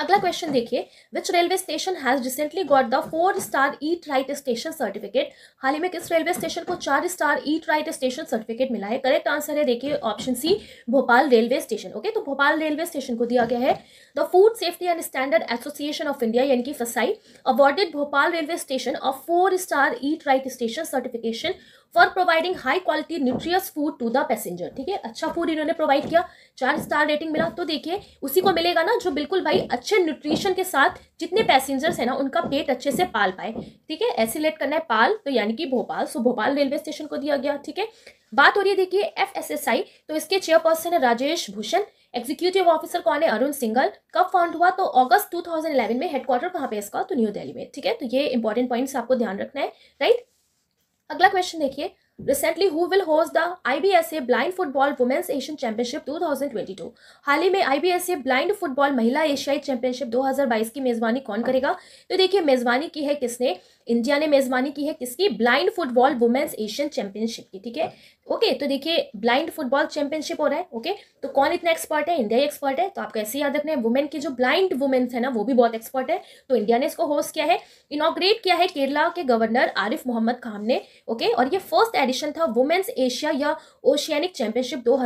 अगला क्वेश्चन देखिए which railway station has recently got the four star eat right station certificate हाल ही में किस रेलवे स्टेशन को चार star eat right station certificate मिला है करेक्ट आंसर है देखिए option C Bhopal railway station okay तो भोपाल रेलवे स्टेशन को दिया गया है the food safety and standard association of India यानी कि FSSAI awarded Bhopal railway station of four star eat right station certification for providing high quality nutritious food to the passenger ठीक है अच्छा फूड इन्होंने प्रोवाइड किया चार स्टार रेटिंग मिला तो देखिए उसी को मिलेगा ना जो बिल्कुल भाई अच्छे न्यूट्रिशन के साथ जितने पैसेंजर्स हैं ना उनका पेट अच्छे से पाल पाए ठीक है ऐसे लेट करना है पाल तो यानी कि Bhopal so Bhopal railway station को दिया गया ठीक है बात हो रही है देखिए एफ एस एस आई तो इसके चेयरपर्सन है राजेश भूषण एग्जीक्यूटिव ऑफिसर कौन है अरुण सिंगल कब फाउंड हुआ तो अगस्त 2011 में हेडक्वार्टर कहाँ पे इसका तो न्यू दिल्ली में ठीक है तो ये इंपॉर्टेंट पॉइंट्स आपको ध्यान रखना है राइट अगला क्वेश्चन देखिए recently who will host the I B S A blind football women's Asian championship 2022 हाल ही में आईबीएसए ब्लाइंड फुटबॉल महिला एशियाई चैंपियनशिप 2022 की मेजबानी कौन करेगा तो देखिए मेजबानी की है किसने इंडिया ने मेजबानी की है किसकी blind football women's Asian championship की ठीक है ओके तो देखिए ब्लाइंड फुटबॉल चैंपियनशिप हो रहा है ओके तो कौन इतना एक्सपर्ट है इंडिया एक्सपर्ट है तो आपको ऐसे याद रखना है वुमेन के जो ब्लाइंड वुमेन्स है ना वो भी बहुत एक्सपर्ट है तो इंडिया ने इसको होस्ट किया है इनोग्रेट किया है केरला के गवर्नर आरिफ मोहम्मद खान ने ओके और ये फर्स्ट एडिशन था वुमेन्स एशिया या ओशियनिक चैंपियनशिप दो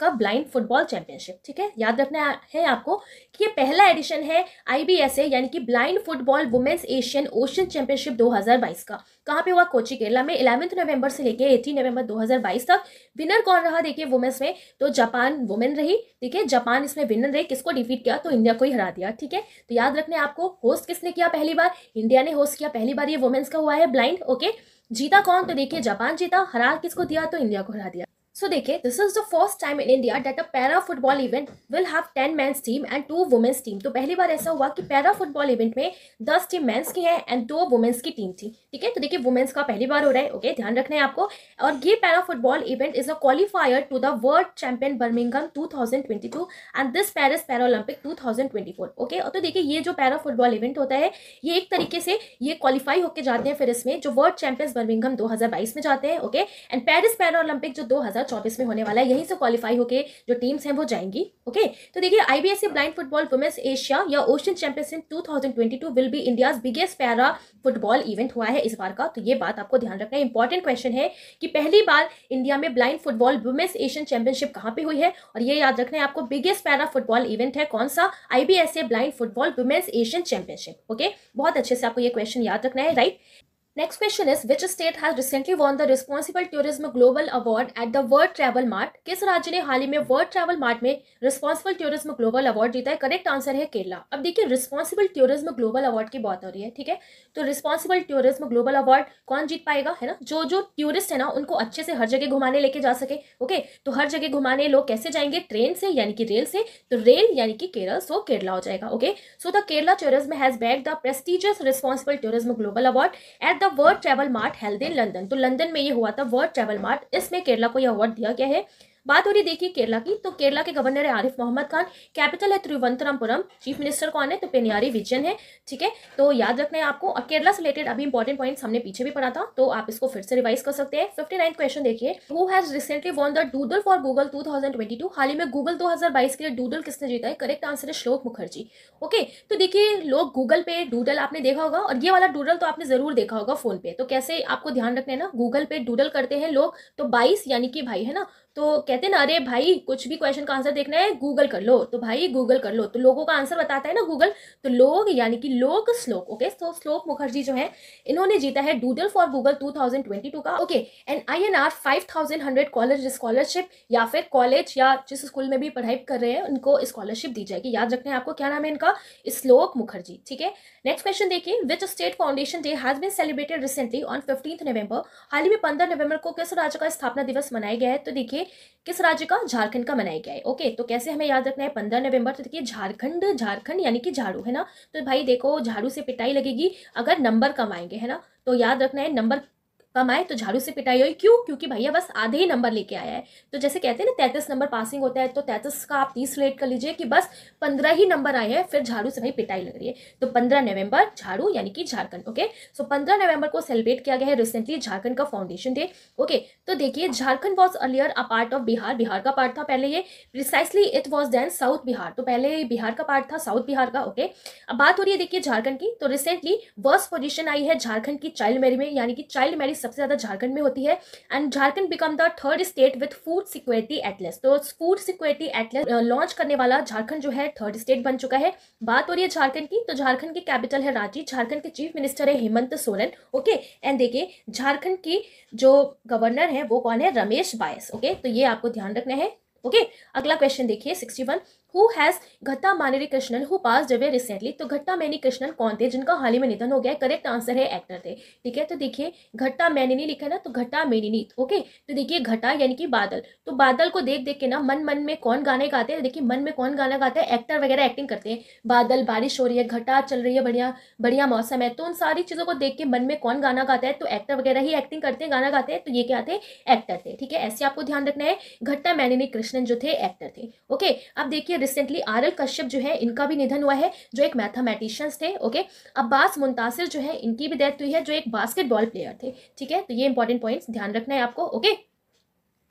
का ब्लाइंड फुटबॉल चैंपियनशिप ठीक है याद रखना है आपको कि ये पहला एडिशन है आई यानी कि blind football women's Asian ocean championship 2022 का कहाँ पे हुआ कोची केरला में इलेवंथ नवंबर से लेके एटीन नवंबर 2022 तक विनर कौन रहा देखिए वुमेन्स में तो जापान वुमेन रही ठीक है जापान इसमें विनर रही किसको डिफीट किया तो इंडिया को ही हरा दिया ठीक है तो याद रखने आपको होस्ट किसने किया पहली बार इंडिया ने होस्ट किया पहली बार ये वुमेन्स का हुआ है ब्लाइंड ओके जीता कौन तो देखिए जापान जीता हरा किसको दिया तो इंडिया को हरा दिया सो देखिए this is the first time in India that a para football event will have ten men's team and two women's team तो पहली बार ऐसा हुआ कि पैरा फुटबॉल इवेंट में दस टीम मैंस की है एंड दो वुमेंस की टीम थी ठीक है तो देखिए वुमेंस का पहली बार हो रहा है ओके ध्यान रखना है आपको और ये para football event is a qualifier to the world champion Birmingham two thousand twenty two and this Paris paralympic two thousand twenty four okay तो देखिए ये जो पैरा फुटबॉल इवेंट होता है ये एक तरीके से ये क्वालिफाई होकर जाते हैं फिर इसमें जो वर्ल्ड चैंपियंस बर्मिंगम दो हजार बाईस में जाते हैं ओके एंड पैरिस पैरोलंपिक जो दो हजार 2024 में होने वाला है यहीं से क्वालिफाई होकर जो टीम्स हैं वो जाएंगी ओके तो देखिए IBSA blind football women's Asia या ocean championship 2022 will be India biggest para football event हुआ है इस बार का तो ये बात आपको ध्यान रखना है इंपॉर्टेंट क्वेश्चन है कि पहली बार इंडिया में blind football women's Asian championship कहाँ पे हुई है और ये याद रखना है आपको बिगेस्ट पैरा फुटबॉल इवेंट है कौन सा IBSA blind football women's Asian championship okay बहुत अच्छे से आपको ये क्वेश्चन याद रखना है right next question is which state has recently won the Responsible tourism global award at the world Travel mart किस राज्य ने हाल ही में वर्ल्ड ट्रैवल मार्ट में रिस्पॉन्सिबल टूरिज्म ग्लोबल अवार्ड जीता है करेक्ट आंसर है केरला अब देखिए रिस्पॉन्सिबल टूरिज्म ग्लोबल अवार्ड की बात हो रही है ठीक है तो रिस्पॉन्सिबल टूरिज्म ग्लोबल अवार्ड कौन जीत पाएगा है ना जो जो टूरिस्ट है ना उनको अच्छे से हर जगह घुमाने लेके जा सके ओके तो हर जगह घुमाने लोग कैसे जाएंगे ट्रेन से यानी कि रेल से तो रेल यानी कि केरल सो केरला हो जाएगा okay so the Kerala tourism has back the prestigious responsible tourism global award at the the world travel mart held in London तो लंदन में ये हुआ था वर्ल्ड ट्रेवल मार्ट इसमें केरला को यह अवार्ड दिया गया है बात हो रही है देखिए केरला की तो केरला के गवर्नर है आरिफ मोहम्मद खान कैपिटल है त्रिवंतरमपुरम चीफ मिनिस्टर कौन है तो पेनियारी विजन है ठीक है तो याद रखना है आपको और केरला से रिलेटेड अभी इंपॉर्टेंट पॉइंट्स हमने पीछे भी पढ़ा था तो आप इसको फिर से रिवाइज कर सकते हैं फिफ्टी नाइन क्वेश्चन देखिए who has recently won the doodle for Google टू हाल ही में गूगल दो के लिए डूडल किसने जीता है करेक्ट आंसर है श्लोक मुखर्जी ओके तो देखिए लोग गूगल पे डूडल आपने देखा होगा और ये वाला डूडल तो आपने जरूर देखा होगा फोन पे तो कैसे आपको ध्यान रखना है ना गूगल पे डूडल करते हैं लोग तो बाईस यानी कि भाई है ना तो कहते ना अरे भाई कुछ भी क्वेश्चन का आंसर देखना है गूगल कर लो तो भाई गूगल कर लो तो लोगों का आंसर बताता है ना गूगल तो लोग यानी कि लोक श्लोक ओके तो श्लोक मुखर्जी जो है इन्होंने जीता है डूडल फॉर गूगल 2022 का okay and I N R five thousand hundred college scholarship या फिर कॉलेज या जिस स्कूल में भी पढ़ाई कर रहे हैं उनको स्कॉलरशिप दी जाएगी याद रखना है आपको क्या नाम है इनका श्लोक मुखर्जी ठीक है नेक्स्ट क्वेश्चन देखिए which state foundation day has been celebrated recently on fifteenth November हाल ही में पंद्रह नवंबर को किस राज्य का स्थापना दिवस मनाया गया है तो देखिए किस राज्य का झारखंड का मनाया गया है ओके तो कैसे हमें याद रखना है पंद्रह नवंबर तो देखिए झारखंड झारखंड यानी कि झाड़ू है ना तो भाई देखो झाड़ू से पिटाई लगेगी अगर नंबर कम आएंगे है ना तो याद रखना है नंबर कम आए तो झाड़ू से पिटाई हुई क्यों क्योंकि भैया बस आधे ही नंबर लेके आया है तो जैसे कहते हैं ना तैंतीस नंबर पासिंग होता है तो तैंतीस का आप तीस रिलेट कर लीजिए कि बस पंद्रह ही नंबर आए हैं फिर झाड़ू से भाई पिटाई लग रही है तो पंद्रह नवंबर झाड़ू यानी कि झारखंड ओके सो पंद्रह नवंबर को सेलिब्रेट किया गया है रिसेंटली झारखंड का फाउंडेशन डे ओके तो देखिए Jharkhand was earlier a part of Bihar Bihar का पार्ट था पहले ये precisely it was then south Bihar तो पहले बिहार का पार्ट था साउथ बिहार का ओके अब बात हो रही है देखिए झारखंड की तो रिसेंटली वर्स्ट पोजिशन आई है झारखंड की चाइल्ड मैरी में यानी कि चाइल्ड मैरिज सबसे ज़्यादा झारखंड में होती है and Jharkhand become the third state with food security atlas तो फूड सिक्योरिटी एटलेस लॉन्च करने वाला झारखंड जो है थर्ड स्टेट बन चुका है बात हो रही है झारखंड की तो झारखंड की कैपिटल है रांची झारखंड के चीफ मिनिस्टर है हेमंत सोरेन ओके एंड देखिए झारखंड की जो गवर्नर है वो कौन है रमेश बायस ओके तो ये आपको ध्यान रखना है ओके okay, अगला क्वेश्चन देखिए sixty one who has Ghatta Maneni Krishnan who passed away recently तो घट्टा मैनी कृष्णन कौन थे जिनका हाल ही में निधन हो गया करेक्ट आंसर है एक्टर थे ठीक है तो देखिए घट्टा मैनिनी लिखा ना तो घट्टा मैनिनी ओके तो देखिए घटा यानी कि बादल तो बादल को देख देख के ना मन मन में कौन गाने गाते हैं देखिए मन में कौन गाना गाता है एक्टर वगैरह एक्टिंग करते हैं बादल बारिश हो रही है घटा चल रही है बढ़िया बढ़िया मौसम है तो उन सारी चीज़ों को देख के मन में कौन गाना गाता है तो एक्टर वगैरह ही एक्टिंग करते हैं गाना गाते हैं तो ये क्या थे एक्टर थे ठीक है ऐसे आपको ध्यान रखना है घट्टा मैनिनी कृष्णन जो थे एक्टर थे ओके अब देखिए रिसेंटली आर एल कश्यप जो है इनका भी निधन हुआ है जो एक मैथामेटिशियंस थे ओके अब्बास मुंतासिर जो है इनकी भी डेथ हुई है जो एक बास्केटबॉल प्लेयर थे ठीक है तो ये इंपॉर्टेंट पॉइंट्स ध्यान रखना है आपको ओके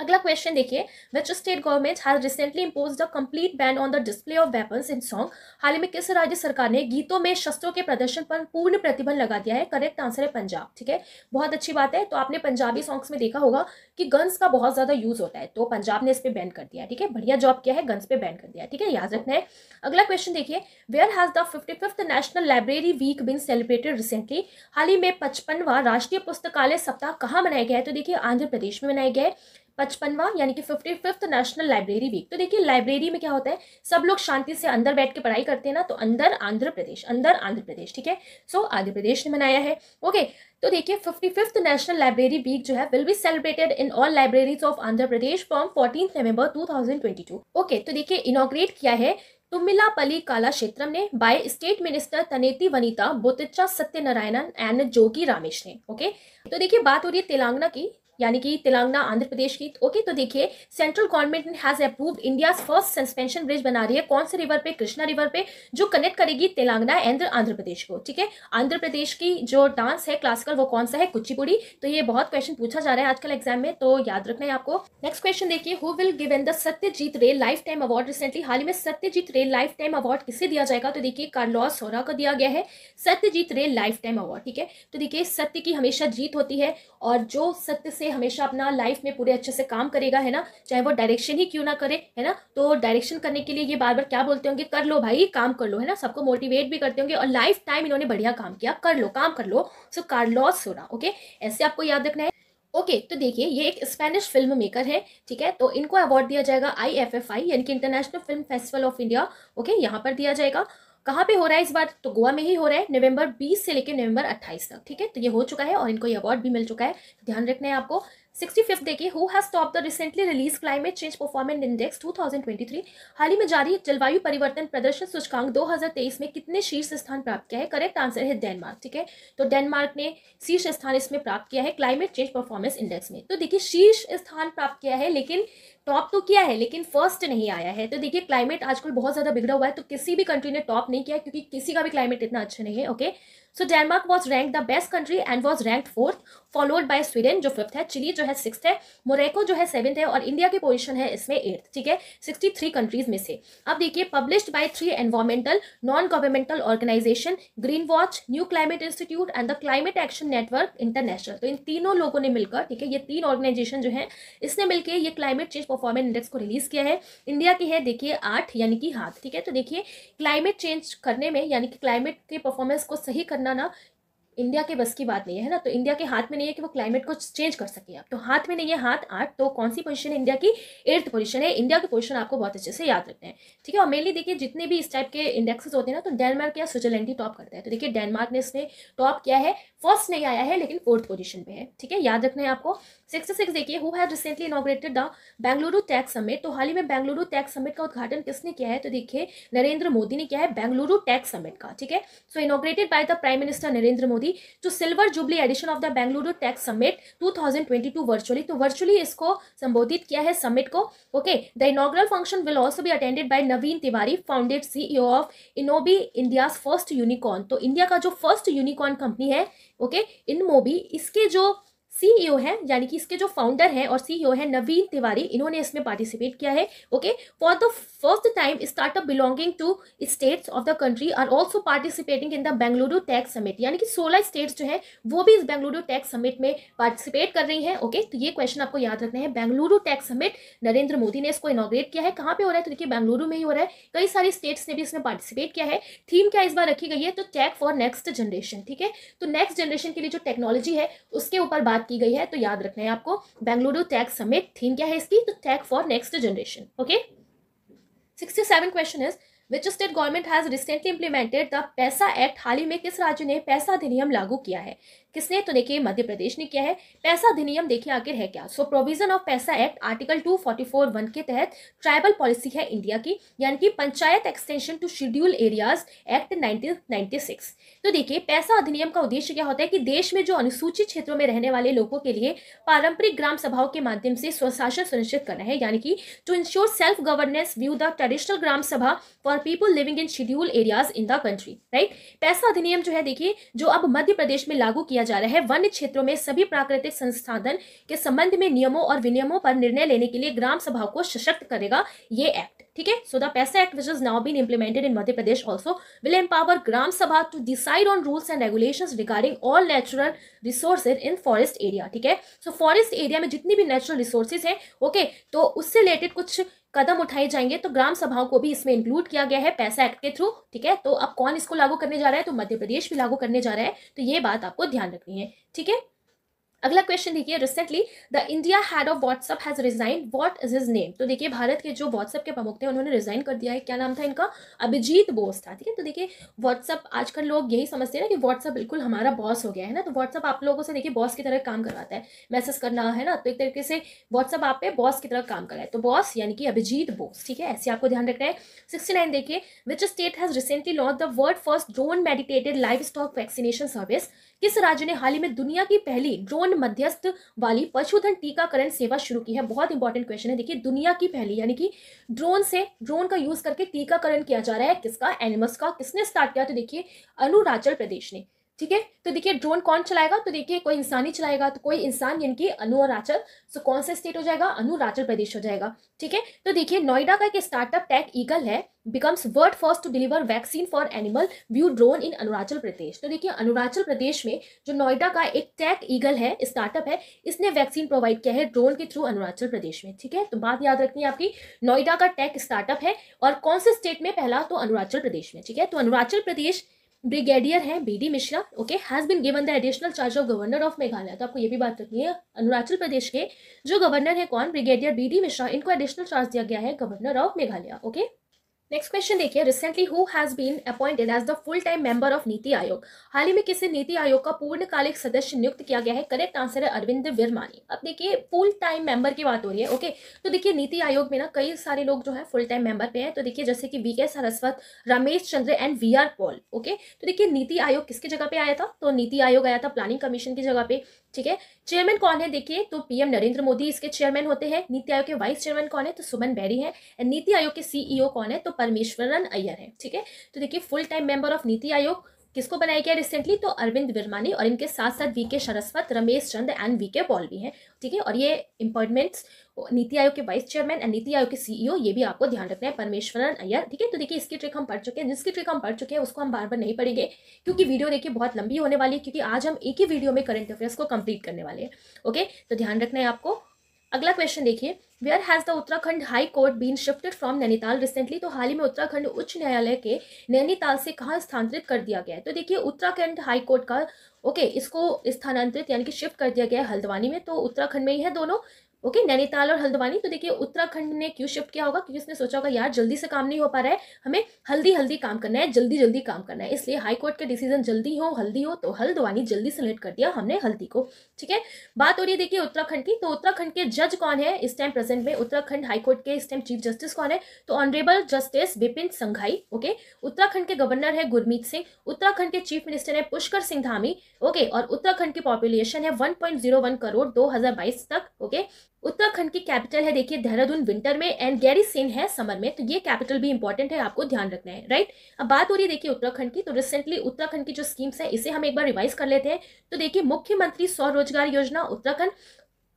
अगला क्वेश्चन देखिए which state government has recently impose the complete ban on the display of weapons in song हाल ही में किस राज्य सरकार ने गीतों में शस्त्रों के प्रदर्शन पर पूर्ण प्रतिबंध लगा दिया है करेक्ट आंसर है पंजाब ठीक है बहुत अच्छी बात है तो आपने पंजाबी सॉन्ग्स में देखा होगा कि गन्स का बहुत ज्यादा यूज होता है तो पंजाब ने इस पर बैन कर दिया ठीक है बढ़िया जॉब किया है गन्स पे बैन कर दिया ठीक है याद रखना है अगला क्वेश्चन देखिए where has the fifty fifth national library week been celebrated recently हाल ही में पचपनवा राष्ट्रीय पुस्तकालय सप्ताह कहाँ मनाया गया है तो देखिए आंध्र प्रदेश में मनाया गया है पचपनवा यानी कि fifty fifth national library week तो देखिए लाइब्रेरी में क्या होता है सब लोग शांति से अंदर बैठ के पढ़ाई करते हैं ना तो अंदर आंध्र प्रदेश अंदर आंध्र प्रदेश ठीक है सो आंध्र प्रदेश ने मनाया है ओके तो देखिए fifty fifth national library week जो है will be celebrated in all libraries of Andhra Pradesh from fourteen November to okay तो देखिए इनोग्रेट किया है तुम्मिलापल्ली काला क्षेत्रम ने by state minister Taneti Vanitha Botcha Satyanarayana and Jogi Ramesh ने ओके तो देखिए बात हो रही है तेलंगाना की यानी कि तेलंगाना आंध्र प्रदेश की ओके तो देखिए central government has approved India first suspension bridge बना रही है कौन से रिवर पे कृष्णा रिवर पे जो कनेक्ट करेगी तेलंगाना एंड आंध्र प्रदेश को ठीक है आंध्र प्रदेश की जो डांस है क्लासिकल वो कौन सा है कुचिपुड़ी तो ये बहुत क्वेश्चन पूछा जा रहा है आजकल एग्जाम में तो याद रखना है आपको नेक्स्ट क्वेश्चन देखिए who will win the Satyajit Ray lifetime award recently हाल ही में Satyajit Ray lifetime award किसे दिया जाएगा तो देखिए कार्लॉस सोरा को दिया गया है Satyajit Ray lifetime award ठीक है तो देखिए सत्य की हमेशा जीत होती है और जो सत्य से से हमेशा अपना लाइफ में पूरे अच्छे से काम करेगा है ना चाहे वो डायरेक्शन ही क्यों ना करे है ना तो डायरेक्शन करने के लिए ये बार बार क्या बोलते होंगे कर लो भाई काम कर लो है ना सबको मोटिवेट भी करते होंगे और लाइफ टाइम इन्होंने बढ़िया काम किया कर लो काम कर लो सो कार्लॉस सोरा ओके ऐसे आपको याद रखना है ओके okay, तो देखिए ये एक स्पेनिश फिल्म मेकर है ठीक है तो इनको अवार्ड दिया जाएगा आई एफ एफ आई यानी कि international film festival of India okay यहाँ पर दिया जाएगा कहाँ पे हो रहा है इस बार तो गोवा में ही हो रहा है नवंबर 20 से लेकर नवंबर 28 तक ठीक है तो ये हो चुका है और इनको ये अवार्ड भी मिल चुका है तो ध्यान रखना है आपको सिक्सटी फिफ्थ देखिए who has top the recently release climate change performance index 2023 हाल ही में जारी जलवायु परिवर्तन प्रदर्शन सूचकांक 2023 में कितने शीर्ष स्थान प्राप्त किया है करेक्ट आंसर है डेनमार्क ठीक है तो डेनमार्क ने शीर्ष स्थान इसमें प्राप्त किया है क्लाइमेट चेंज परफॉर्मेंस इंडेक्स में तो देखिए शीर्ष स्थान प्राप्त किया है लेकिन टॉप तो, तो किया है लेकिन फर्स्ट नहीं आया है तो देखिए क्लाइमेट आजकल बहुत ज़्यादा बिगड़ा हुआ है तो किसी भी कंट्री ने टॉप नहीं किया क्योंकि किसी का भी क्लाइमेट इतना अच्छा नहीं है okay so Denmark was rank the best country and was rank fourth followed by Sweden जो फिफ्थ है चिली जो है सिक्स है मोरेको जो है सेवन्थ है और इंडिया की पोजिशन है इसमें एट्थ ठीक है सिक्सटी थ्री कंट्रीज में से अब देखिए published by three environmental non governmental organization green watch new climate institute and the climate action network international तो इन तीनों लोगों ने मिलकर ठीक है ये तीन ऑर्गेनाइजेशन जो है इसने मिलकर ये क्लाइमेट चेंज परफॉर्मेंस इंडेक्स को रिलीज़ किया है इंडिया की है देखिए आठ यानी कि हाथ ठीक है तो देखिए क्लाइमेट चेंज करने में यानी कि क्लाइमेट के परफॉर्मेंस को सही करना ना इंडिया के बस की बात नहीं है ना तो इंडिया के हाथ में नहीं है कि वो क्लाइमेट को चेंज कर सके आप तो हाथ में नहीं है हाथ आठ तो कौन सी पोजीशन है इंडिया की एर्थ पोजीशन है इंडिया की पोजीशन आपको बहुत अच्छे से याद रखना है ठीक है और मेनली देखिए जितने भी इस टाइप के इंडेक्सेस होते हैं ना तो डेनमार्क या स्विटरलैंड ही टॉप करता है तो देखिए डेनमार्क ने इसमें टॉप किया है फर्स्ट नहीं आया है लेकिन फोर्थ पोजीशन पे है ठीक है याद रखना है आपको सिक्स सिक्स देखिए who have recently inaugurated the Bengaluru tech summit तो हाल ही में बेंगलुरु टैक्स समिट का उद्घाटन किसने किया है तो देखिए नरेंद्र मोदी ने किया है बेंगलुरु टैक्स समिट का ठीक है so inaugurated by the prime minister Narendra Modi जो silver jubilee edition of the Bengaluru tech summit to virtually तो वर्चुअली इसको संबोधित किया है समिट को okay the inaugural function will also भी attended by Naveen Tiwari founded CEO of InMobi India first unicorn तो India का जो फर्स्ट यूनिकॉर्न कंपनी है ओके इन मोबी इसके जो सीईओ e है यानी कि इसके जो फाउंडर हैं और सीईओ e है नवीन तिवारी इन्होंने इसमें पार्टिसिपेट किया है okay for the first time startup belonging to states of the country are also participating in the Bengaluru tech summit यानी कि सोलह स्टेट्स जो है वो भी इस बेंगलुरु टैक्स समिट में पार्टिसिपेट कर रही है ओके तो ये क्वेश्चन आपको याद रखना है बेंगलुरु टैक्स समिट नरेंद्र मोदी ने इसको इनोग्रेट किया है कहाँ पे हो रहा है तो देखिए बेंगलुरु में ही हो रहा है कई सारे स्टेट्स ने भी इसमें पार्टिसिपेट किया है थीम क्या इस बार रखी गई है तो टैक फॉर नेक्स्ट जनरेशन ठीक है तो नेक्स्ट जनरेशन के लिए जो टेक्नोलॉजी है उसके ऊपर बात बात की गई है तो याद रखना है आपको बेंगलुरु टैग समिट थीम क्या है इसकी तो tag for next generation okay sixty seven question is which state government has recently implemented the PESA act हाल ही में किस राज्य ने पैसा अधिनियम लागू किया है किसने तो देखिए मध्य प्रदेश ने किया है पैसा अधिनियम देखिए आखिर है क्या so provision of PESA act article two forty four one के तहत ट्राइबल पॉलिसी है इंडिया की यानी कि panchayat extension to scheduled areas act nineteen तो देखिए पैसा अधिनियम का उद्देश्य क्या होता है कि देश में जो अनुसूचित क्षेत्रों में रहने वाले लोगों के लिए पारंपरिक ग्राम सभाओं के माध्यम से स्वशासन सुनिश्चित करना है यानी कि to ensure self governance via the traditional gram sabha for people living in scheduled areas in the country right PESA अधिनियम जो है देखिए जो अब मध्य प्रदेश में लागू किया किया जा रहा है वन्य क्षेत्रों में सभी प्राकृतिक संसाधन के संबंध में नियमों और विनियमों पर निर्णय लेने के लिए ग्राम सभा को सशक्त करेगा ये एक्ट ठीक है so the PESA act which is now been implemented in Madhya Pradesh also will empower gram sabha to decide on rules and regulation regarding all natural resources in forest area ठीक है सो फॉरेस्ट एरिया में जितनी भी नेचुरल रिसोर्सेज हैं okay okay, तो उससे related कुछ कदम उठाए जाएंगे तो ग्राम सभाओं को भी इसमें इंक्लूड किया गया है पैसा एक्ट के थ्रू ठीक है तो अब कौन इसको लागू करने जा रहा है तो मध्य प्रदेश भी लागू करने जा रहा है तो ये बात आपको ध्यान रखनी है ठीक है अगला क्वेश्चन देखिए recently the India head of WhatsApp has resign what is his name तो देखिए भारत के जो व्हाट्सअप के प्रमुख थे उन्होंने रिजाइन कर दिया है क्या नाम था इनका अभिजीत बोस था ठीक है तो देखिए व्हाट्सअप आजकल लोग यही समझते हैं ना कि व्हाट्सअप बिल्कुल हमारा बॉस हो गया है ना तो व्हाट्सअप आप लोगों से देखिए बॉस की तरह काम करवाता है मैसेज करना है ना तो एक तरीके से व्हाट्सअप आप पे बॉस की तरह काम कर रहा है तो बॉस यानी कि अभिजीत बोस ठीक है ऐसे आपको ध्यान रखना है सिक्सटी नाइन देखिए which state has recently launch the world first drone meditated livestock vaccination service किस राज्य ने हाल ही में दुनिया की पहली ड्रोन मध्यस्थ वाली पशुधन टीकाकरण सेवा शुरू की है बहुत इंपॉर्टेंट क्वेश्चन है देखिए दुनिया की पहली यानी कि ड्रोन से ड्रोन का यूज करके टीकाकरण किया जा रहा है किसका एनिमल्स का किसने स्टार्ट किया तो देखिए अरुणाचल प्रदेश ने ठीक है तो देखिए ड्रोन कौन चलाएगा तो देखिए कोई इंसान ही चलाएगा तो कोई इंसान यानी कि अनुराचल सो कौन सा स्टेट हो जाएगा अरुणाचल प्रदेश हो जाएगा ठीक है तो देखिए नोएडा का एक स्टार्टअप टेक ईगल है becomes world first to deliver vaccine for animal via drone in Arunachal Pradesh तो देखिए अरुणाचल प्रदेश में जो नोएडा का एक टेक ईगल है स्टार्टअप है इसने वैक्सीन प्रोवाइड किया है ड्रोन के थ्रू अरुणाचल प्रदेश में ठीक है तो बात याद रखनी है आपकी नोएडा का टेक स्टार्टअप है और कौन से स्टेट में पहला तो अरुणाचल प्रदेश में ठीक है तो अरुणाचल प्रदेश ब्रिगेडियर हैं B D Mishra okay has been given the additional charge of governor of Meghalaya तो आपको ये भी बात रखनी है अरुणाचल प्रदेश के जो गवर्नर है कौन ब्रिगेडियर बीडी मिश्रा इनको एडिशनल चार्ज दिया गया है governor of Meghalaya okay next question देखिए recently who has been appointed as the full time member of NITI Aayog हाल ही में किसी नीति आयोग का पूर्णकालिक सदस्य नियुक्त किया गया है करेक्ट आंसर है अरविंद विरमानी अब देखिए फुल टाइम मेंबर की बात हो रही है ओके तो देखिए नीति आयोग में ना कई सारे लोग जो है फुल टाइम मेंबर पे हैं तो देखिए जैसे कि V Saraswat Ramesh Chandra and V R Paul okay तो देखिए नीति आयोग किसकी जगह पे आया था तो नीति आयोग आया था प्लानिंग कमीशन की जगह पे ठीक है चेयरमैन कौन है देखिए तो पीएम नरेंद्र मोदी इसके चेयरमैन होते हैं नीति आयोग के वाइस चेयरमैन कौन है तो सुमन बैरी है एंड नीति आयोग के सीईओ e कौन है तो परमेश्वरन अय्यर है ठीक है तो देखिए full time member of NITI आयोग किसको बनाया गया रिसेंटली तो अरविंद विरमानी और इनके साथ साथ V K Saraswat Ramesh Chand and V K Paul भी हैं ठीक है और ये अपॉइंटमेंट्स नीति आयोग के वाइस चेयरमैन एंड नीति आयोग के सीईओ ये भी आपको ध्यान रखना है परमेश्वरन अय्यर ठीक है तो देखिए इसकी ट्रिक हम पढ़ चुके हैं जिसकी ट्रिक हम पढ़ चुके हैं उसको हम बार बार नहीं पढ़ेंगे क्योंकि वीडियो देखिए बहुत लंबी होने वाली है क्योंकि आज हम एक ही वीडियो में करंट अफेयर्स को कंप्लीट करने वाले हैं ओके तो ध्यान रखना है आपको अगला क्वेश्चन देखिए where has the Uttarakhand high court been shifted from Nainital recently तो हाल ही में उत्तराखंड उच्च न्यायालय के नैनीताल से कहाँ स्थानांतरित कर दिया गया है तो देखिए उत्तराखंड हाई कोर्ट का ओके okay, इसको स्थानांतरित यानी कि शिफ्ट कर दिया गया है हल्द्वानी में तो उत्तराखंड में ही है दोनों ओके नैनीताल और हल्द्वानी तो देखिए उत्तराखंड ने क्यों शिफ्ट किया होगा क्योंकि उसने सोचा होगा यार जल्दी से काम नहीं हो पा रहा है हमें हल्दी हल्दी काम करना है जल्दी जल्दी काम करना है इसलिए हाईकोर्ट का डिसीजन जल्दी हो हल्दी हो तो हल्द्वानी जल्दी सिलेक्ट कर दिया हमने हल्दी को ठीक है बात हो रही है देखिए उत्तराखंड की तो उत्तराखंड के जज कौन है इस टाइम प्रेजेंट में उत्तराखंड हाईकोर्ट के इस टाइम चीफ जस्टिस कौन है तो honourable justice Vipin Sanghi okay Uttarakhand के गवर्नर है गुरमीत सिंह उत्तराखंड के चीफ मिनिस्टर है पुष्कर सिंह धामी ओके और उत्तराखंड की पॉपुलेशन है वन करोड़ दो तक ओके उत्तराखंड की कैपिटल है देखिए देहरादून विंटर में एंड गैरी सेन है समर में तो ये कैपिटल भी इंपॉर्टेंट है आपको ध्यान रखना है राइट अब बात हो रही है देखिए उत्तराखंड की तो रिसेंटली उत्तराखंड की जो स्कीम्स है इसे हम एक बार रिवाइज कर लेते हैं तो देखिए मुख्यमंत्री स्वरोजगार योजना उत्तराखंड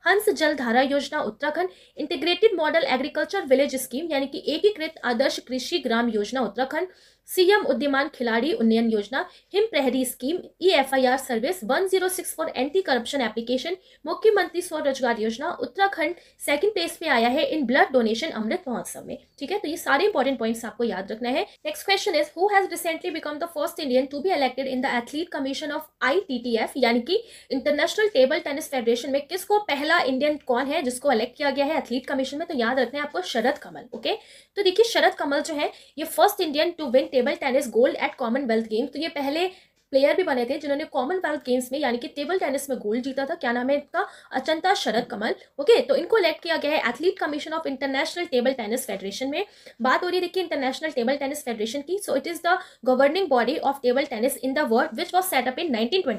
हंस Jal Dhara Yojana Uttarakhand integrated model agriculture village scheme यानी कि एकीकृत आदर्श कृषि ग्राम योजना उत्तराखंड सीएम उद्यमान खिलाड़ी उन्नयन Yojana Him Prahari scheme E F I R service one zero six four anti corruption application मुख्यमंत्री स्वरोजगार योजना उत्तराखंड सेकंड प्लेस में आया है इन ब्लड डोनेशन अमृत महोत्सव में ठीक है तो ये सारे इंपॉर्टेंट पॉइंट्स आपको याद रखना है next question is who has recently become the first Indian to be elected in the athlete commission of I यानी कि इंटरनेशनल टेबल टेनिस फेडरेशन में किसको पहला इंडियन कौन है जिसको इलेक्ट किया गया है एथलीट कमीशन में तो याद रखना है आपको शरद कमल ओके तो देखिए शरद कमल जो है ये first Indian to win table tennis gold at Commonwealth games तो ये पहले प्लेयर भी बने थे जिन्होंने कॉमनवेल्थ गेम्स में यानी कि टेबल टेनिस में गोल्ड जीता था क्या नाम है इनका अचंता शरद कमल ओके तो इनको इलेक्ट किया गया है athlete commission of international table tennis federation में बात हो रही है देखिए इंटरनेशनल टेबल टेनिस फेडरेशन की so it is the governing body of table tennis in the world which was set up in nineteen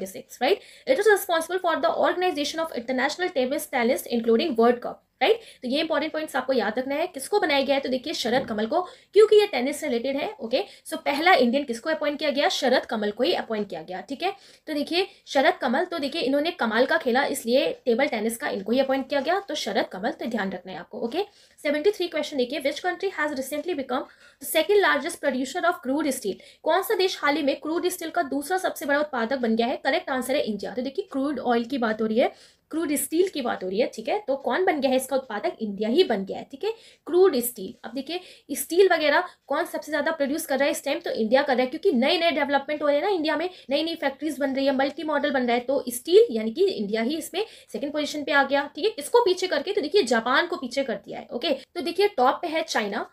right it is responsible for the organisation of international table tennis including world cup right तो ये important points आपको याद रखना है किसको बनाया गया है तो देखिए शरद कमल को क्योंकि ये टेनिस से रिलेटेड है ओके सो पहला इंडियन किसको अपॉइंट किया गया शरद कमल को ही अपॉइंट किया गया ठीक है तो देखिए शरद कमल तो देखिए इन्होंने कमाल का खेला इसलिए टेबल टेनिस का इनको ही अपॉइंट किया गया तो शरद कमल तो ध्यान रखना है आपको ओके सेवेंटी थ्री क्वेश्चन देखिए which country has recently become the second largest producer of crude steel कौन सा देश हाल ही में क्रूड स्टील का दूसरा सबसे बड़ा उत्पादक बन गया है करेक्ट आंसर है इंडिया तो देखिए क्रूड ऑयल की बात हो रही है क्रूड स्टील की बात हो रही है ठीक है तो कौन बन गया है इसका उत्पादक इंडिया ही बन गया है ठीक है क्रूड स्टील अब देखिए स्टील वगैरह कौन सबसे ज़्यादा प्रोड्यूस कर रहा है इस टाइम तो इंडिया कर रहा है क्योंकि नए नए डेवलपमेंट हो रहे हैं ना इंडिया में नई नई फैक्ट्रीज बन रही है मल्टी मॉडल बन रहा है तो स्टील यानी कि इंडिया ही इसमें सेकंड पोजिशन पे आ गया ठीक है इसको पीछे करके तो देखिए जापान को पीछे कर दिया है ओके तो देखिए टॉप पे है चाइना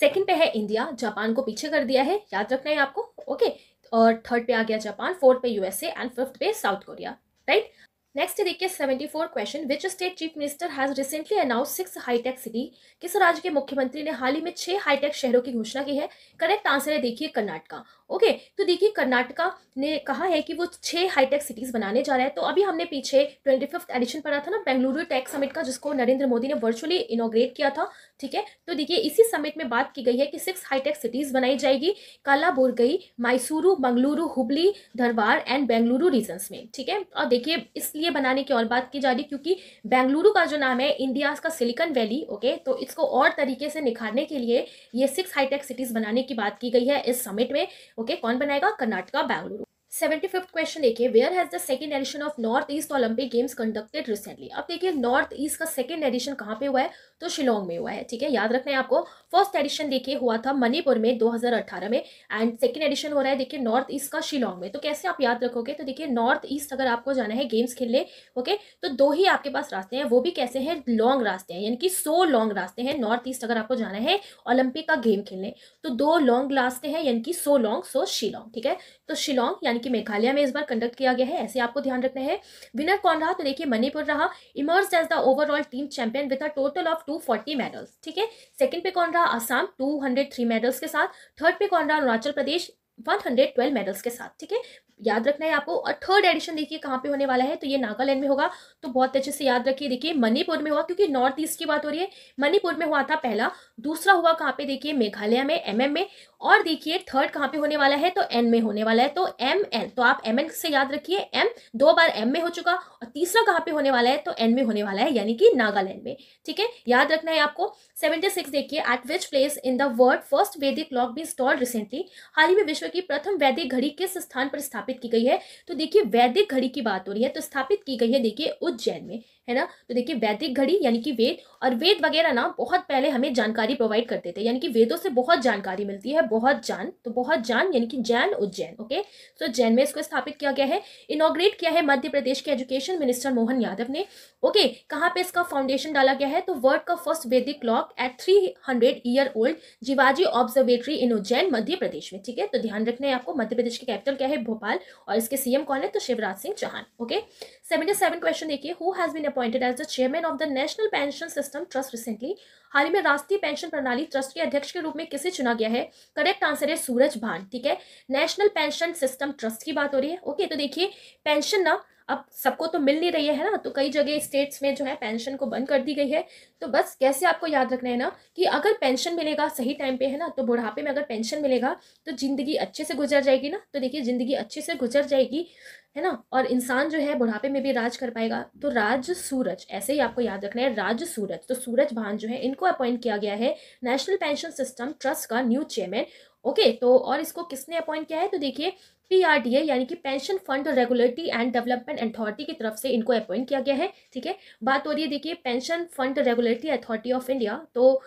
सेकंड पे है इंडिया जापान को पीछे कर दिया है याद रखना है आपको ओके और थर्ड पे आ गया जापान फोर्थ पे यूएसए एंड फिफ्थ पे साउथ कोरिया राइट नेक्स्ट देखिए seventy four question which state chief minister has recently announce six hitech city किस राज्य के मुख्यमंत्री ने हाल ही में छह हाईटेक शहरों की घोषणा की है करेक्ट आंसर है देखिए कर्नाटका ओके तो देखिए कर्नाटका ने कहा है कि वो छः हाईटेक सिटीज़ बनाने जा रहा है तो अभी हमने पीछे ट्वेंटी फिफ्थ एडिशन पढ़ा था ना बेंगलुरु टेक समिट का जिसको नरेंद्र मोदी ने वर्चुअली इनोग्रेट किया था ठीक है तो देखिए इसी समिट में बात की गई है कि सिक्स हाईटेक सिटीज़ बनाई जाएगी कालाबोरगई मैसूरू मंगलुरु हुबली धरवार एंड बेंगलुरु रीजन्स में ठीक है और देखिए इसलिए बनाने की और बात की जा रही क्योंकि बेंगलुरु का जो नाम है इंडिया का सिलिकन वैली ओके तो इसको और तरीके से निखारने के लिए ये सिक्स हाईटेक सिटीज़ बनाने की बात की गई है इस समिट में ओके कौन बनाएगा Karnataka Bengaluru seventy fifth question देखिए where has the second edition of north east Olympic games conducted recently अब देखिए नॉर्थ ईस्ट का सेकंड एडिशन कहाँ पे हुआ है तो शिलोंग में हुआ है ठीक है याद रखना है आपको फर्स्ट एडिशन देखिए हुआ था मणिपुर में 2018 में एंड सेकेंड एडिशन हो रहा है देखिए नॉर्थ ईस्ट का शिलोंग में तो कैसे आप याद रखोगे तो देखिए नॉर्थ ईस्ट अगर आपको जाना है गेम्स खेलने ओके तो दो ही आपके पास रास्ते हैं वो भी कैसे हैं लॉन्ग रास्ते हैं यानी कि सो लॉन्ग रास्ते हैं नॉर्थ ईस्ट अगर आपको जाना है ओलंपिक का गेम खेलने तो दो लॉन्ग रास्ते हैं यानी कि सो लॉन्ग सो शिलोंग ठीक है तो शिलोंग यानी कि मेघालय में इस बार कंडक्ट किया गया है ऐसे आपको ध्यान रखना है विनर कौन रहा तो देखिए मणिपुर रहा emerges as the overall team champion with a total of two two forty medals ठीक है सेकंड पे कौन रहा Assam two hundred three medals के साथ थर्ड पे कौन रहा Arunachal Pradesh one hundred twelve medals के साथ ठीक है याद रखना है आपको और थर्ड एडिशन देखिए कहाँ पे होने वाला है तो ये नागालैंड में होगा तो बहुत अच्छे से याद रखिए देखिए मणिपुर में हुआ क्योंकि नॉर्थ ईस्ट की बात हो रही है मणिपुर में हुआ था पहला दूसरा हुआ कहाँ पे देखिए मेघालय में एमएम में और देखिए थर्ड कहाँ पे होने वाला है तो एन में होने वाला है तो एम एन तो आप एम एन से याद रखिए एम दो बार एम में हो चुका और तीसरा कहाँ पे होने वाला है तो एन में होने वाला है यानी कि नागालैंड में ठीक है याद रखना है आपको सेवेंटी सिक्स देखिए at which place in the world first Vedic clock भी इंस्टॉल रिसेंटली हाल ही में विश्व की प्रथम वैदिक घड़ी किस स्थान पर स्थापित की गई है तो देखिए वैदिक घड़ी की बात हो रही है तो स्थापित की गई है देखिए उज्जैन में है ना तो देखिए वैदिक घड़ी यानी कि वेद और वेद वगैरह ना बहुत पहले हमें जानकारी प्रोवाइड करते थे यानी कि वेदों से बहुत जानकारी मिलती है बहुत जान तो बहुत जान यानी कि जैन उज्जैन ओके सो तो जैन में इसको स्थापित किया गया है इनोग्रेट किया है मध्य प्रदेश के एजुकेशन मिनिस्टर मोहन यादव ने ओके कहाँ पे इसका फाउंडेशन डाला गया है तो वर्ल्ड का first Vedic clock at three hundred year old Jiwaji observatory in Ujjain Madhya Pradesh में ठीक है तो ध्यान रखना है आपको मध्य प्रदेश की कैपिटल क्या है भोपाल और इसके सीएम कौन है तो Shivraj Singh Chouhan okay seventy seven question देखिए who has been appointed as the chairman of the national pension system trust recently हाल ही में राष्ट्रीय पेंशन प्रणाली ट्रस्ट के अध्यक्ष के रूप में किसे चुना गया है करेक्ट आंसर है सूरज भान ठीक है नेशनल पेंशन सिस्टम ट्रस्ट की बात हो रही है ओके तो देखिए पेंशन ना अब सबको तो मिल नहीं रही है ना तो कई जगह स्टेट्स में जो है पेंशन को बंद कर दी गई है तो बस कैसे आपको याद रखना है ना कि अगर पेंशन मिलेगा सही टाइम पे है ना तो बुढ़ापे में अगर पेंशन मिलेगा तो ज़िंदगी अच्छे से गुजर जाएगी ना तो देखिए ज़िंदगी अच्छे से गुजर जाएगी है ना और इंसान जो है बुढ़ापे में भी राज कर पाएगा तो राज सूरज ऐसे ही आपको याद रखना है राज सूरज तो सूरज भान जो है इनको अपॉइंट किया गया है नेशनल पेंशन सिस्टम ट्रस्ट का न्यू चेयरमैन ओके तो और इसको किसने अपॉइंट किया है तो देखिए पीआरडीए यानी कि pension fund regulatory and development authority की तरफ से इनको अपॉइंट किया गया है ठीक है बात हो रही है देखिए pension fund regulatory authority of India तो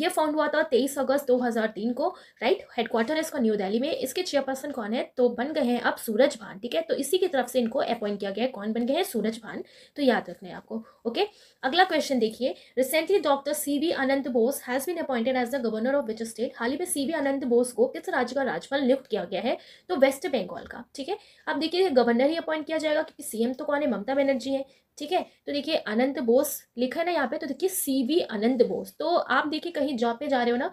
ये फाउंड हुआ था तेईस अगस्त 2003 को राइट हेडक्वार्टर है इसका न्यू दिल्ली में इसके चेयरपर्सन कौन है तो बन गए हैं अब सूरज भान ठीक है तो इसी की तरफ से इनको अपॉइंट किया गया है कौन बन गए हैं सूरज भान तो याद रखना है आपको ओके अगला क्वेश्चन देखिए recently doctor C V Ananda Bose has been appointed as the governor of which state हाल ही में सी वी अनंत बोस को किस राज्य का राज्यपाल नियुक्त किया गया है तो वेस्ट बंगाल का ठीक है अब देखिए गवर्नर ही अपॉइंट किया जाएगा क्योंकि सीएम तो कौन है ममता बनर्जी है ठीक है तो देखिए अनंत बोस लिखा है ना यहाँ पे तो देखिए सी वी अनंत बोस तो आप देखिए कहीं जॉब पे जा रहे हो ना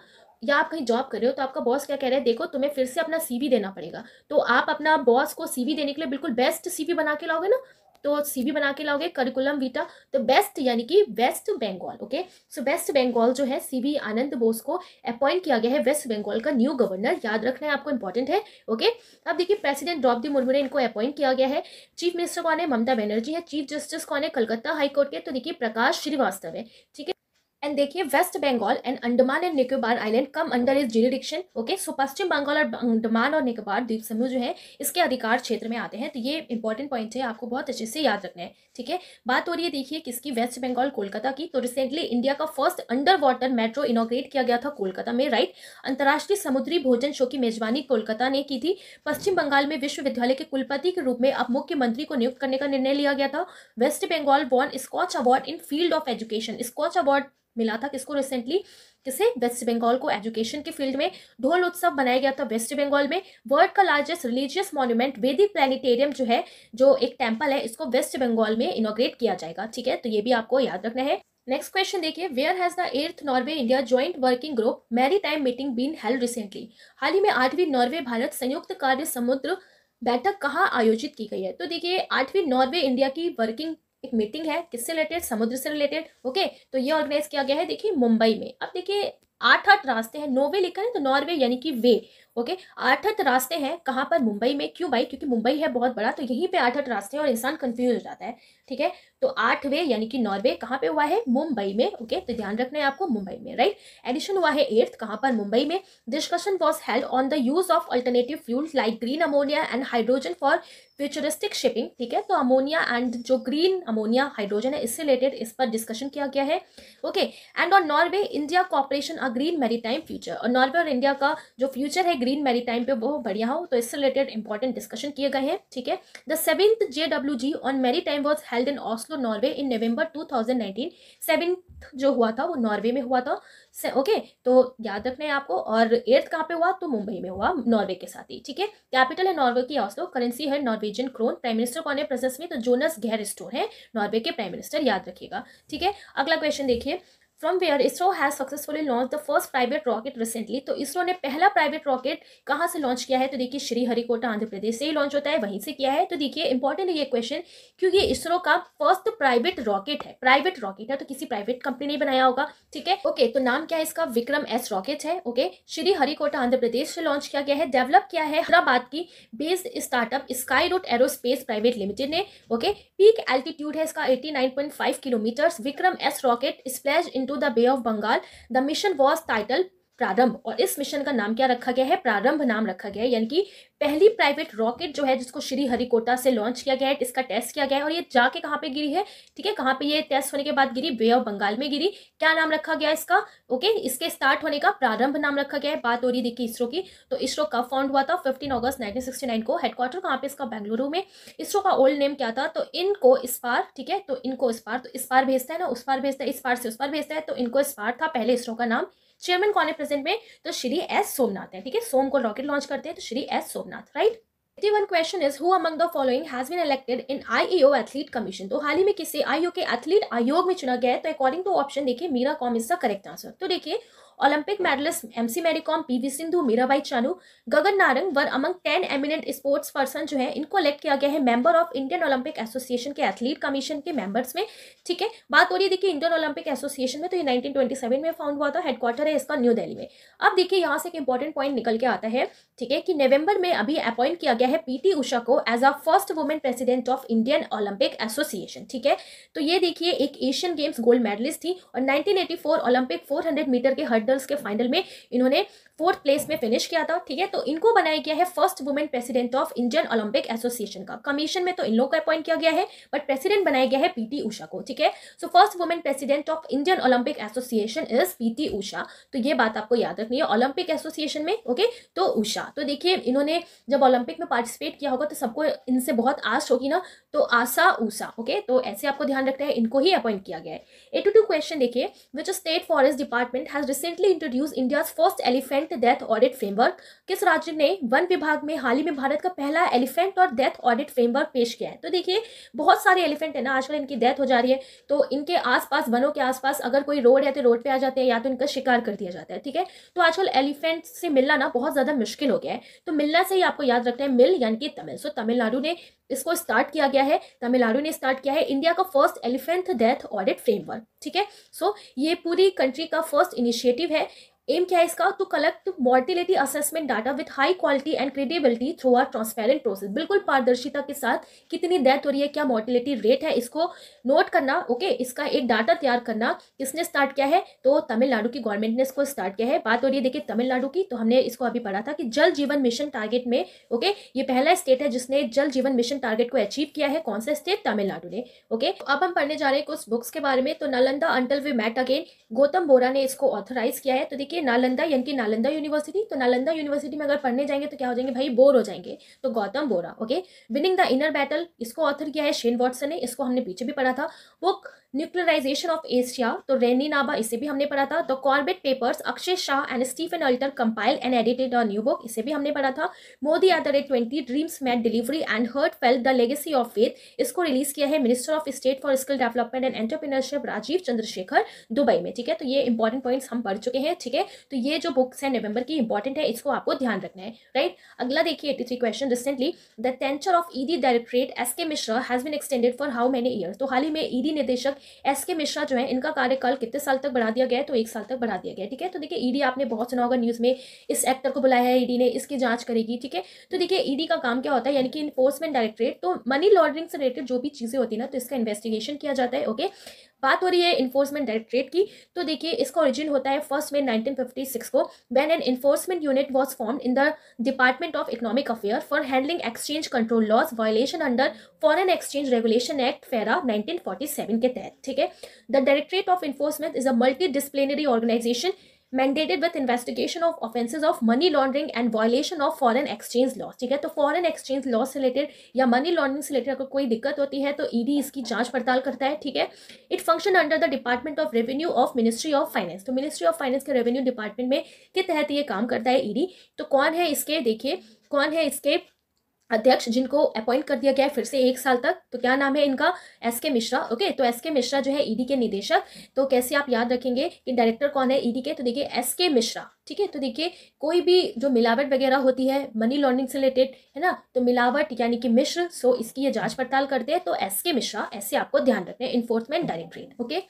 या आप कहीं जॉब कर रहे हो तो आपका बॉस क्या कह रहा है देखो तुम्हें फिर से अपना सीवी देना पड़ेगा तो आप अपना बॉस को सीवी देने के लिए बिल्कुल बेस्ट सीवी बना के लाओगे ना तो सीवी बना के लाओगे करिकुलम वीटा तो बेस्ट यानी कि West Bengal okay so West Bengal जो है सीवी आनंद बोस को अपॉइंट किया गया है वेस्ट बंगाल का न्यू गवर्नर याद रखना है आपको इंपॉर्टेंट है ओके अब देखिए प्रेसिडेंट द्रौपदी मुर्मू ने इनको अपॉइंट किया गया है चीफ मिनिस्टर कौन है ममता बनर्जी है चीफ जस्टिस कौन है कलकत्ता हाईकोर्ट के तो देखिए प्रकाश श्रीवास्तव है ठीक है एंड देखिए West Bengal and Andaman and Nicobar island come under is jurisdiction okay so Paschim Bengal और अंडमान और निकोबार द्वीप समूह जो है इसके अधिकार क्षेत्र में आते हैं तो ये इंपॉर्टेंट पॉइंट है आपको बहुत अच्छे से याद रखना है ठीक है बात हो रही है देखिए किसकी वेस्ट बंगाल कोलकाता की तो रिसेंटली इंडिया का first underwater metro inaugurate किया गया था कोलकाता में राइट अंतर्राष्ट्रीय समुद्री भोजन शो की मेजबानी कोलकाता ने की थी पश्चिम बंगाल में विश्वविद्यालय के कुलपति के रूप में अब मुख्यमंत्री को नियुक्त करने का निर्णय लिया गया था West Bengal won Skoch award in field of education Skoch award मिला था किसको रिसेंटली किसे वेस्ट बंगाल को एजुकेशन के फील्ड में ढोल उत्सव बनाया गया था वेस्ट बंगाल में वर्ल्ड का largest religious monument Vedic planetarium जो है जो एक टेम्पल है इसको वेस्ट बंगाल में इनोग्रेट किया जाएगा ठीक है तो ये भी आपको याद रखना है नेक्स्ट क्वेश्चन देखिए where has the eighth Norway India joint working group maritime meeting been held recently हाल ही में आठवीं नॉर्वे भारत संयुक्त कार्य समुद्र बैठक कहाँ आयोजित की गई है तो देखिए आठवीं नॉर्वे इंडिया की वर्किंग एक मीटिंग है किससे रिलेटेड समुद्र से रिलेटेड ओके तो ये ऑर्गेनाइज किया गया है देखिए मुंबई में अब देखिए आठ आठ रास्ते हैं नोवे लिखा है तो नॉर्वे यानी कि वे ओके आठ आठ रास्ते हैं कहाँ पर मुंबई में क्यों भाई क्योंकि मुंबई है बहुत बड़ा तो यहीं पे आठ आठ रास्ते हैं और इंसान कंफ्यूज हो जाता है ठीक है तो वे यानी कि नॉर्वे कहाँ पे हुआ है मुंबई में ओके तो ध्यान रखना है आपको मुंबई में राइट एडिशन हुआ है एट्थ कहाँ पर मुंबई में discussion was held on the use of alternative fuel like green ammonia and hydrogen for futuristic shipping ठीक है तो अमोनिया एंड जो ग्रीन अमोनिया हाइड्रोजन है इससे रिलेटेड इस पर डिस्कशन किया गया है okay and on Norway India cooperation a green maritime future और नॉर्वे और इंडिया का जो फ्यूचर है ग्रीन मेरी टाइम पर वो बढ़िया हो तो इससे रिलेटेड इंपॉर्टेंट डिस्कशन किए गए हैं ठीक है the seventh J W G on maritime was held in Oslo Norway in November 2019 seventh जो हुआ था वो नॉर्वे में हुआ था ओके okay, तो याद रखना है आपको और एर्थ कहाँ पे हुआ तो मुंबई में हुआ नॉर्वे के साथ ही ठीक है कैपिटल है नॉर्वे की ऑस्लो करेंसी है नॉर्वेजियन क्रोन प्राइम मिनिस्टर कौन है प्रेजेंस में तो जोनस गैर स्टोर है नॉर्वे के प्राइम मिनिस्टर याद रखिएगा ठीक है अगला क्वेश्चन देखिए from where ISRO has successfully launch the first private rocket recently तो इसरो ने पहला प्राइवेट रॉकेट कहाँ से लॉन्च किया है तो देखिए श्रीहरिकोटा आंध्र प्रदेश से ही लॉन्च होता है वहीं से किया है तो देखिए इंपॉर्टेंट है ये क्वेश्चन क्योंकि इसरो का फर्स्ट प्राइवेट रॉकेट है प्राइवेट रॉकेट है तो किसी प्राइवेट कंपनी ने बनाया होगा ठीक है ओके तो नाम क्या है इसका विक्रम एस रॉकेट है ओके श्रीहरिकोटा आंध्र प्रदेश से लॉन्च किया गया है डेवलप किया है हैदराबाद की based startup Skyroot Aerospace Private Limited ने ओके पीक एल्टीट्यूड है इसका eighty kilometre Vikram S rocket splash in into the Bay of Bengal, the mission was titled प्रारंभ और इस मिशन का नाम क्या रखा गया है प्रारंभ नाम रखा गया है यानी कि पहली प्राइवेट रॉकेट जो है जिसको श्री हरिकोटा से लॉन्च किया गया है इसका टेस्ट किया गया है और ये जाके कहाँ पे गिरी है ठीक है कहाँ पे ये टेस्ट होने के बाद गिरी बे ऑफ बंगाल में गिरी क्या नाम रखा गया इसका ओके इसके स्टार्ट होने का प्रारंभ नाम रखा गया है बात हो रही देखिए इसरो की तो इसरो कब फाउंड हुआ था फिफ्टीन अगस्त नाइनटीन को हेडक्वार्टर कहाँ पे इसका बेंगलुरु में इसरो का ओल्ड नेम क्या था तो इनको इस पार ठीक है तो इनको इस पार तो इस पार भेजता है ना उस पार भेजता है इस पार से उस पार भेजता है तो इनको इस पार था पहले इसरो का नाम चेयरमैन कौन है प्रेजेंट में तो श्री एस सोमनाथ है ठीक है सोम को रॉकेट लॉन्च करते हैं तो Shri S Somnath right one question is who among the following has been elected in IEO athlete commission तो हाल ही में किसी आईओ e के एथलीट आयोग में चुना गया है तो अकॉर्डिंग टू ऑप्शन देखिए Mary Kom is the correct answer तो देखिए Olympic medalist Mary Kom P V Sindhu Mirabai Chanu Gagan Narang were among ten eminent sports person जो है इनको इलेक्ट किया गया है member of Indian Olympic Association के एथलीट कमीशन के मेंबर्स में ठीक है बात हो रही है देखिए इंडियन ओलंपिक एसोसिएशन में तो ये 1927 में फाउंड हुआ था हेडक्वार्टर है इसका न्यू दिल्ली में अब देखिए यहाँ से एक इंपॉर्टेंट पॉइंट निकल के आता है ठीक है कि नवंबर में अभी अपॉइंट किया गया है पीटी उषा को as a first women president of Indian Olympic Association ठीक है तो ये देखिए एक एशियन गेम्स गोल्ड मेडलिस्ट थी और 1984 ओलंपिक 400 मीटर के हर्ड मेडल्स के फाइनल में इन्होंने फोर्थ प्लेस में फिनिश किया था ठीक है तो इनको बनाया गया है first women president of Indian Olympic Association का कमीशन में तो इन लोगों का अपॉइंट किया गया है बट प्रेसिडेंट बनाया गया है पीटी उषा को ठीक है so first women president of Indian Olympic Association is PT Usha तो ये बात आपको याद रखनी है ओलंपिक एसोसिएशन में ओके तो उषा तो देखिए इन्होंने जब ओलंपिक में पार्टिसिपेट किया होगा तो सबको इनसे बहुत आस होगी ना तो आशा उषा ओके तो ऐसे आपको ध्यान रखना है इनको ही अपॉइंट किया गया है एटी टू क्वेश्चन देखिए which state forest department has recently introduce India first elephant elephant death audit framework किस राज्य ने वन विभाग में हाल ही में भारत का पहला एलिफेंट और डेथ ऑडिट फ्रेमवर्क पेश किया है तो देखिए बहुत सारे एलिफेंट है ना आजकल इनकी डेथ हो जा रही है तो इनके आसपास वनों के आसपास अगर कोई रोड है तो रोड पे आ जाते हैं या तो इनका शिकार कर दिया जाता है ठीक है तो आजकल एलिफेंट से मिलना ना बहुत ज़्यादा मुश्किल हो गया है तो मिलना से ही आपको याद रखना है मिल यानी कि तमिल सो तमिलनाडु ने इसको स्टार्ट किया गया है तमिलनाडु ने स्टार्ट किया है इंडिया का first elephant death audit framework ठीक है सो ये पूरी कंट्री का फर्स्ट इनिशिएटिव है एम क्या है इसका to collect mortality assessment data with high quality and credibility through our transparent process बिल्कुल पारदर्शिता के साथ कितनी डेथ हो रही है क्या मॉर्टिलिटी रेट है इसको नोट करना ओके okay? इसका एक डाटा तैयार करना किसने स्टार्ट किया है तो तमिलनाडु की गवर्नमेंट ने इसको स्टार्ट किया है बात हो रही है देखिए तमिलनाडु की तो हमने इसको अभी पढ़ा था कि जल जीवन मिशन टारगेट में ओके okay? ये पहला स्टेट है जिसने जल जीवन मिशन टारगेट को अचीव किया है कौन सा स्टेट तमिलनाडु ने ओके तो अब हम पढ़ने जा रहे हैं कुछ बुक्स के बारे में तो Nalanda until we met again Gautam Bora ने इसको ऑथोराइज किया है तो देखिए नालंदा यानी कि नालंदा यूनिवर्सिटी तो नालंदा यूनिवर्सिटी में अगर पढ़ने जाएंगे तो क्या हो जाएंगे भाई बोर हो जाएंगे तो Gautam Bora okay winning the inner battle इसको ऑथर किया है शेन वॉटसन ने इसको हमने पीछे भी पढ़ा था वो न्यूक्लियराइजेशन ऑफ एशिया तो रेनी नाबा इसे भी हमने पढ़ा था the Corbett papers Akshay Shah and Stephen Alter compile and edited a new book इसे भी हमने पढ़ा था Modi at the rate twenty dreams meet delivery and heart fail the legacy of faith इसको रिलीज किया है minister of state for skill development and entrepreneurship Rajeev Chandrasekhar Dubai में ठीक है तो ये इंपॉर्टेंट पॉइंट्स हम पढ़ चुके हैं ठीक है तो ये जो बुक्स हैं नवंबर की इंपॉर्टेंट है इसको आपको ध्यान रखना है राइट अगला देखिए eighty three question recently the tenure of ED directorate S K Mishra has been extended for how many year तो हाल ही में ईडी e निदेशक एस के मिश्रा जो है इनका कार्यकाल कितने साल तक बढ़ा दिया गया है तो एक साल तक बढ़ा दिया गया ठीक है तो देखिए ईडी e आपने बहुत सुना होगा न्यूज़ में इस एक्टर को बुलाया है ईडी e ने इसकी जांच करेगी ठीक है तो देखिए ईडी e का काम क्या होता है यानी कि इन्फोर्समेंट डायरेक्टरेट तो मनी लॉन्ड्रिंग से रिलेटेड जो भी चीज़ें होती है ना तो इसका इन्वेस्टिगेशन किया जाता है ओके बात हो रही है इन्फोर्समेंट डायरेक्टरेट की तो देखिए इसका ओरिजिन होता है फर्स्ट मे 1956 को when an enforcement unit was form in the department of economic affair for handling exchange control laws violation under foreign exchange regulation act FERA 1947 के तहत है ठीक है the directorate of enforcement is a multi disciplinary organisation mandated with investigation of offences of money laundering and violation of foreign exchange law ठीक है तो foreign exchange law से related या मनी लॉन्ड्रिंग से रिलेटेड अगर कोई दिक्कत होती है तो ईडी e इसकी जांच पड़ताल करता है ठीक है it function under the department of revenue of ministry of finance तो मिनिस्ट्री ऑफ फाइनेंस के रेवेन्यू डिपार्टमेंट में के तहत ये काम करता है ईडी e तो कौन है इसके देखिए कौन है इसके अध्यक्ष जिनको अपॉइंट कर दिया गया है फिर से एक साल तक तो क्या नाम है इनका एस के मिश्रा ओके तो एस के मिश्रा जो है ईडी e के निदेशक तो कैसे आप याद रखेंगे कि डायरेक्टर कौन है ईडी e के तो देखिए एस के मिश्रा ठीक है तो देखिए कोई भी जो मिलावट वगैरह होती है मनी लॉन्ड्रिंग से रिलेटेड है ना तो मिलावट यानी कि मिश्र सो इसकी ये जांच पड़ताल करते हैं तो एस के मिश्रा ऐसे आपको ध्यान रखना है enforcement directorate okay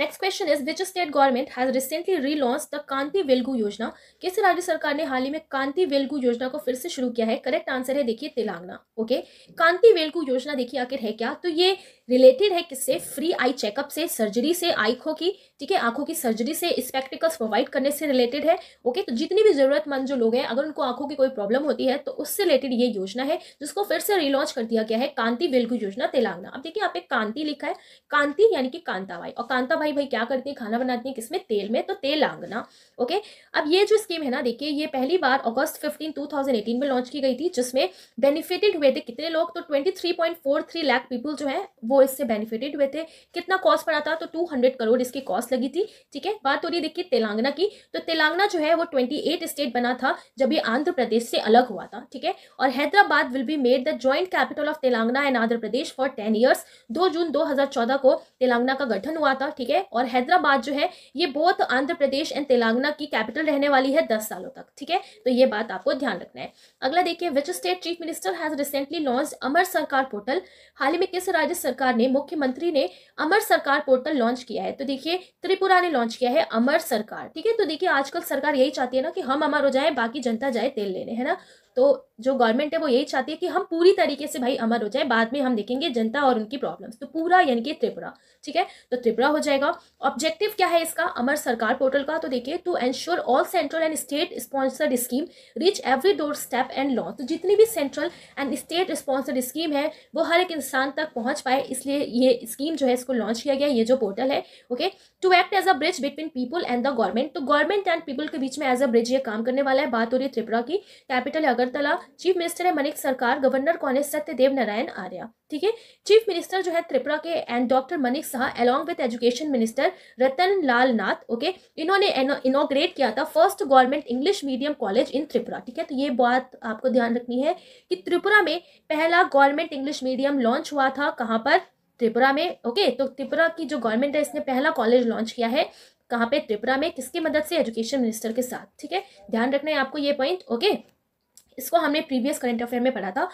next question is which state government has recently launch the Kanti Velugu योजना किस राज्य सरकार ने हाल ही में कांति वेलगू योजना को फिर से शुरू किया है करेक्ट आंसर है देखिए तेलंगाना ओके कांति वेलगू योजना देखिए आखिर है क्या तो ये रिलेटेड है किससे फ्री आई चेकअप से सर्जरी से आंखों की ठीक है आंखों की सर्जरी से स्पेक्टिकल्स प्रोवाइड करने से रिलेटेड है ओके तो जितनी भी जरूरतमंद जो लोग हैं अगर उनको आंखों की कोई प्रॉब्लम होती है तो उससे रिलेटेड ये योजना है जिसको फिर से रिलॉन्च कर दिया गया है कांति वेलगू योजना तेलंगाना अब देखिए आप एक कांति लिखा है कांति यानी कि कांताबाई और कांता भाई भाई क्या करती है खाना बनाती है किसमें तेल में तो तेलंगना ओके अब ये जो स्कीम है ना देखिए ये पहली बार अगस्त फिफ्टीन टू में लॉन्च की गई थी जिसमें बेनिफिटेड हुए थे कितने लोग तो ट्वेंटी थ्री लाख पीपल जो है वो इससे बेनिफिटेड हुए थे कितना कॉस्ट पड़ा था तो टू हंड्रेड करोड़ इसकी कॉस्ट लगी थी ठीक है बात हो रही देखिए तेलंगाना की तो तेलंगाना जो है वो ट्वेंटी एट स्टेट बना था जब ये आंध्र प्रदेश से अलग हुआ था ठीक है और Hyderabad will be made the joint capital of Telangana and Andhra Pradesh for ten years दो जून दो हज़ार चौदह को तेलंगाना का गठन हुआ था ठीक है और हैदराबाद जो है ये बहुत आंध्र प्रदेश एंड तेलंगाना की कैपिटल रहने वाली है दस सालों तक ठीक है तो ये बात आपको ध्यान रखना है अगला देखिए which state chief minister has recently launch Amar Sarkar portal हाल ही में किस राज्य सरकार सरकार ने मुख्यमंत्री ने अमर सरकार पोर्टल लॉन्च किया है तो देखिए त्रिपुरा ने लॉन्च किया है अमर सरकार ठीक है तो देखिए आजकल सरकार यही चाहती है ना कि हम अमर हो जाए बाकी जनता जाए तेल लेने है ना तो जो गवर्नमेंट है वो यही चाहती है कि हम पूरी तरीके से भाई अमर हो जाए बाद में हम देखेंगे जनता और उनकी प्रॉब्लम्स तो पूरा यानी कि त्रिपुरा ठीक है तो त्रिपुरा हो जाएगा ऑब्जेक्टिव क्या है इसका अमर सरकार पोर्टल का तो देखिए to ensure all central and state sponsored scheme reach every doorstep and law तो जितनी भी central and state sponsored scheme है वो हर एक इंसान तक पहुँच पाए इसलिए ये स्कीम जो है इसको लॉन्च किया गया ये जो पोर्टल है okay to act as a bridge between people and the government तो गवर्नमेंट एंड पीपल के बीच में एज अ ब्रिज ये काम करने वाला है बात हो रही है त्रिपुरा की कैपिटल अगरतला चीफ मिनिस्टर है मनिक सरकार गवर्नर कौन है सत्यदेव नारायण आर्य ठीक है चीफ मिनिस्टर जो है त्रिपुरा के and doctor Manik Saha along with education minister Ratan Lal Nath okay इन्होंने इनोग्रेट किया था first government English medium college in Tripura ठीक है तो ये बात आपको ध्यान रखनी है कि त्रिपुरा में पहला गवर्नमेंट इंग्लिश मीडियम लॉन्च हुआ था कहाँ पर त्रिपुरा में ओके तो त्रिपुरा की जो गवर्नमेंट है इसने पहला कॉलेज लॉन्च किया है कहाँ पे त्रिपुरा में किसकी मदद से एजुकेशन मिनिस्टर के साथ ठीक है ध्यान रखना है आपको ये पॉइंट ओके इसको हमने प्रीवियस करंट अफेयर में पढ़ा था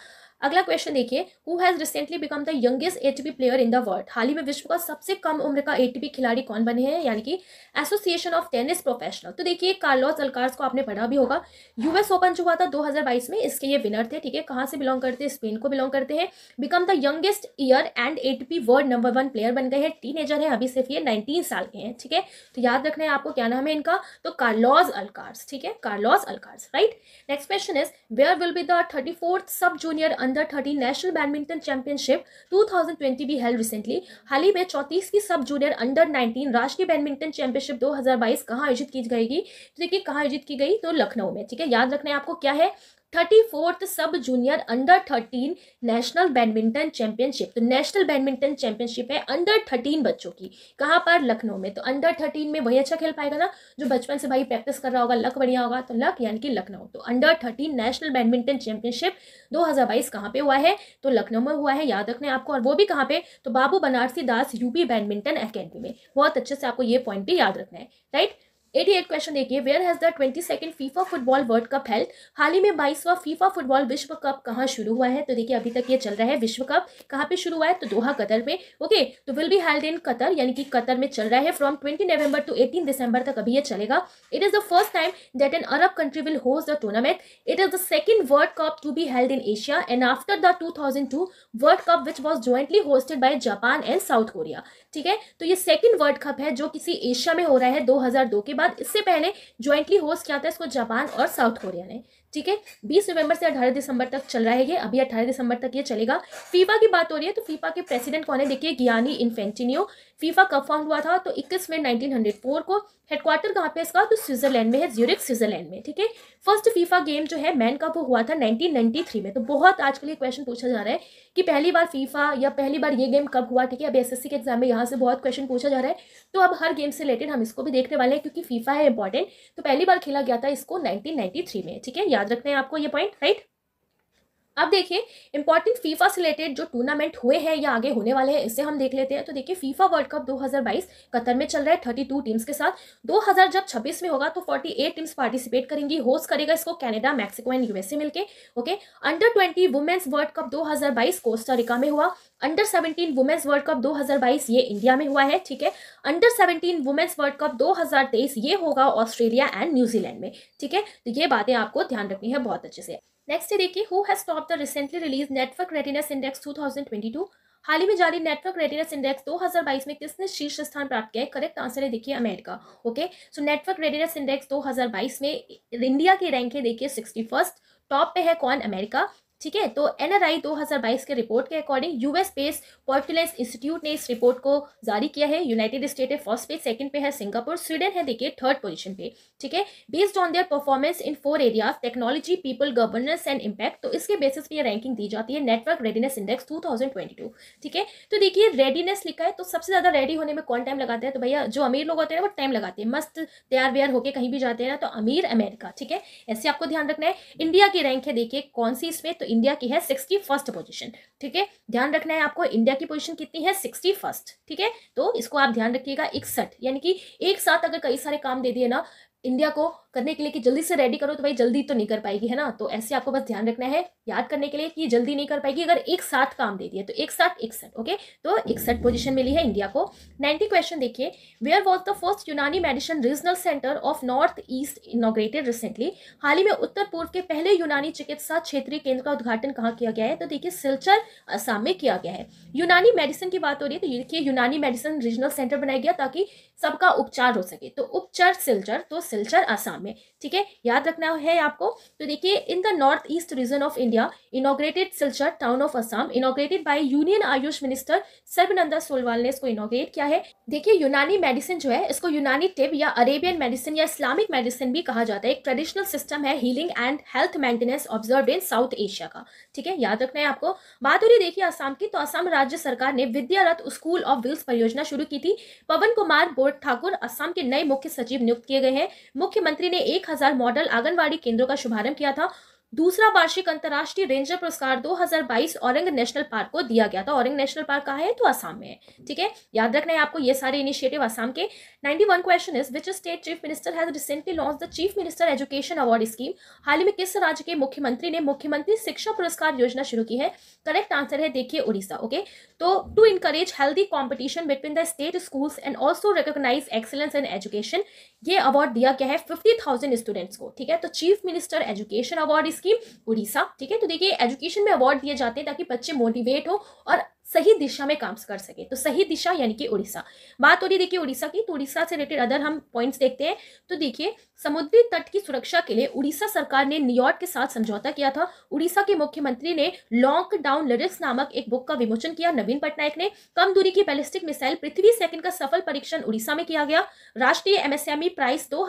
अगला क्वेश्चन देखिए who has recently become the youngest ATP player in the world हाल ही में विश्व का सबसे कम उम्र का एटीपी खिलाड़ी कौन बने हैं यानी कि एसोसिएशन ऑफ टेनिस प्रोफेशनल तो देखिए कार्लोस अल्कार्स को आपने पढ़ा भी होगा यूएस ओपन जो हुआ था 2022 में इसके ये विनर थे ठीक है कहाँ से बिलोंग करते हैं स्पेन को बिलोंग करते हैं become the youngest year end ATP world number one player बन गए हैं टीन एजर है अभी सिर्फ ये नाइनटीन साल के हैं ठीक है तो याद रखना है आपको क्या नाम है इनका तो कार्लोज अल्कार्स ठीक है Carlos Alcaraz right next question is where will be the thirty sub junior under thirteen national badminton championship 2020 be held recently हाल ही में चौतीस की सब जूनियर अंडर 19 राष्ट्रीय बैडमिंटन चैंपियनशिप 2022 कहाँ आयोजित की गई तो देखिए कहाँ आयोजित की गई तो लखनऊ में ठीक है याद रखना है आपको क्या है thirty fourth sub junior under thirteen national badminton championship तो नेशनल बैडमिंटन चैंपियनशिप है अंडर थर्टीन बच्चों की कहाँ पर लखनऊ में तो अंडर थर्टीन में वही अच्छा खेल पाएगा ना जो बचपन से भाई प्रैक्टिस कर रहा होगा लक बढ़िया होगा तो लक यानी कि लखनऊ तो under thirteen national badminton championship दो हज़ार बाईस कहाँ पे हुआ है तो लखनऊ में हुआ है याद रखना आपको और वो भी कहाँ पे तो Babu Banarasi Das UP badminton academy में बहुत अच्छे से आपको ये पॉइंट भी याद रखना है राइट एटी एट क्वेश्चन देखिए where has the twenty second FIFA football world cup held हाल ही में बाईसवा फीफा फुटबॉल विश्व कप कहाँ शुरू हुआ है तो देखिए अभी तक ये चल रहा है विश्व कप कहाँ पे शुरू हुआ है तो दोहा कतर में ओके तो will be held in Qatar यानी कि कतर में चल रहा है फ्रॉम ट्वेंटी नवंबर टू एटीन दिसंबर तक अभी ये चलेगा it is the first time that an Arab country will host the tournament it is the second world cup to be held in Asia and after the two thousand two world cup which was jointly hosted by Japan and South Korea ठीक है तो ये second world cup है जो किसी Asia में हो रहा है दो के बाद बाद इससे पहले ज्वाइंटली होस्ट किया था इसको जापान और साउथ कोरिया ने ठीक है बीस नवंबर से अठारह दिसंबर तक चल रहा है ये अभी अठारह दिसंबर तक ये चलेगा फीफा की बात हो रही है तो फीफा के प्रेसिडेंट कौन है देखिए गियानी इन्फेंटिनियो फीफा कब फॉर्म हुआ था तो 21 मई 1904 को हेडक्वार्टर कहाँ पे इसका तो स्विट्जरलैंड में है ज्यूरिक स्विट्जरलैंड में ठीक है फर्स्ट फीफा गेम जो है मैन कप हुआ था 1993 में तो बहुत आजकल ये क्वेश्चन पूछा जा रहा है कि पहली बार फीफा या पहली बार ये गेम कब हुआ ठीक है एस सी के एग्जाम में यहाँ से बहुत क्वेश्चन पूछा जा रहा है तो अब हर गेम से रिलेटेड हम इसको भी देखने वाले हैं क्योंकि फीफा है इंपॉर्टेंट तो पहली बार खेला गया था इसको नाइनटीन में ठीक है याद रखना है आपको ये पॉइंट राइट अब देखिए इंपॉर्टेंट फीफा से रिलेटेड जो टूर्नामेंट हुए हैं या आगे होने वाले हैं इससे हम देख लेते हैं तो देखिए फीफा वर्ल्ड कप 2022 कतर में चल रहा है 32 टीम्स के साथ 2000 जब 26 में होगा तो 48 टीम्स पार्टिसिपेट करेंगी होस्ट करेगा इसको कनाडा मैक्सिको एंड यूएसए मिलके okay under twenty women's world cup दो कोस्टारिका में हुआ under seventeen women's world cup दो ये इंडिया में हुआ है ठीक है under seventeen women's world cup दो ये होगा ऑस्ट्रेलिया एंड न्यूजीलैंड में ठीक है तो ये बातें आपको ध्यान रखनी है बहुत अच्छे से नेक्स्ट है देखिए who has top the recently release network readiness index 2022 हाल ही में जारी नेटवर्क रेटिनस इंडेक्स 2022 में किसने शीर्ष स्थान प्राप्त किया है करेक्ट आंसर है देखिए America okay so network readiness index 2022 में इंडिया की रैंक है देखिए सिक्सटी फर्स्ट टॉप पे है कौन अमेरिका ठीक है तो हजार 2022 के रिपोर्ट के according US space Portulans institute ने इस रिपोर्ट को जारी किया है यूनाइटेड स्टेट है फर्स्ट पे सेकंड पे है सिंगापुर स्वीडन है देखिए थर्ड पोजीशन पे ठीक है based on their performance in four areas technology people governance and impact तो इसके बेसिस पे ये रैंकिंग दी जाती है नेटवर्क रेडीनेस इंडेक्स टू ठीक है तो देखिए रेडीनेस लिखा है तो सबसे ज़्यादा रेडी होने में कौन टाइम लगाते हैं तो भैया जो अमीर लोग होते हैं वो टाइम लगाते हैं मस्त तैयार व्यार होकर कहीं भी जाते हैं ना तो अमीर अमेरिका ठीक है ऐसे आपको ध्यान रखना है इंडिया की रैंक है देखिए कौन सी इसमें तो इंडिया तो की है सिक्सटी फर्स्ट पोजिशन ठीक है ध्यान रखना है आपको इंडिया की पोजिशन कितनी है सिक्सटी फर्स्ट ठीक है तो इसको आप ध्यान रखिएगा इकसठ यानी कि एक साथ अगर कई सारे काम दे दिए ना इंडिया को करने के लिए कि जल्दी से रेडी करो तो भाई जल्दी तो नहीं कर पाएगी है ना तो ऐसे आपको बस ध्यान रखना है याद करने के लिए कि जल्दी नहीं कर पाएगी अगर एक साथ काम दे दिया तो एक साथ इकसठ ओके तो इकसठ पोजिशन मिली है इंडिया को नाइन्टी क्वेश्चन देखिए where was the first Unani medicine regional centre of north East inaugurated recently हाल ही में उत्तर पूर्व के पहले यूनानी चिकित्सा क्षेत्रीय केंद्र का उद्घाटन कहाँ किया गया है तो देखिए सिलचर आसाम में किया गया है यूनानी मेडिसिन की बात हो रही है तो देखिए यूनानी मेडिसिन रीजनल सेंटर बनाया गया ताकि सबका उपचार हो सके तो उपचार सिलचर तो सिलचर आसाम में ठीक है याद रखना है आपको तो देखिए in the North East region of India inaugurated Silchar town of Assam inaugurated by union AYUSH minister Sarbananda Sonowal ने इसको इनोग्रेट किया है देखिए यूनानी मेडिसिन जो है इसको यूनानी टिप या अरेबियन मेडिसिन या इस्लामिक मेडिसिन भी कहा जाता है एक ट्रेडिशनल सिस्टम है healing and health maintenance observe in South Asia का ठीक है याद रखना है आपको बात हो रही देखिए आसाम की तो आसाम राज्य सरकार ने विद्यारथ स्कूल ऑफ विल्स परियोजना शुरू की थी पवन कुमार बोर्ड ठाकुर असम के नए मुख्य सचिव नियुक्त किए गए हैं मुख्यमंत्री प्रधानमंत्री ने 1000 मॉडल आंगनबाड़ी केंद्रों का शुभारंभ किया था दूसरा वार्षिक अंतर्राष्ट्रीय रेंजर पुरस्कार 2022 औरंग नेशनल पार्क को दिया गया था औरंग नेशनल पार्क कहा है तो आसाम में है ठीक है याद रखना है आपको ये सारे इनिशिएटिव आसाम के 91 question is which state chief minister has recently launch the chief minister education award scheme हाल ही में किस राज्य के मुख्यमंत्री ने मुख्यमंत्री शिक्षा पुरस्कार योजना शुरू की है करेक्ट आंसर है देखिए उड़ीसा ओके तो to encourage healthy competition between the state schools and also recognise excellence in education ये अवार्ड दिया गया है फिफ्टी थाउजेंड स्टूडेंट्स को ठीक है तो chief minister education award scheme Orissa ठीक है तो देखिए एजुकेशन में अवार्ड दिए जाते हैं ताकि बच्चे मोटिवेट हो और सही दिशा में काम कर सके तो सही दिशा यानी कि उड़ीसा बात हो रही देखिए उड़ीसा की तो उड़ीसा से रिलेटेड अदर हम पॉइंट्स देखते हैं तो देखिए समुद्री तट की सुरक्षा के लिए उड़ीसा सरकार ने न्यूयॉर्क के साथ समझौता किया था उड़ीसा के मुख्यमंत्री ने लॉन्ग डाउन लिरिक्स नामक एक बुक का विमोचन किया नवीन पटनायक ने कम दूरी की बैलिस्टिक मिसाइल पृथ्वी सेकंड का सफल परीक्षण उड़ीसा में किया गया राष्ट्रीय एमएसएमई प्राइस दो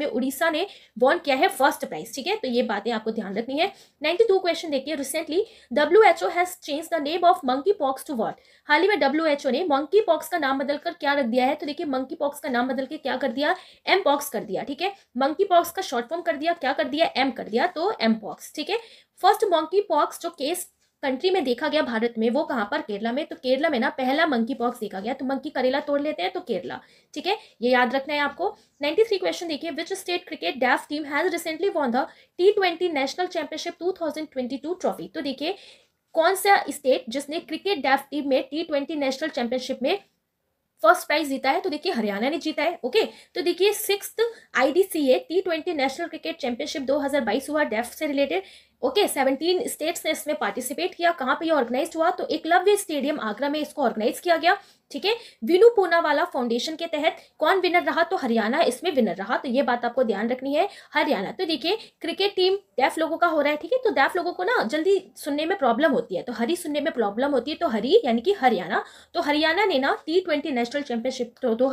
में उड़ीसा ने वॉन किया है फर्स्ट प्राइस ठीक है तो ये बातें आपको ध्यान रखनी है नाइनटी क्वेश्चन देखिए recently W has change the name of monkeypox pox to what हाल ही में डब्ल्यू एच ओ ने मंकी पॉक्स का नाम बदलकर क्या रख दिया है तो देखिए मंकी पॉक्स का नाम बदल के क्या कर दिया एम पॉक्स कर दिया ठीक है मंकी पॉक्स का शॉर्ट फॉर्म कर दिया क्या कर दिया एम कर दिया तो एम पॉक्स ठीक है फर्स्ट मंकी पॉक्स जो केस कंट्री में देखा गया भारत में वो कहाँ पर केरला में तो केरला में ना पहला मंकी पॉक्स देखा गया तो मंकी करेला तोड़ लेते हैं तो केरला ठीक है ये याद रखना है आपको 93 क्वेश्चन देखिए which state cricket deaf team has recently won the T twenty national championship 2022 trophy तो देखिए कौन सा स्टेट जिसने क्रिकेट डेफ टीम में टी ट्वेंटी नेशनल चैंपियनशिप में फर्स्ट प्राइज जीता है तो देखिए हरियाणा ने जीता है ओके तो देखिए six I D C A T twenty national cricket championship 2022 हुआ डेफ से रिलेटेड ओके सेवनटीन स्टेट्स ने इसमें पार्टिसिपेट किया कहाँ पे ये ऑर्गेनाइज हुआ तो एकलव्य स्टेडियम आगरा में इसको ऑर्गेनाइज किया गया ठीक है विनू पूनावाला फाउंडेशन के तहत कौन विनर रहा तो हरियाणा इसमें विनर रहा तो ये बात आपको ध्यान रखनी है हरियाणा तो देखिए क्रिकेट टीम डेफ लोगों का हो रहा है ठीक है तो डेफ लोगों को ना जल्दी सुनने में प्रॉब्लम होती है तो हरी सुनने में प्रॉब्लम होती है तो हरी यानी कि हरियाणा तो हरियाणा ने ना टी ट्वेंटी नेशनल चैंपियनशिप दो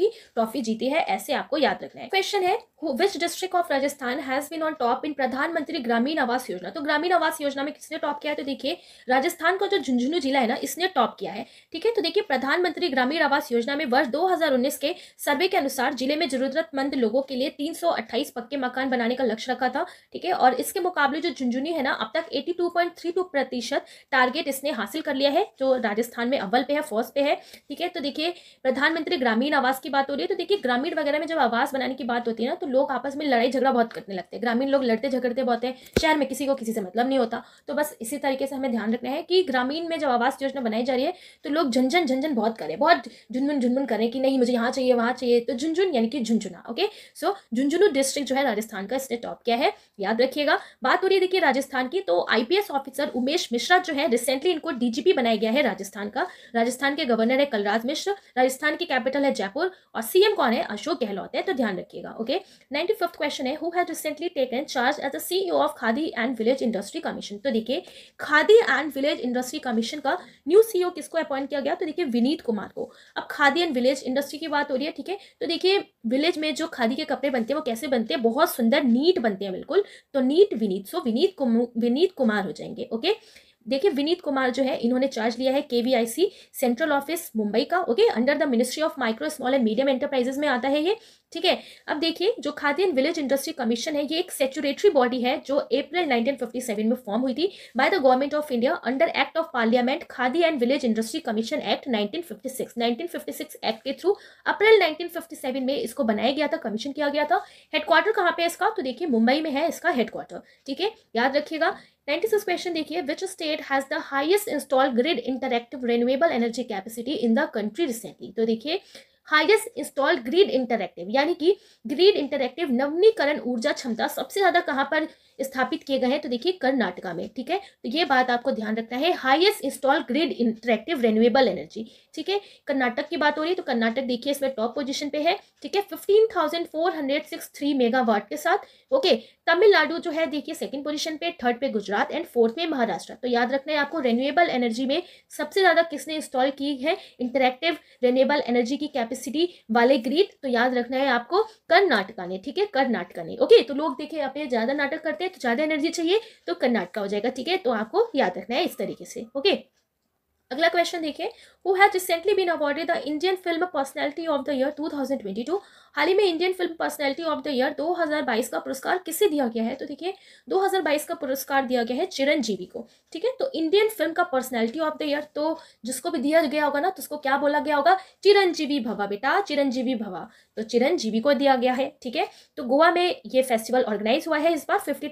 की ट्रॉफी जीती है ऐसे आपको याद रखना है क्वेश्चन है which district of Rajasthan has been on top in प्रधानमंत्री ग्रामीण आवास योजना तो ग्रामीण आवास योजना में किसने टॉप किया है तो देखिए राजस्थान का जो झुंझुनू जिला है ना इसने टॉप किया है ठीक है तो देखिए प्रधान प्रधानमंत्री ग्रामीण आवास योजना में वर्ष 2019 के सर्वे के अनुसार जिले में जरूरतमंद लोगों के लिए 328 पक्के मकान बनाने का लक्ष्य रखा था ठीक है और इसके मुकाबले जो झुंझुनू है ना अब तक 82.32 प्रतिशत टारगेट इसने हासिल कर लिया है जो राजस्थान में अव्वल पे है फर्स्ट पे है ठीक है तो देखिए प्रधानमंत्री ग्रामीण आवास की बात हो रही है तो देखिए ग्रामीण वगैरह में जब आवास बनाने की बात होती है ना तो लोग आपस में लड़ाई झगड़ा बहुत करने लगते हैं ग्रामीण लोग लड़ते झगड़ते बहुत है शहर में किसी को किसी से मतलब नहीं होता तो बस इसी तरीके से हमें ध्यान रखना है कि ग्रामीण में जब आवास योजना बनाई जा रही है तो लोग झंझन झंझन बहुत बहुत करें बहुत झुनझुन झुनझुन करें कि नहीं मुझे यहाँ चाहिए वहाँ चाहिए तो झुनझुन यानी कि झुंझुना ओके सो झुंझुनू डिस्ट्रिक्ट जो है राजस्थान का इसने टॉप किया है याद रखिएगा बात हो रही है देखिए राजस्थान की तो आईपीएस ऑफिसर उमेश मिश्रा जो है रिसेंटली इनको डीजीपी बनाया गया है राजस्थान का राजस्थान के गवर्नर है कलराज मिश्र राजस्थान की कैपिटल है जयपुर और सीएम कौन है अशोक गहलोत है तो ध्यान रखिएगा ओके नाइन्टी फिफ्थ क्वेश्चन है who has recently taken charge as a CEO of Khadi and village industry commission तो देखिए Khadi and village industry commission का न्यू सीईओ e किसको अपॉइंट किया गया तो देखिए विनीत विनीत कुमार को अब खादी एंड विलेज इंडस्ट्री की बात हो रही है ठीक है तो देखिए विलेज में जो खादी के कपड़े बनते हैं वो कैसे बनते हैं बहुत सुंदर नीट बनते हैं बिल्कुल तो नीट विनीत सो विनीत कुम, विनीत कुमार हो जाएंगे ओके देखिए विनीत कुमार जो है इन्होंने चार्ज लिया है केवीआईसी सेंट्रल ऑफिस मुंबई का okay under the ministry of micro small and medium enterprises में आता है ये ठीक है अब देखिए जो खाद्य एंड विलेज इंडस्ट्री कमीशन है ये एक सेचुरेटरी बॉडी है जो अप्रैल 1957 में फॉर्म हुई थी by the government of India under act of parliament Khadi and village industry commission act nineteen fifty act के थ्रू अप्रैल नाइनटीन में इसको बनाया गया था कमीशन किया गया था हेडक्वार्टर कहाँ पे इसका तो देखिए मुंबई में है इसका हेडक्वार्टर ठीक है याद रखिएगा नाइन्टी सिक्स क्वेश्चन देखिए which state has the highest install grid interactive renewable energy capacity in the country recently तो देखिए हाईएस्ट इंस्टॉल्ड ग्रीड इंटरैक्टिव यानी कि ग्रीड इंटरैक्टिव नवनीकरण ऊर्जा क्षमता सबसे ज़्यादा कहाँ पर स्थापित किए गए हैं तो देखिए कर्नाटका में ठीक है तो ये बात आपको ध्यान रखना है highest install grid interactive renewable energy ठीक है कर्नाटक की बात हो रही है तो कर्नाटक देखिए इसमें टॉप पोजिशन पे है ठीक है fifteen thousand four hundred six three megawatt के साथ ओके तमिलनाडु जो है देखिए सेकेंड पोजीशन पे थर्ड पे गुजरात एंड फोर्थ में महाराष्ट्र तो याद रखना है आपको रेन्यूएबल एनर्जी में सबसे ज़्यादा किसने इंस्टॉल की है इंटरेक्टिव रेन्यूएबल एनर्जी की कैपेसिटी कैपेसिटी वाले गीत तो याद रखना है आपको कर्नाटका ने ठीक है कर्नाटका ने ओके तो लोग देखे आप ज़्यादा नाटक करते हैं तो ज़्यादा एनर्जी चाहिए तो कर्नाटका हो जाएगा ठीक है तो आपको याद रखना है इस तरीके से ओके अगला क्वेश्चन देखिए who has recently been awarded the Indian film personality of the year 2022 हाल ही में Indian film personality of the year 2022 का पुरस्कार किसे दिया गया है तो देखिए 2022 का पुरस्कार दिया गया है चिरंजीवी को ठीक है तो इंडियन फिल्म का पर्सनैलिटी ऑफ द ईयर तो जिसको भी दिया गया होगा ना तो उसको क्या बोला गया होगा चिरंजीवी भवा बेटा चिरंजीवी भवा तो चिरंजीवी को दिया गया है ठीक है तो गोवा में ये फेस्टिवल ऑर्गेनाइज हुआ है इस बार फिफ्टी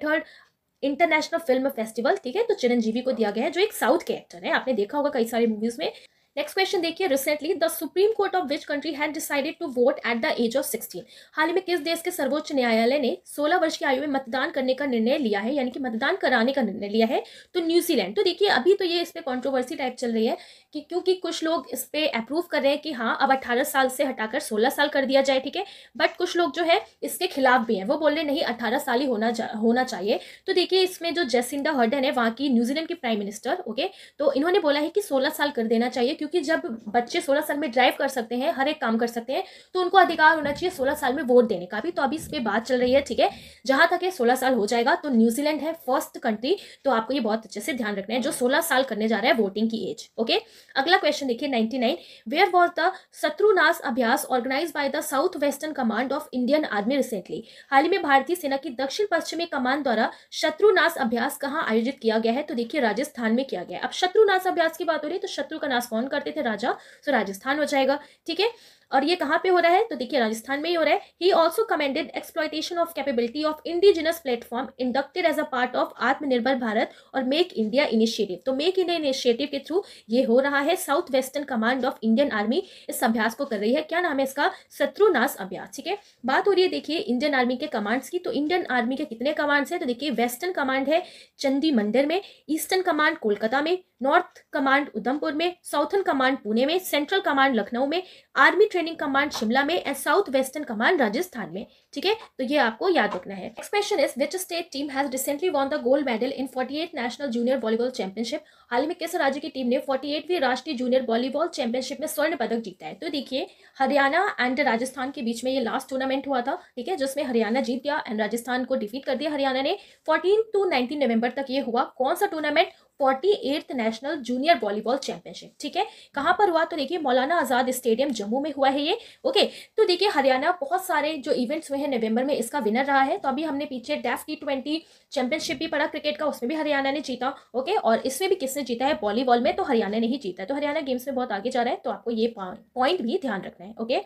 इंटरनेशनल फिल्म फेस्टिवल ठीक है तो चिरंजीवी को दिया गया है जो एक साउथ के एक्टर है आपने देखा होगा कई सारी मूवीज में नेक्स्ट क्वेश्चन देखिए recently the supreme court of which country had decided to vote at the age of sixteen हाल ही में किस देश के सर्वोच्च न्यायालय ने सोलह वर्ष की आयु में मतदान करने का निर्णय लिया है यानी कि मतदान कराने का निर्णय लिया है तो न्यूजीलैंड तो देखिए अभी तो ये इस पर कॉन्ट्रोवर्सी टाइप चल रही है कि क्योंकि कुछ लोग इस पर अप्रूव कर रहे हैं कि हाँ अब अट्ठारह साल से हटाकर सोलह साल कर दिया जाए ठीक है बट कुछ लोग जो है इसके खिलाफ भी हैं वो बोल रहे नहीं अट्ठारह साल ही होना होना चाहिए तो देखिए इसमें जो जेसिंडा हर्डन है वहाँ की न्यूजीलैंड की प्राइम मिनिस्टर ओके तो इन्होंने बोला है कि सोलह साल कर देना चाहिए क्योंकि जब बच्चे सोलह साल में ड्राइव कर सकते हैं हर एक काम कर सकते हैं तो उनको अधिकार होना चाहिए सोलह साल में वोट देने का भी तो अभी इस पर बात चल रही है ठीक है जहां तक ये सोलह साल हो जाएगा तो न्यूजीलैंड है फर्स्ट कंट्री तो आपको ये बहुत अच्छे से ध्यान रखना है जो सोलह साल करने जा रहा है वोटिंग की एज ओके अगला क्वेश्चन देखिए ninety nine where was the Shatrunash अभ्यास organise by the south western command of Indian army recently हाल ही में भारतीय सेना की दक्षिण पश्चिमी कमान द्वारा शत्रुनाश अभ्यास कहाँ आयोजित किया गया है तो देखिए राजस्थान में किया गया अब शत्रुनाश अभ्यास की बात हो रही है तो शत्रु का नाश कौन करते थे राजा सो तो राजस्थान हो जाएगा ठीक है और ये कहाँ पे हो रहा है तो देखिए राजस्थान में ही हो रहा है ही also commended exploitation of capability of indigenous platform inducted as a part of Atmanirbhar Bharat और मेक इंडिया इनिशिएटिव तो मेक इंडिया इनिशिएटिव के थ्रू ये हो रहा है south western command of Indian army इस अभ्यास को कर रही है क्या नाम है इसका शत्रुनाश अभ्यास ठीक है बात हो रही है देखिए इंडियन आर्मी के कमांड्स की तो इंडियन आर्मी के कितने कमांड्स हैं तो देखिए वेस्टर्न कमांड है चंदी मंदिर में ईस्टर्न कमांड कोलकाता में नॉर्थ कमांड उधमपुर में साउथर्न कमांड पुणे में सेंट्रल कमांड लखनऊ में आर्मी ट्रेनिंग कमांड शिमला में and south western command Rajasthan में ठीक है तो ये आपको याद रखना है next question is which state team has recently won the gold medal in 48 national junior volleyball championship हाल में किस राज्य की टीम ने 48वीं राष्ट्रीय जूनियर वॉलीबॉल चैंपियनशिप में स्वर्ण पदक जीता है तो देखिए हरियाणा एंड राजस्थान के बीच में ये लास्ट टूर्नामेंट हुआ था ठीक है जिसमें हरियाणा जीत गया एंड राजस्थान को डिफीट कर दिया हरियाणा ने फोर्टीन टू नाइनटीन नवंबर तक ये हुआ कौन सा tournament forty eighth national junior volleyball championship ठीक है कहाँ पर हुआ तो देखिए मौलाना आज़ाद स्टेडियम जम्मू में हुआ है ये ओके तो देखिए हरियाणा बहुत सारे जो इवेंट्स हुए हैं नवंबर में इसका विनर रहा है तो अभी हमने पीछे डेफ टी ट्वेंटी चैंपियनशिप भी पड़ा क्रिकेट का उसमें भी हरियाणा ने जीता ओके और इसमें भी किसने जीता है वॉलीबॉल में तो हरियाणा ने ही जीता तो हरियाणा गेम्स में बहुत आगे जा रहा है तो आपको ये पॉइंट भी ध्यान रखना है ओके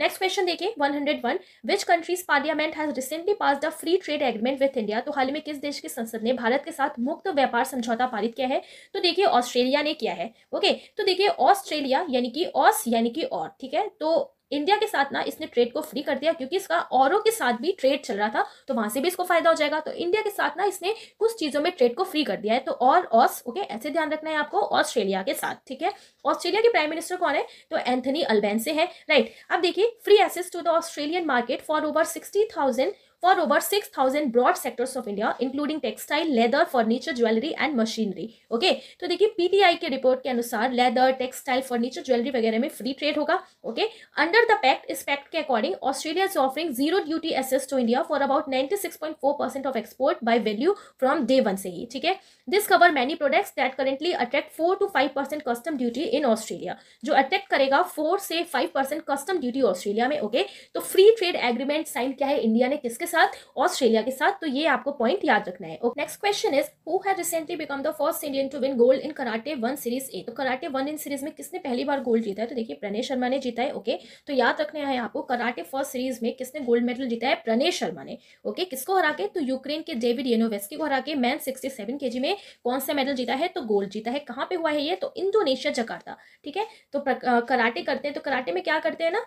नेक्स्ट क्वेश्चन देखिए 101 which countries parliament has recently pass the free trade agreement with India तो हाल में किस देश की संसद ने भारत के साथ मुक्त व्यापार समझौता पारित किया है तो देखिए ऑस्ट्रेलिया ने किया है ओके तो देखिए ऑस्ट्रेलिया यानी कि ऑस यानी कि और ठीक है तो इंडिया के साथ ना इसने ट्रेड को फ्री कर दिया क्योंकि इसका औरों के साथ भी ट्रेड चल रहा था तो वहां से भी इसको फायदा हो जाएगा तो इंडिया के साथ ना इसने कुछ चीजों में ट्रेड को फ्री कर दिया है तो और ऑस ओके ऐसे ध्यान रखना है आपको ऑस्ट्रेलिया के साथ ठीक है ऑस्ट्रेलिया के प्राइम मिनिस्टर कौन है तो एंथनी से है राइट अब देखिए free access to the Australian market for over sixty thousand over six thousand broad sectors of India including textile leather furniture jewellery and machinery okay तो देखिए पीटीआई के रिपोर्ट के अनुसार लेदर टेक्सटाइल फर्नीचर ज्वेलरी वगैरह में free trade होगा okay under the pact इस pact के according Australia is offering zero duty access to India for about ninety six 96.4 percent of export by value from day one से ही ठीक है this cover many products that currently attract four to five percent custom duty in Australia जो attract करेगा four से five percent custom duty Australia में okay तो free trade agreement sign क्या है इंडिया ने किसके साथ ऑस्ट्रेलिया के साथ तो ये आपको पॉइंट याद रखना है next question is who has recently become the first Indian to win gold in karate one series A तो कराटे वन इन सीरीज में किसने पहली बार गोल्ड जीता है तो देखिए प्रणय शर्मा ने जीता है ओके okay? तो याद रखना है आपको कराटे फर्स्ट सीरीज में किसने गोल्ड मेडल जीता है प्रणय शर्मा ने ओके okay? किसको हरा के तो यूक्रेन के डेविड येनोवेस्की को हरा के मैन सिक्सटी सेवन के जी में कौन सा मेडल जीता है तो गोल्ड जीता है कहाँ पे हुआ है ये तो इंडोनेशिया जकार्ता ठीक है तो कराटे करते हैं तो कराटे में क्या करते हैं ना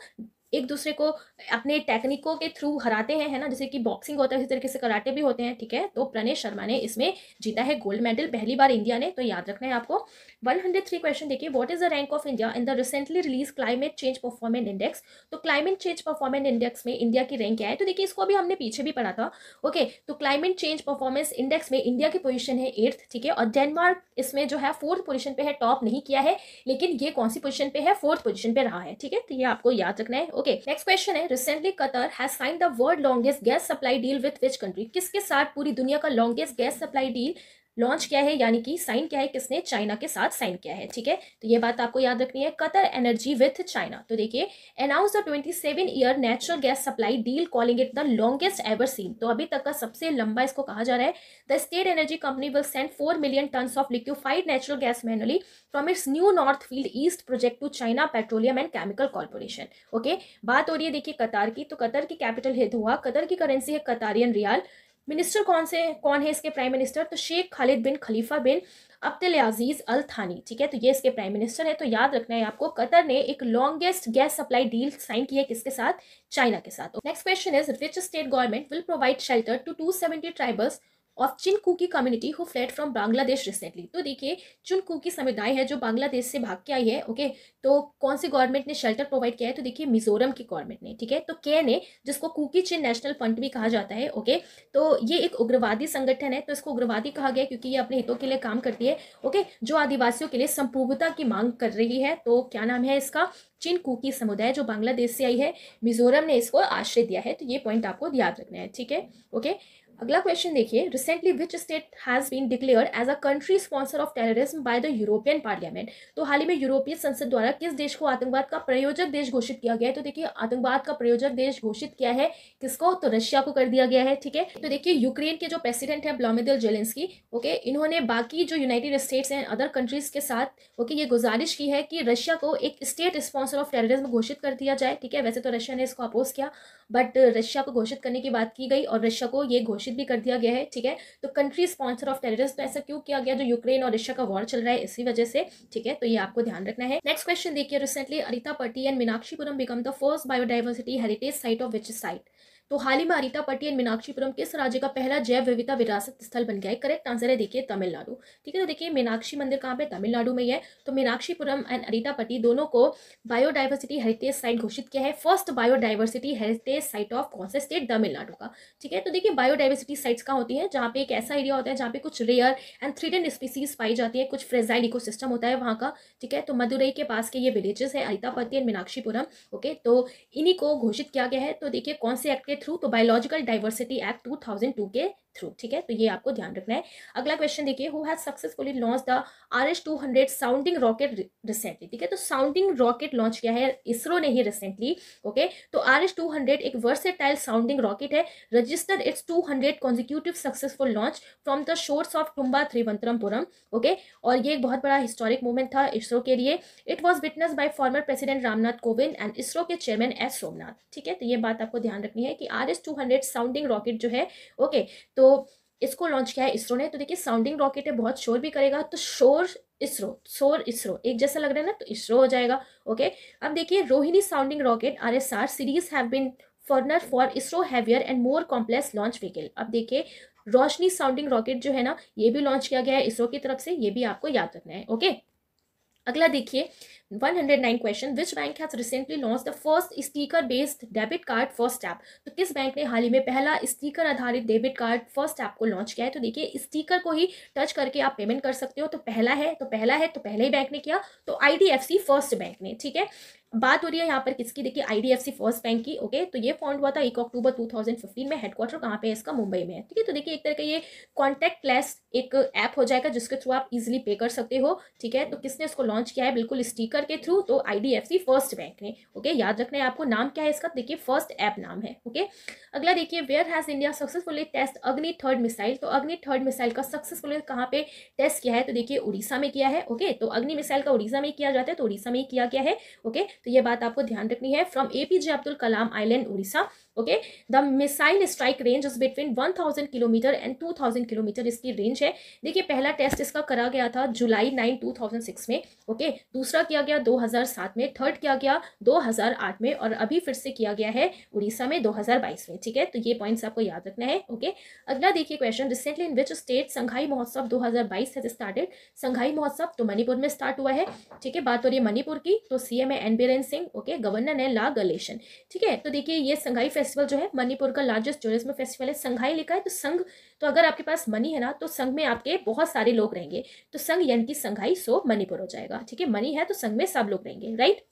एक दूसरे को अपने टेक्निकों के थ्रू हराते हैं है ना जैसे कि बॉक्सिंग होता है इसी तरीके से कराटे भी होते हैं ठीक है तो प्रणय शर्मा ने इसमें जीता है गोल्ड मेडल पहली बार इंडिया ने तो याद रखना है आपको 103 क्वेश्चन देखिए what is the rank of India in the recently release climate change performance index तो क्लाइमेट चेंज परफॉर्मेंस इंडेक्स में इंडिया की रैंक क्या है तो देखिए इसको भी हमने पीछे भी पढ़ा था ओके तो क्लाइमेट चेंज परफॉर्मेंस इंडेक्स में इंडिया की पोजिशन है एट्थ ठीक है और डेनमार्क इसमें जो है फोर्थ पोजिशन पे है टॉप नहीं किया है लेकिन ये कौन सी पोजिशन पे है फोर्थ पोजिशन पे रहा है ठीक है तो ये आपको याद रखना है ओके नेक्स्ट क्वेश्चन है recently Qatar has sign the world longest gas supply deal with which country किसके साथ पूरी दुनिया का longest gas supply deal launch किया है यानी कि साइन किया है किसने चाइना के साथ साइन किया है ठीक है तो ये बात आपको याद रखनी है कतर एनर्जी विथ चाइना तो देखिए announce the twenty seven year natural gas supply deal calling it the longest ever seen तो अभी तक का सबसे लंबा इसको कहा जा रहा है the state energy company will send four million ton of liquefied natural gas manually from its new north field east project to China petroleum and chemical corporation okay बात हो रही है देखिए कतार की तो कतर की कैपिटल हिद हुआ कतर की करेंसी है कतारियन रियाल मिनिस्टर कौन से कौन है इसके प्राइम मिनिस्टर तो शेख खालिद बिन खलीफा बिन अब्दुल अजीज़ अल थानी ठीक है तो ये इसके प्राइम मिनिस्टर है तो याद रखना है आपको कतर ने एक longest gas supply deal sign की है किसके साथ चाइना के साथ next question is which state government will provide shelter to two seventy tribals of Chin Kuki community who fled from Bangladesh recently तो देखिए चुनकू की समुदाय है जो बांग्लादेश से भाग के आई है ओके तो कौन सी गवर्नमेंट ने शेल्टर प्रोवाइड किया है तो देखिए मिजोरम की गवर्नमेंट ने ठीक है तो के ने जिसको कुकी चिन नेशनल फंड भी कहा जाता है ओके तो ये एक उग्रवादी संगठन है तो इसको उग्रवादी कहा गया क्योंकि ये अपने हितों के लिए काम करती है ओके जो आदिवासियों के लिए संपूर्णता की मांग कर रही है तो क्या नाम है इसका चिन कुकी समुदाय जो बांग्लादेश से आई है मिजोरम ने इसको आश्रय दिया है तो ये पॉइंट आपको याद रखना है ठीक है ओके अगला क्वेश्चन देखिए recently which state has been declared as a country sponsor of terrorism by the European parliament तो हाल ही में यूरोपीय संसद द्वारा किस देश को आतंकवाद का प्रयोजक देश घोषित किया गया है तो देखिए आतंकवाद का प्रयोजक देश घोषित किया है किसको तो रशिया को कर दिया गया है ठीक है तो देखिए यूक्रेन के जो प्रेसिडेंट है ब्लॉमिदल जेलेंसकी ओके इन्होंने बाकी जो United States and other countries के साथ ओके ये गुजारिश की है कि रशिया को एक स्टेट स्पॉन्सर ऑफ टेररिज्म घोषित कर दिया जाए ठीक है वैसे तो रशिया ने इसको अपोज किया बट रशिया को घोषित करने की बात की गई और रशिया को ये घोषित घोषित भी कर दिया गया है ठीक है तो कंट्री स्पॉन्सर ऑफ टेररिस्ट तो ऐसा क्यों किया गया जो यूक्रेन और रशिया का वॉर चल रहा है इसी वजह से ठीक है तो ये आपको ध्यान रखना है नेक्स्ट क्वेश्चन देखिए recently Arittapatti and Meenakshipuram become the first biodiversity heritage site of which site तो हाल ही अरिता पट्टी एंड मीनाक्षीपुरम किस राज्य का पहला जैव विविधता विरासत स्थल बन गया है करेक्ट आंसर है देखिए तमिलनाडु ठीक है तो देखिए मीनाक्षी मंदिर कहाँ पे तमिलनाडु में है तो मीनाक्षीपुरम एंड अरिता पट्टी दोनों को बायोडाइवर्सिटी हेरिटेज साइट घोषित किया है first biodiversity heritage site of कौन सा स्टेट तमिलनाडु का ठीक है तो देखिए बायोडाइवर्सिटी साइट्स कहाँ होती है जहाँ पे एक ऐसा एरिया होता है जहाँ पे कुछ रेयर एंड थ्रीडेंट स्पीसीज पाई जाती है कुछ फ्रेजाइल इको होता है वहाँ का ठीक है तो मदुरई के पास के ये विलेजेस है अरितापति एंड मीनाक्षीपुरम ओके तो इन्हीं को घोषित किया गया है तो देखिए कौन से एक्ट के थ्रू तो बायोलॉजिकल डाइवर्सिटी एक्ट 2002 के थ्रू ठीक है तो ये आपको ध्यान रखना है अगला क्वेश्चन देखिए who has successfully launch the R S two hundred sounding rocket recently ठीक है तो साउंडिंग रॉकेट लॉन्च किया है इसरो ने ही रिसेंटली ओके तो आर एस टू हंड्रेड एक वर्सेटाइल साउंडिंग रॉकेट है registered its two hundred consecutive successful launch from the shores of Thumba Thiruvananthapuram okay और ये एक बहुत बड़ा हिस्टोरिक मोमेंट था इसरो के लिए it was witness by former president Ramnath Kovind and ISRO के चेयरमैन एस सोमनाथ ठीक है तो ये बात आपको ध्यान रखनी है कि R S two hundred sounding rocket जो है ओके okay, तो तो इसको लॉन्च किया है इसरो ने तो देखिए साउंडिंग रॉकेट है बहुत शोर भी करेगा तो शोर इसरो शोर इसरो एक जैसा लग रहा है ना तो इसरो हो जाएगा ओके अब देखिए Rohini sounding rocket R S R series have bin forerunner for ISRO heavier and more complex launch vehicle अब देखिए रोशनी साउंडिंग रॉकेट जो है ना ये भी लॉन्च किया गया है इसरो की तरफ से ये भी आपको याद रखना है ओके अगला देखिए 109 question which bank has recently launch the first sticker based debit card first app तो किस बैंक ने हाल ही में पहला स्टीकर आधारित डेबिट कार्ड फर्स्ट ऐप को लॉन्च किया है तो देखिए स्टीकर को ही टच करके आप पेमेंट कर सकते हो तो पहला है तो पहला है तो पहले ही बैंक ने किया तो आई फर्स्ट बैंक ने ठीक है बात हो रही है यहाँ पर किसकी देखिए आईडीएफसी फर्स्ट बैंक की ओके तो ये फॉन्ड हुआ था एक अक्टूबर 2015 में हेडक्वार्टर कहाँ पे है इसका मुंबई में है ठीक है तो देखिए एक तरह का ये कॉन्टैक्ट लेस एक ऐप हो जाएगा जिसके थ्रू आप इजिली पे कर सकते हो ठीक है तो किसने इसको लॉन्च किया है बिल्कुल स्टीकर ट्विटर के थ्रू तो आईडीएफसी फर्स्ट बैंक ने ओके याद रखना है आपको नाम क्या है इसका देखिए फर्स्ट ऐप नाम है ओके अगला देखिए where has India successfully test Agni third missile तो अग्नि थर्ड मिसाइल का सक्सेसफुल कहाँ पे टेस्ट किया है तो देखिए उड़ीसा में किया है ओके तो अग्नि मिसाइल का उड़ीसा में किया जाता है तो उड़ीसा में ही किया गया है ओके तो ये बात आपको ध्यान रखनी है from A P J Abdul Kalam island Orissa okay the missile strike range is between 1000 kilometre and 2000 kilometre इसकी रेंज है देखिए पहला टेस्ट इसका करा गया था जुलाई 9 2006 में ओके okay? दूसरा किया गया 2007 में थर्ड किया गया 2008 में और अभी फिर से किया गया है उड़ीसा में 2022 में ठीक है तो ये पॉइंट्स आपको याद रखना है ओके okay? अगला देखिए question recently in which state Sangai Mahotsav दो हज़ार स्टार्टेड संघाई महोत्सव तो मणिपुर में स्टार्ट हुआ है ठीक है बात हो रही है मणिपुर की तो सीएम है N Biren Singh okay governor है ला गलेशन ठीक है तो देखिए ये संघाई फेस्टिवल जो है मणिपुर का लार्जेस्ट टूरिज्म फेस्टिवल है संघाई लिखा है तो संघ तो अगर आपके पास मनी है ना तो संघ में आपके बहुत सारे लोग रहेंगे तो संघ यानी कि संघाई सो मणिपुर हो जाएगा ठीक है मनी है तो संघ में सब लोग रहेंगे राइट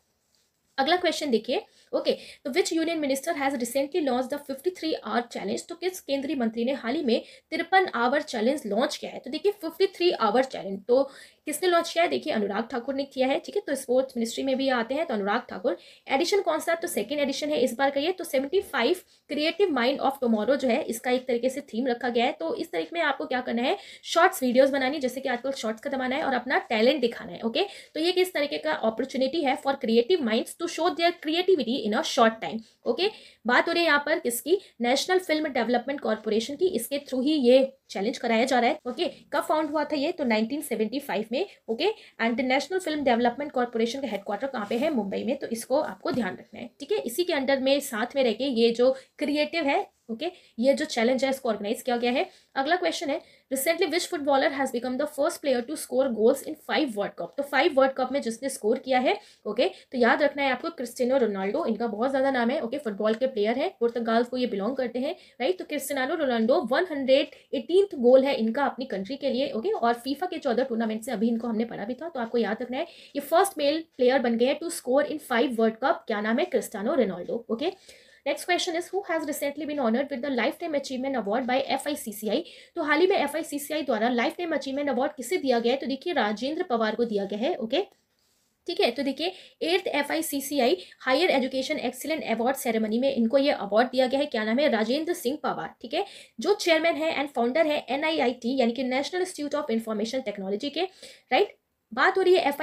अगला क्वेश्चन देखिए ओके तो which union minister has recently launch the fifty three hour challenge तो किस केंद्रीय मंत्री ने हाल ही में तिरपन आवर चैलेंज लॉन्च किया है तो देखिए फिफ्टी थ्री आवर चैलेंज तो किसने लॉन्च किया है देखिए अनुराग ठाकुर ने किया है ठीक है तो स्पोर्ट्स मिनिस्ट्री में भी आते हैं तो अनुराग ठाकुर एडिशन कौन सा तो सेकेंड एडिशन है इस बार का ये तो seventy five creative mind of tomorrow जो है इसका एक तरीके से थीम रखा गया है तो इस तरीके में आपको क्या करना है शॉर्ट्स वीडियोज बनानी जैसे कि आजकल शॉर्ट्स का जमाना है और अपना टैलेंट दिखाना है ओके तो ये किस तरीके का अपॉर्चुनिटी है for creative mind to show their creativity in a short time okay बात हो रही है यहाँ पर किसकी नेशनल फिल्म डेवलपमेंट कॉरपोरेशन की इसके थ्रू ही ये चैलेंज कराया जा रहा है ओके okay, कब फाउंड हुआ था ये तो 1975 में okay and national film development corporation का हेडक्वार्टर कहाँ पे है मुंबई में तो इसको आपको ध्यान रखना है ठीक है इसी के अंडर में साथ में रह के ये जो क्रिएटिव है ओके ये जो चैलेंज है इसको ऑर्गेनाइज किया गया है अगला क्वेश्चन है recently which footballer has become the first player to score goals in five world cup तो फाइव वर्ल्ड कप में जिसने स्कोर किया है ओके okay? तो याद रखना है आपको क्रिस्टियानो रोनाल्डो इनका बहुत ज़्यादा नाम है ओके okay? फुटबॉल के प्लेयर है पुर्तगाल को ये बिलोंग करते हैं राइट तो Cristiano Ronaldo one hundred goal है इनका अपनी कंट्री के लिए ओके और फीफा के चौदह टूर्नामेंट से अभी इनको हमने पढ़ा भी था तो आपको याद रखना है ये फर्स्ट मेल प्लेयर बन गए हैं to score in five world cup क्या नाम है Cristiano Ronaldo okay next question is who has recently been honoured with the lifetime achievement award by FICCI तो हाल ही में एफआईसीसीआई द्वारा लाइफ टाइम अचीवमेंट अवार्ड किसे दिया गया है तो देखिए राजेंद्र पवार को दिया गया है ओके okay? ठीक है तो देखिए एर्थ F I C C I higher education excellent award ceremony में इनको ये अवार्ड दिया गया है क्या नाम है राजेंद्र सिंह पवार ठीक है जो चेयरमैन है एंड फाउंडर है एन आई आई टी यानी कि national institute of information technology के राइट बात हो रही है एफ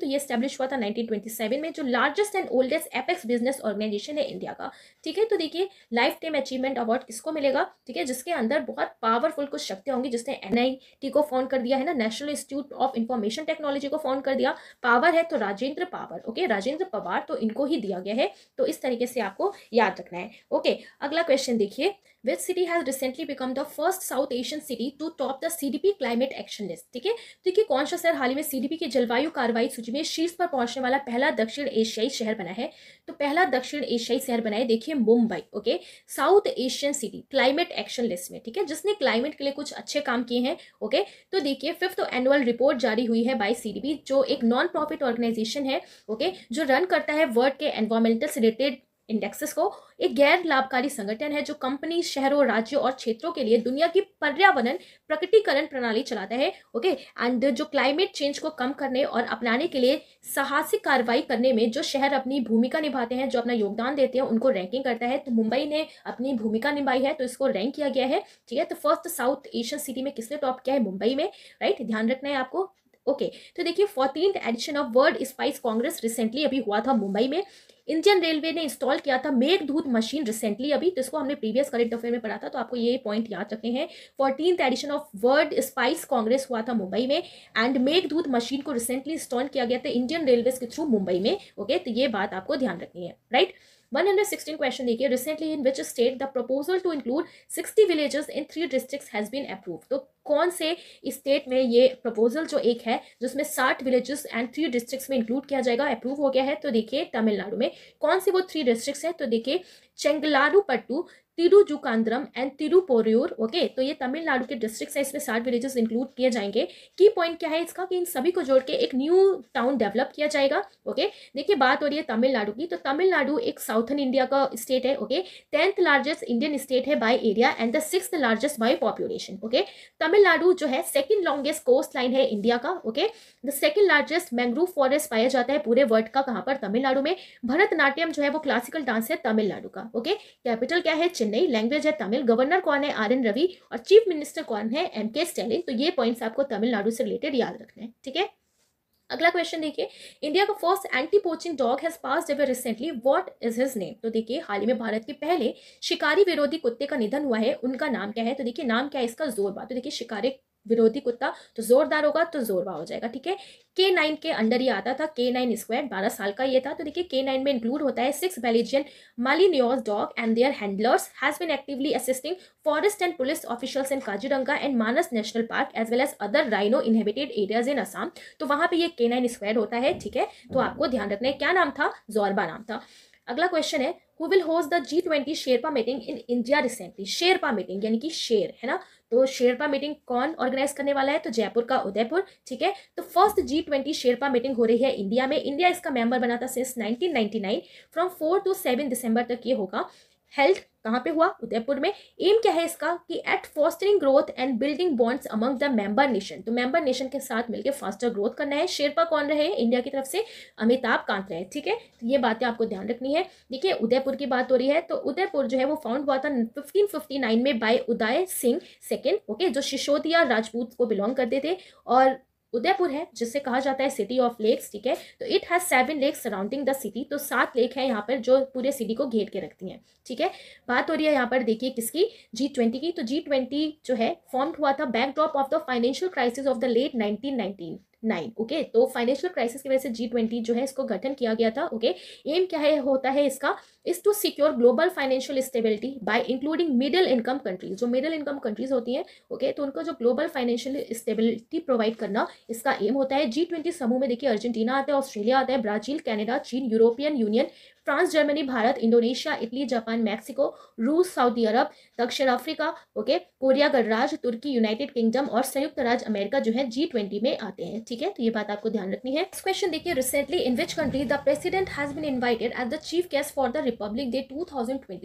तो ये स्टैब्लिश हुआ था 1927 में जो largest and oldest apex business organisation है इंडिया का ठीक है तो देखिए लाइफ टाइम अचीवमेंट अवार्ड किसको मिलेगा ठीक है जिसके अंदर बहुत पावरफुल कुछ शक्तियाँ होंगी जिसने एन को फाउंड कर दिया है ना national institute of information technology को फाउंड कर दिया पावर है तो राजेंद्र पावर ओके राजेंद्र पवार तो इनको ही दिया गया है तो इस तरीके से आपको याद रखना है ओके अगला क्वेश्चन देखिए which city has recently become the first South Asian city to top the CDP climate action list ठीक है तो देखिए कौन सा शहर हाल ही में सीडीपी की जलवायु कार्रवाई सूची में शीर्ष पर पहुंचने वाला पहला दक्षिण एशियाई शहर बना है तो पहला दक्षिण एशियाई शहर बना है देखिए Mumbai okay South Asian city climate action list में ठीक है जिसने क्लाइमेट के लिए कुछ अच्छे काम किए हैं ओके तो देखिए फिफ्थ एनुअल रिपोर्ट जारी हुई है बाई सी जो एक नॉन प्रॉफिट ऑर्गेनाइजेशन है ओके जो रन करता है वर्ल्ड के एनवायरमेंटल से रिलेटेड इंडेक्सेस को एक गैर लाभकारी संगठन है जो कंपनी शहरों राज्यों और क्षेत्रों के लिए दुनिया की पर्यावरण प्रकटीकरण प्रणाली चलाता है ओके एंड जो क्लाइमेट चेंज को कम करने और अपनाने के लिए साहसिक कार्रवाई करने में जो शहर अपनी भूमिका निभाते हैं जो अपना योगदान देते हैं उनको रैंकिंग करता है तो मुंबई ने अपनी भूमिका निभाई है तो इसको रैंक किया गया है ठीक है तो फर्स्ट साउथ एशियन सिटी में किसने टॉप किया है मुंबई में राइट ध्यान रखना है आपको ओके okay, तो देखिए fourteen edition of world spice congress recently अभी हुआ था मुंबई में इंडियन रेलवे ने इंस्टॉल किया था मेघ दूध मशीन रिसेंटली अभी तो इसको हमने प्रीवियस करेंट अफेयर में पढ़ा था तो आपको ये पॉइंट याद रखने हैं fourteen edition of world spice congress हुआ था मुंबई में एंड मेघ दूध मशीन को रिसेंटली इंस्टॉल किया गया था इंडियन रेलवे के थ्रू मुंबई में ओके okay, तो ये बात आपको ध्यान रखनी है राइट right? 116 क्वेश्चन देखिए recently in which state the proposal to include 60 villages in three districts has been approve तो कौन से स्टेट में ये प्रपोजल जो एक है जिसमें 60 विलेजेस एंड थ्री डिस्ट्रिक्ट्स में इंक्लूड किया जाएगा अप्रूव हो गया है तो देखिए तमिलनाडु में कौन से वो थ्री डिस्ट्रिक्ट्स हैं तो देखिए चेंगलारू पट्टू तिरुजुकांद्रम एंड तिरुपोरियूर ओके तो ये तमिलनाडु के डिस्ट्रिक्ट है इसमें सात विलेजेस इंक्लूड किए जाएंगे की पॉइंट क्या है इसका कि इन सभी को जोड़ के एक न्यू टाउन डेवलप किया जाएगा ओके देखिए बात हो रही है तमिलनाडु की तो तमिलनाडु एक साउथर्न इंडिया का स्टेट है okay tenth largest Indian state है by area and the six largest by population okay Tamil Nadu जो है सेकेंड लॉन्गेस्ट कोस्ट लाइन है इंडिया का okay the second largest mangrove forest पाया जाता है पूरे वर्ल्ड का कहाँ पर तमिलनाडु में भरतनाट्यम जो है वो क्लासिकल डांस है तमिलनाडु का ओके कैपिटल क्या है चेन्नई लैंग्वेज है तमिल गवर्नर कौन है आर एन रवि और चीफ मिनिस्टर कौन है एम के स्टैलिन तो ये पॉइंट्स आपको तमिलनाडु से रिलेटेड याद रखने हैं ठीक है अगला क्वेश्चन देखिए इंडिया का first anti poaching dog has pass जब recently what is his name तो देखिए हाल ही में भारत के पहले शिकारी विरोधी कुत्ते का निधन हुआ है उनका नाम क्या है तो देखिए नाम क्या है इसका जोरबा तो देखिए शिकारी विरोधी कुत्ता तो जोरदार होगा तो जोरवा हो जाएगा ठीक है के नाइन के अंडर ये आता था के नाइन स्क्वायर बारह साल का ये था तो देखिए के नाइन में इंक्लूड होता है six Belgian Malinois dog and their handlers has been actively assisting forest and police officials in Kaziranga and Manas national park as well as other rhino inhabited areas in Assam तो वहाँ पर यह के नाइन स्क्वायर होता है ठीक है तो आपको ध्यान रखना है क्या नाम था जोरबा नाम था अगला क्वेश्चन है who will host the G twenty sherpa meeting in India recently sherpa meeting यानी कि शेर है ना तो शेरपा मीटिंग कौन ऑर्गेनाइज करने वाला है तो जयपुर का उदयपुर ठीक है तो first G twenty sherpa meeting हो रही है इंडिया में इंडिया इसका मेंबर बना था since 1999 from four to seven December तक ये होगा हेल्थ कहाँ पे हुआ उदयपुर में एम क्या है इसका कि at fostering growth and building bonds among the member nation तो मेंबर नेशन के साथ मिलकर फास्टर ग्रोथ करना है शेरपा कौन रहे इंडिया की तरफ से अमिताभ कांत रहे ठीक है तो ये बातें आपको ध्यान रखनी है देखिए उदयपुर की बात हो रही है तो उदयपुर जो है वो फाउंड हुआ था फिफ्टीन में by Uday Singh second okay जो शिशोदिया राजपूत को बिलोंग करते थे और उदयपुर है जिसे कहा जाता है सिटी ऑफ लेक्स ठीक है तो it has seven lakes surrounding the city तो सात लेक है यहाँ पर जो पूरे सिटी को घेर के रखती हैं ठीक है बात हो रही है यहाँ पर देखिए किसकी जी ट्वेंटी की तो जी ट्वेंटी जो है फॉर्म हुआ था backdrop of the financial crisis of the late nineteen nine okay तो फाइनेंशियल क्राइसिस की वजह से जी ट्वेंटी जो है इसको गठन किया गया था ओके एम क्या है होता है इसका is to secure global financial stability by including middle income countries जो मिडिल इनकम कंट्रीज होती हैं ओके तो उनका जो ग्लोबल फाइनेंशियल स्टेबिलिटी प्रोवाइड करना इसका एम होता है जी ट्वेंटी समूह में देखिए अर्जेंटीना आता है ऑस्ट्रेलिया आता है ब्राजील कैनेडा चीन European Union France Germany Bharat Indonesia Italy Japan Mexico रूस सऊदी अरब दक्षिण अफ्रीका ओके कोरिया गणराज तुर्की यूनाइटेड किंगडम और संयुक्त राज्य अमेरिका जो है जी ट्वेंटी में आते हैं ठीक है तो ये बात आपको ध्यान रखनी है नेक्स्ट क्वेश्चन देखिए recently in which country the president has been invited at the chief guest for the republic day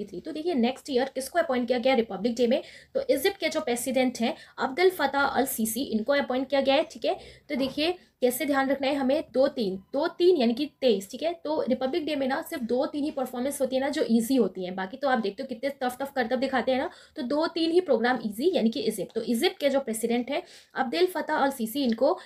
three तो देखिए नेक्स्ट ईयर किसको अपॉइंट किया गया रिपब्लिक डे में तो इजिप्ट के जो प्रेसिडेंट हैं अब्दुल फताह अल सीसी इनको अपॉइंट किया गया है ठीक है तो देखिए कैसे ध्यान रखना है हमें दो तीन दो तीन यानी कि तेईस ठीक है तो रिपब्लिक डे में ना सिर्फ दो तीन ही परफॉर्मेंस होती है ना जो ईजी होती है बाकी तो आप देखते हो कितने टफ टफ करतब दिखाते हैं ना तो दो तीन ही प्रोग्राम ईजी यानी कि इजिप्ट तो इजिप्ट के जो प्रेसिडेंट है अब्देल फतेह अल सीसी इनको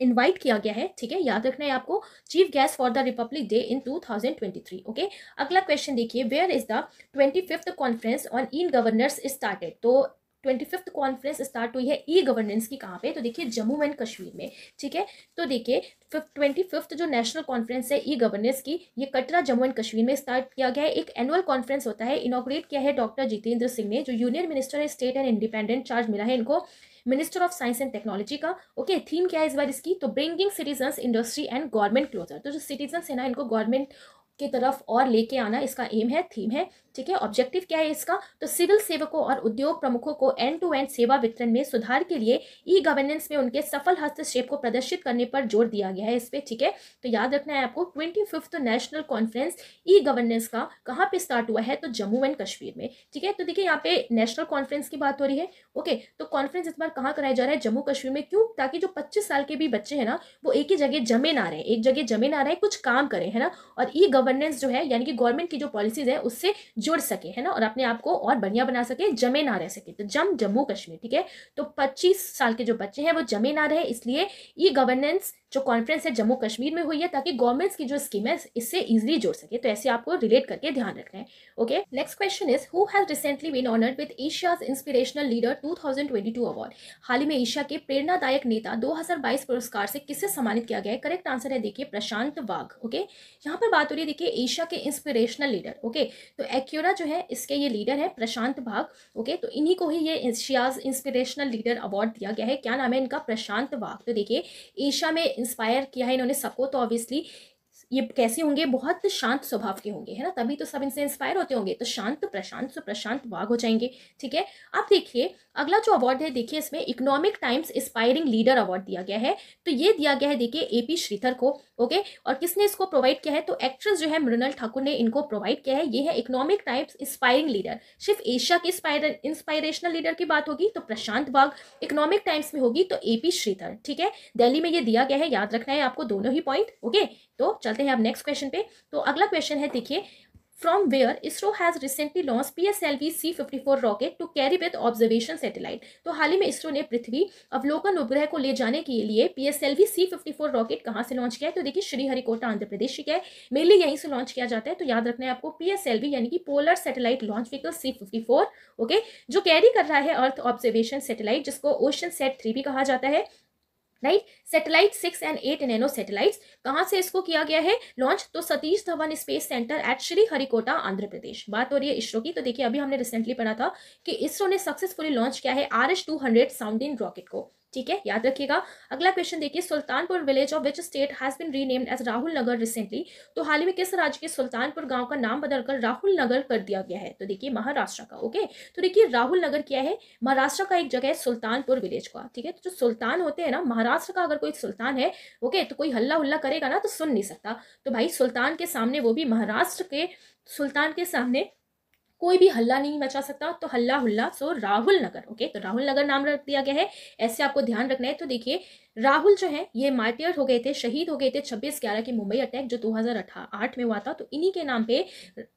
इनवाइट किया गया है ठीक है याद रखना है आपको chief guest for the republic day in 2023 okay अगला क्वेश्चन देखिए where is the twenty fifth conference on in governors started तो ट्वेंटी फिफ्थ कॉन्फ्रेंस स्टार्ट हुई है ई गवर्नेंस की कहाँ पे तो देखिए जम्मू एंड कश्मीर में ठीक है तो देखिए ट्वेंटी फिफ्थ जो नेशनल कॉन्फ्रेंस है ई गवर्नेंस की ये कटरा जम्मू एंड कश्मीर में स्टार्ट किया गया है एक एनुअल कॉन्फ्रेंस होता है इनोग्रेट किया है डॉक्टर जितेंद्र सिंह ने जो यूनियन मिनिस्टर है स्टेट एंड इंडिपेंडेंट चार्ज मिला है इनको minister of science and technology का ओके okay, थीम क्या है इस बार इसकी तो bringing citizens industry and government closer तो जो सिटीजन्स है ना इनको गवर्नमेंट की तरफ और लेके आना इसका एम है थीम है ठीक है ऑब्जेक्टिव क्या है इसका तो सिविल सेवकों और उद्योग प्रमुखों को एंड टू एंड सेवा वितरण में सुधार के लिए ई गवर्नेंस में उनके सफल हस्तक्षेप को प्रदर्शित करने पर जोर दिया गया है इस पर ठीक है तो याद रखना है आपको twenty fifth national conference e governance का कहाँ पे स्टार्ट हुआ है तो जम्मू एंड कश्मीर में ठीक है तो देखिए यहाँ पे नेशनल कॉन्फ्रेंस की बात हो रही है ओके तो कॉन्फ्रेंस इस बार कहाँ कराया जा रहा है जम्मू कश्मीर में क्यों ताकि जो पच्चीस साल के भी बच्चे हैं ना वो एक ही जगह जमे ना रहे एक जगह जमे ना रहे कुछ काम करें है ना और ई गवर्नेंस जो है यानी कि गवर्नमेंट की जो पॉलिसीज है उससे जुड़ सके है ना और अपने आप को और बढ़िया बना सके जमे ना रह सके तो जम जम्मू कश्मीर ठीक है तो 25 साल के जो बच्चे हैं वो जमे ना रहे इसलिए ई गवर्नेंस जो कॉन्फ्रेंस है जम्मू कश्मीर में हुई है ताकि गवर्नमेंट्स की जो स्कीम है इससे इजिली जोड़ सके तो ऐसे आपको रिलेट करके ध्यान रखना है okay next question is who has recently been honoured with Asia's inspirational leader 2022 award हाल ही में एशिया के प्रेरणादायक नेता 2022 पुरस्कार से किससे सम्मानित किया गया है करेक्ट आंसर है देखिए प्रशांत वाघ ओके यहाँ पर बात हो रही है देखिए एशिया के इंस्पिरेशनल लीडर ओके तो एक्यूरा जो है इसके ये लीडर है प्रशांत वाघ ओके तो इन्हीं को ही ये एशियाज इंस्पिरेशनल लीडर अवार्ड दिया गया है क्या नाम है इनका प्रशांत वाघ तो देखिए एशिया में इंस्पायर किया है इन्होंने सबको तो ऑब्वियसली ये कैसे होंगे बहुत शांत स्वभाव के होंगे है ना तभी तो सब इनसे इंस्पायर होते होंगे तो शांत प्रशांत सुप्रशांत प्रशांत वाघ हो जाएंगे ठीक है अब देखिए अगला जो अवार्ड है देखिए इसमें Economic Times inspiring leader award दिया गया है तो ये दिया गया है देखिए ए पी श्रीधर को ओके और किसने इसको प्रोवाइड किया है तो एक्ट्रेस जो है मृणल ठाकुर ने इनको प्रोवाइड किया है ये है इकोनॉमिक टाइम्स इंस्पायरिंग लीडर सिर्फ एशिया के इंस्पायरेशनल लीडर की बात होगी तो प्रशांत बाग इकोनॉमिक टाइम्स में होगी तो ए पी श्रीधर ठीक है दिल्ली में ये दिया गया है याद रखना है आपको दोनों ही पॉइंट ओके तो चलते हैं अब नेक्स्ट क्वेश्चन पे तो अगला क्वेश्चन है देखिए from where ISRO has recently launched PSLV C54 rocket to carry with observation satellite. तो हाल ही में इसरो ने पृथ्वी अवलोकन उपग्रह को ले जाने के लिए P S L V C fifty four rocket कहाँ से लॉन्च किया है तो देखिए श्रीहरिकोटा आंध्र प्रदेश का है मेनली यहीं से लॉन्च किया जाता है तो याद रखना है आपको पी एस एल वी यानी कि polar satellite launch vehicle C fifty four okay जो कैरी कर रहा है अर्थ ऑब्जर्वेशन सैटेलाइट जिसको ओशन सेट थ्री भी कहा जाता है right satellite six and eight nano satellites कहाँ से इसको किया गया है लॉन्च तो Satish Dhawan space centre at Sriharikota Andhra Pradesh बात हो रही है इसरो की तो देखिए अभी हमने रिसेंटली पढ़ा था कि इसरो ने सक्सेसफुली लॉन्च किया है R S two hundred sounding rocket को ठीक है याद रखिएगा अगला क्वेश्चन देखिए Sultanpur village of which state has been renamed as Rahul Nagar recently तो हाल ही में किस राज्य के सुल्तानपुर गांव का नाम बदलकर राहुल नगर कर दिया गया है तो देखिए महाराष्ट्र का ओके तो देखिए राहुल नगर क्या है महाराष्ट्र का एक जगह है सुल्तानपुर विलेज का ठीक है तो जो सुल्तान होते हैं ना महाराष्ट्र का अगर कोई सुल्तान है ओके तो कोई हल्ला हुल्ला करेगा ना तो सुन नहीं सकता तो भाई सुल्तान के सामने वो भी महाराष्ट्र के सुल्तान के सामने कोई भी हल्ला नहीं मचा सकता तो हल्ला हुल्ला सो राहुल नगर ओके तो राहुल नगर नाम रख दिया गया है ऐसे आपको ध्यान रखना है तो देखिए राहुल जो है ये मार्टियर हो गए थे शहीद हो गए थे छब्बीस ग्यारह के मुंबई अटैक जो दो आठ में हुआ था तो इन्हीं के नाम पे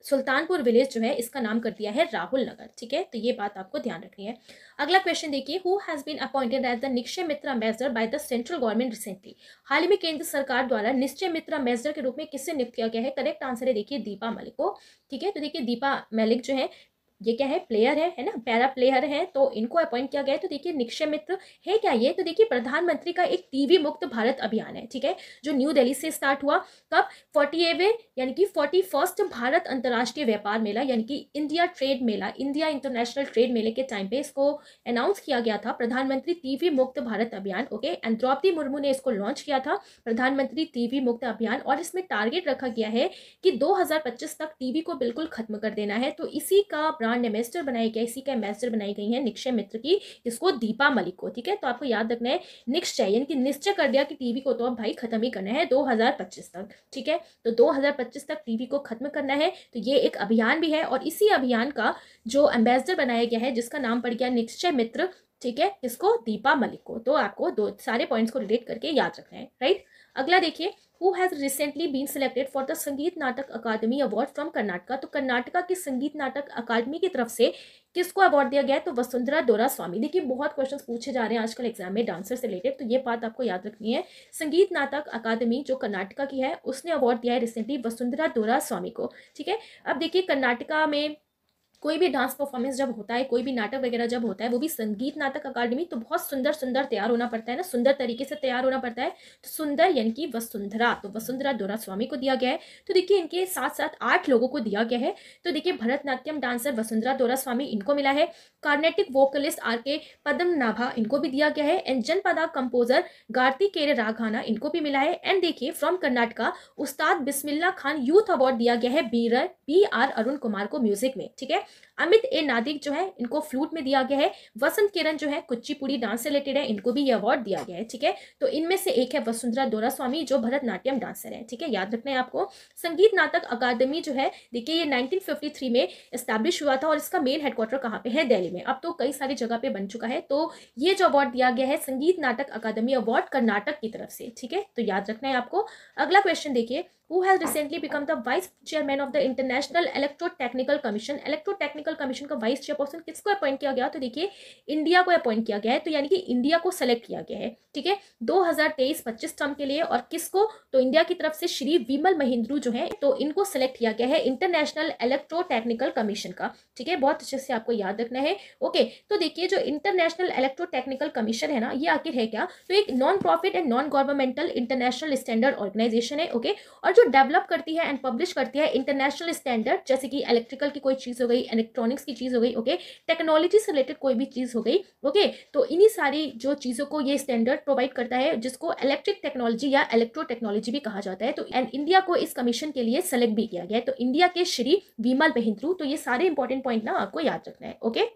सुल्तानपुर विलेज जो है इसका नाम कर दिया है राहुल नगर ठीक है तो ये बात आपको ध्यान रखनी है अगला क्वेश्चन देखिए who has been appointed as the Nishchay Mitra ambassador by the central government recently हाल ही में केंद्र सरकार द्वारा निश्चय मित्र अम्बेसडर के रूप में किससे नियुक्त किया गया है करेक्ट आंसर है देखिए दीपा मलिक को ठीक है तो देखिए दीपा मलिक जो है ये क्या है प्लेयर है है ना पैरा प्लेयर है तो इनको अपॉइंट किया गया है तो देखिए निक्षय मित्र है क्या ये तो देखिए प्रधानमंत्री का एक टीवी मुक्त भारत अभियान है ठीक है जो न्यू दिल्ली से स्टार्ट हुआ कब फोर्टी एवे यानी कि फोर्टी फर्स्ट भारत अंतर्राष्ट्रीय व्यापार मेला यानी कि इंडिया ट्रेड मेला इंडिया इंटरनेशनल ट्रेड मेले के टाइम पे इसको अनाउंस किया गया था प्रधानमंत्री टीवी मुक्त भारत अभियान ओके एंड द्रौपदी मुर्मू ने इसको लॉन्च किया था प्रधानमंत्री टीवी मुक्त अभियान और इसमें टारगेट रखा गया है कि दो तक टीवी को बिल्कुल खत्म कर देना है तो इसी का ब्रांड एम्बेसडर बनाई गई इसी का एम्बेसडर बनाई गई है निक्षय मित्र की इसको दीपा मलिक को ठीक है तो आपको याद रखना है निश्चय यानी कि निश्चय कर दिया कि टीवी को तो अब भाई खत्म ही करना है दो तक ठीक है तो दो तक टीवी को खत्म करना है तो ये एक अभियान भी है और इसी अभियान का जो एम्बेसडर बनाया गया है जिसका नाम पड़ गया निश्चय मित्र ठीक है इसको दीपा मलिक को तो आपको दो सारे पॉइंट्स को रिलेट करके याद रखना है राइट अगला देखिए who has recently been selected for the Sangeet Natak academy award from Karnataka तो कर्नाटका की संगीत नाटक अकादमी की तरफ से किसको अवार्ड दिया गया है तो वसुंधरा डोरा स्वामी देखिए बहुत क्वेश्चन पूछे जा रहे हैं आजकल एग्जाम में डांसर से रिलेटेड तो ये बात आपको याद रखनी है संगीत नाटक अकादमी जो कर्नाटका की है उसने अवार्ड दिया है रिसेंटली वसुंधरा डोरा स्वामी को ठीक है अब देखिए कर्नाटका में कोई भी डांस परफॉर्मेंस जब होता है कोई भी नाटक वगैरह जब होता है वो भी संगीत नाटक अकादमी तो बहुत सुंदर सुंदर तैयार होना पड़ता है ना सुंदर तरीके से तैयार होना पड़ता है तो सुंदर यानी कि वसुंधरा तो वसुंधरा दोरा स्वामी को दिया गया है तो देखिए इनके साथ साथ आठ लोगों को दिया गया है तो देखिए भरतनाट्यम डांसर वसुंधरा दोरा स्वामी इनको मिला है कार्नेटिक वोकलिस्ट आर के पदम नाभा इनको भी दिया गया है एंड जनपदा कंपोजर कार्तिकेय राघाना इनको भी मिला है एंड देखिए फ्रॉम कर्नाटका उस्ताद बिस्मिल्ला खान यूथ अवार्ड दिया गया है बीर बी आर अरुण कुमार को म्यूजिक में ठीक है अमित ए नादिक जो है इनको फ्लूट में दिया गया है वसंत किरण जो है कुचिपुड़ी डांस से रिलेटेड है इनको भी ये अवार्ड दिया गया है ठीक है तो इनमें से एक है वसुंधरा दोरास्वामी जो भरतनाट्यम डांसर है ठीक है याद रखना है आपको संगीत नाटक अकादमी जो है देखिए ये 1953 में इस्टेब्लिश हुआ था और इसका मेन हेडक्वार्टर कहाँ पे है दिल्ली में अब तो कई सारी जगह पे बन चुका है तो ये जो अवार्ड दिया गया है संगीत नाटक अकादमी अवार्ड कर्नाटक की तरफ से ठीक है तो याद रखना है आपको अगला क्वेश्चन देखिए who has recently become the vice chairman of the international electrotechnical commission electrotechnical commission का vice chairperson किसको अपॉइंट किया गया तो देखिए इंडिया को अपॉइंट किया गया है तो यानी कि इंडिया को सेलेक्ट किया गया है ठीक है 2023-25 टर्म के लिए और किसको तो इंडिया की तरफ से श्री विमल महेंद्रू जो है तो इनको सेलेक्ट किया गया है इंटरनेशनल इलेक्ट्रोटेक्निकल कमीशन का ठीक है बहुत अच्छे से आपको याद रखना है ओके तो देखिए जो इंटरनेशनल इलेक्ट्रोटेक्निकल कमीशन है ना ये आखिर है क्या तो एक non profit and non governmental international standard organisation है ओके और जो डेवलप करती है एंड पब्लिश करती है इंटरनेशनल स्टैंडर्ड जैसे कि इलेक्ट्रिकल की कोई चीज़ हो गई इलेक्ट्रॉनिक्स की चीज़ हो गई ओके टेक्नोलॉजी से रिलेटेड कोई भी चीज़ हो गई ओके तो इन्हीं सारी जो चीज़ों को ये स्टैंडर्ड प्रोवाइड करता है जिसको इलेक्ट्रिक टेक्नोलॉजी या इलेक्ट्रो टेक्नोलॉजी भी कहा जाता है तो एंड इंडिया को इस कमीशन के लिए सेलेक्ट भी किया गया है तो इंडिया के श्री विमल बहिंद्रू तो ये सारे इंपॉर्टेंट पॉइंट ना आपको याद रखना है ओके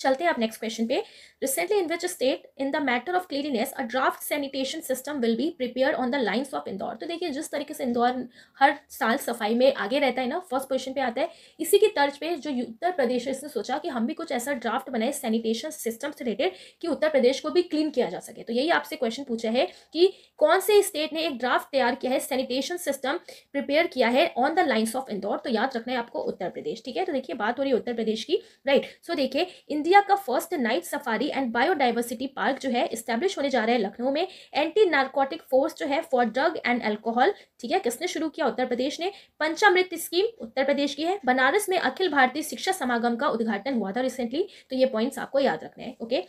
चलते हैं आप नेक्स्ट क्वेश्चन पे recently in which state in the matter of cleanliness a draft sanitation system will be prepare on the lines of Indore तो देखिए जिस तरीके से इंदौर हर साल सफाई में आगे रहता है ना फर्स्ट पोजिशन पे आता है इसी की तर्ज पे जो उत्तर प्रदेश है इसने सोचा कि हम भी कुछ ऐसा ड्राफ्ट बनाए सैनिटेशन सिस्टम से रिलेटेड कि उत्तर प्रदेश को भी क्लीन किया जा सके तो यही आपसे क्वेश्चन पूछा है कि कौन से स्टेट ने एक ड्राफ्ट तैयार किया है सैनिटेशन सिस्टम प्रिपेयर किया है on the lines of Indore तो याद रखना है आपको उत्तर प्रदेश ठीक है तो देखिए बात हो रही है उत्तर प्रदेश की राइट सो देखिए इन इंडिया का first night safari and biodiversity park जो है इस्टेब्लिश होने जा रहा है लखनऊ में एंटी नार्कोटिक फोर्स जो है फॉर ड्रग एंड एल्कोहल ठीक है किसने शुरू किया उत्तर प्रदेश ने पंचामृत स्कीम उत्तर प्रदेश की है बनारस में अखिल भारतीय शिक्षा समागम का उद्घाटन हुआ था रिसेंटली तो ये पॉइंट्स आपको याद रखना है ओके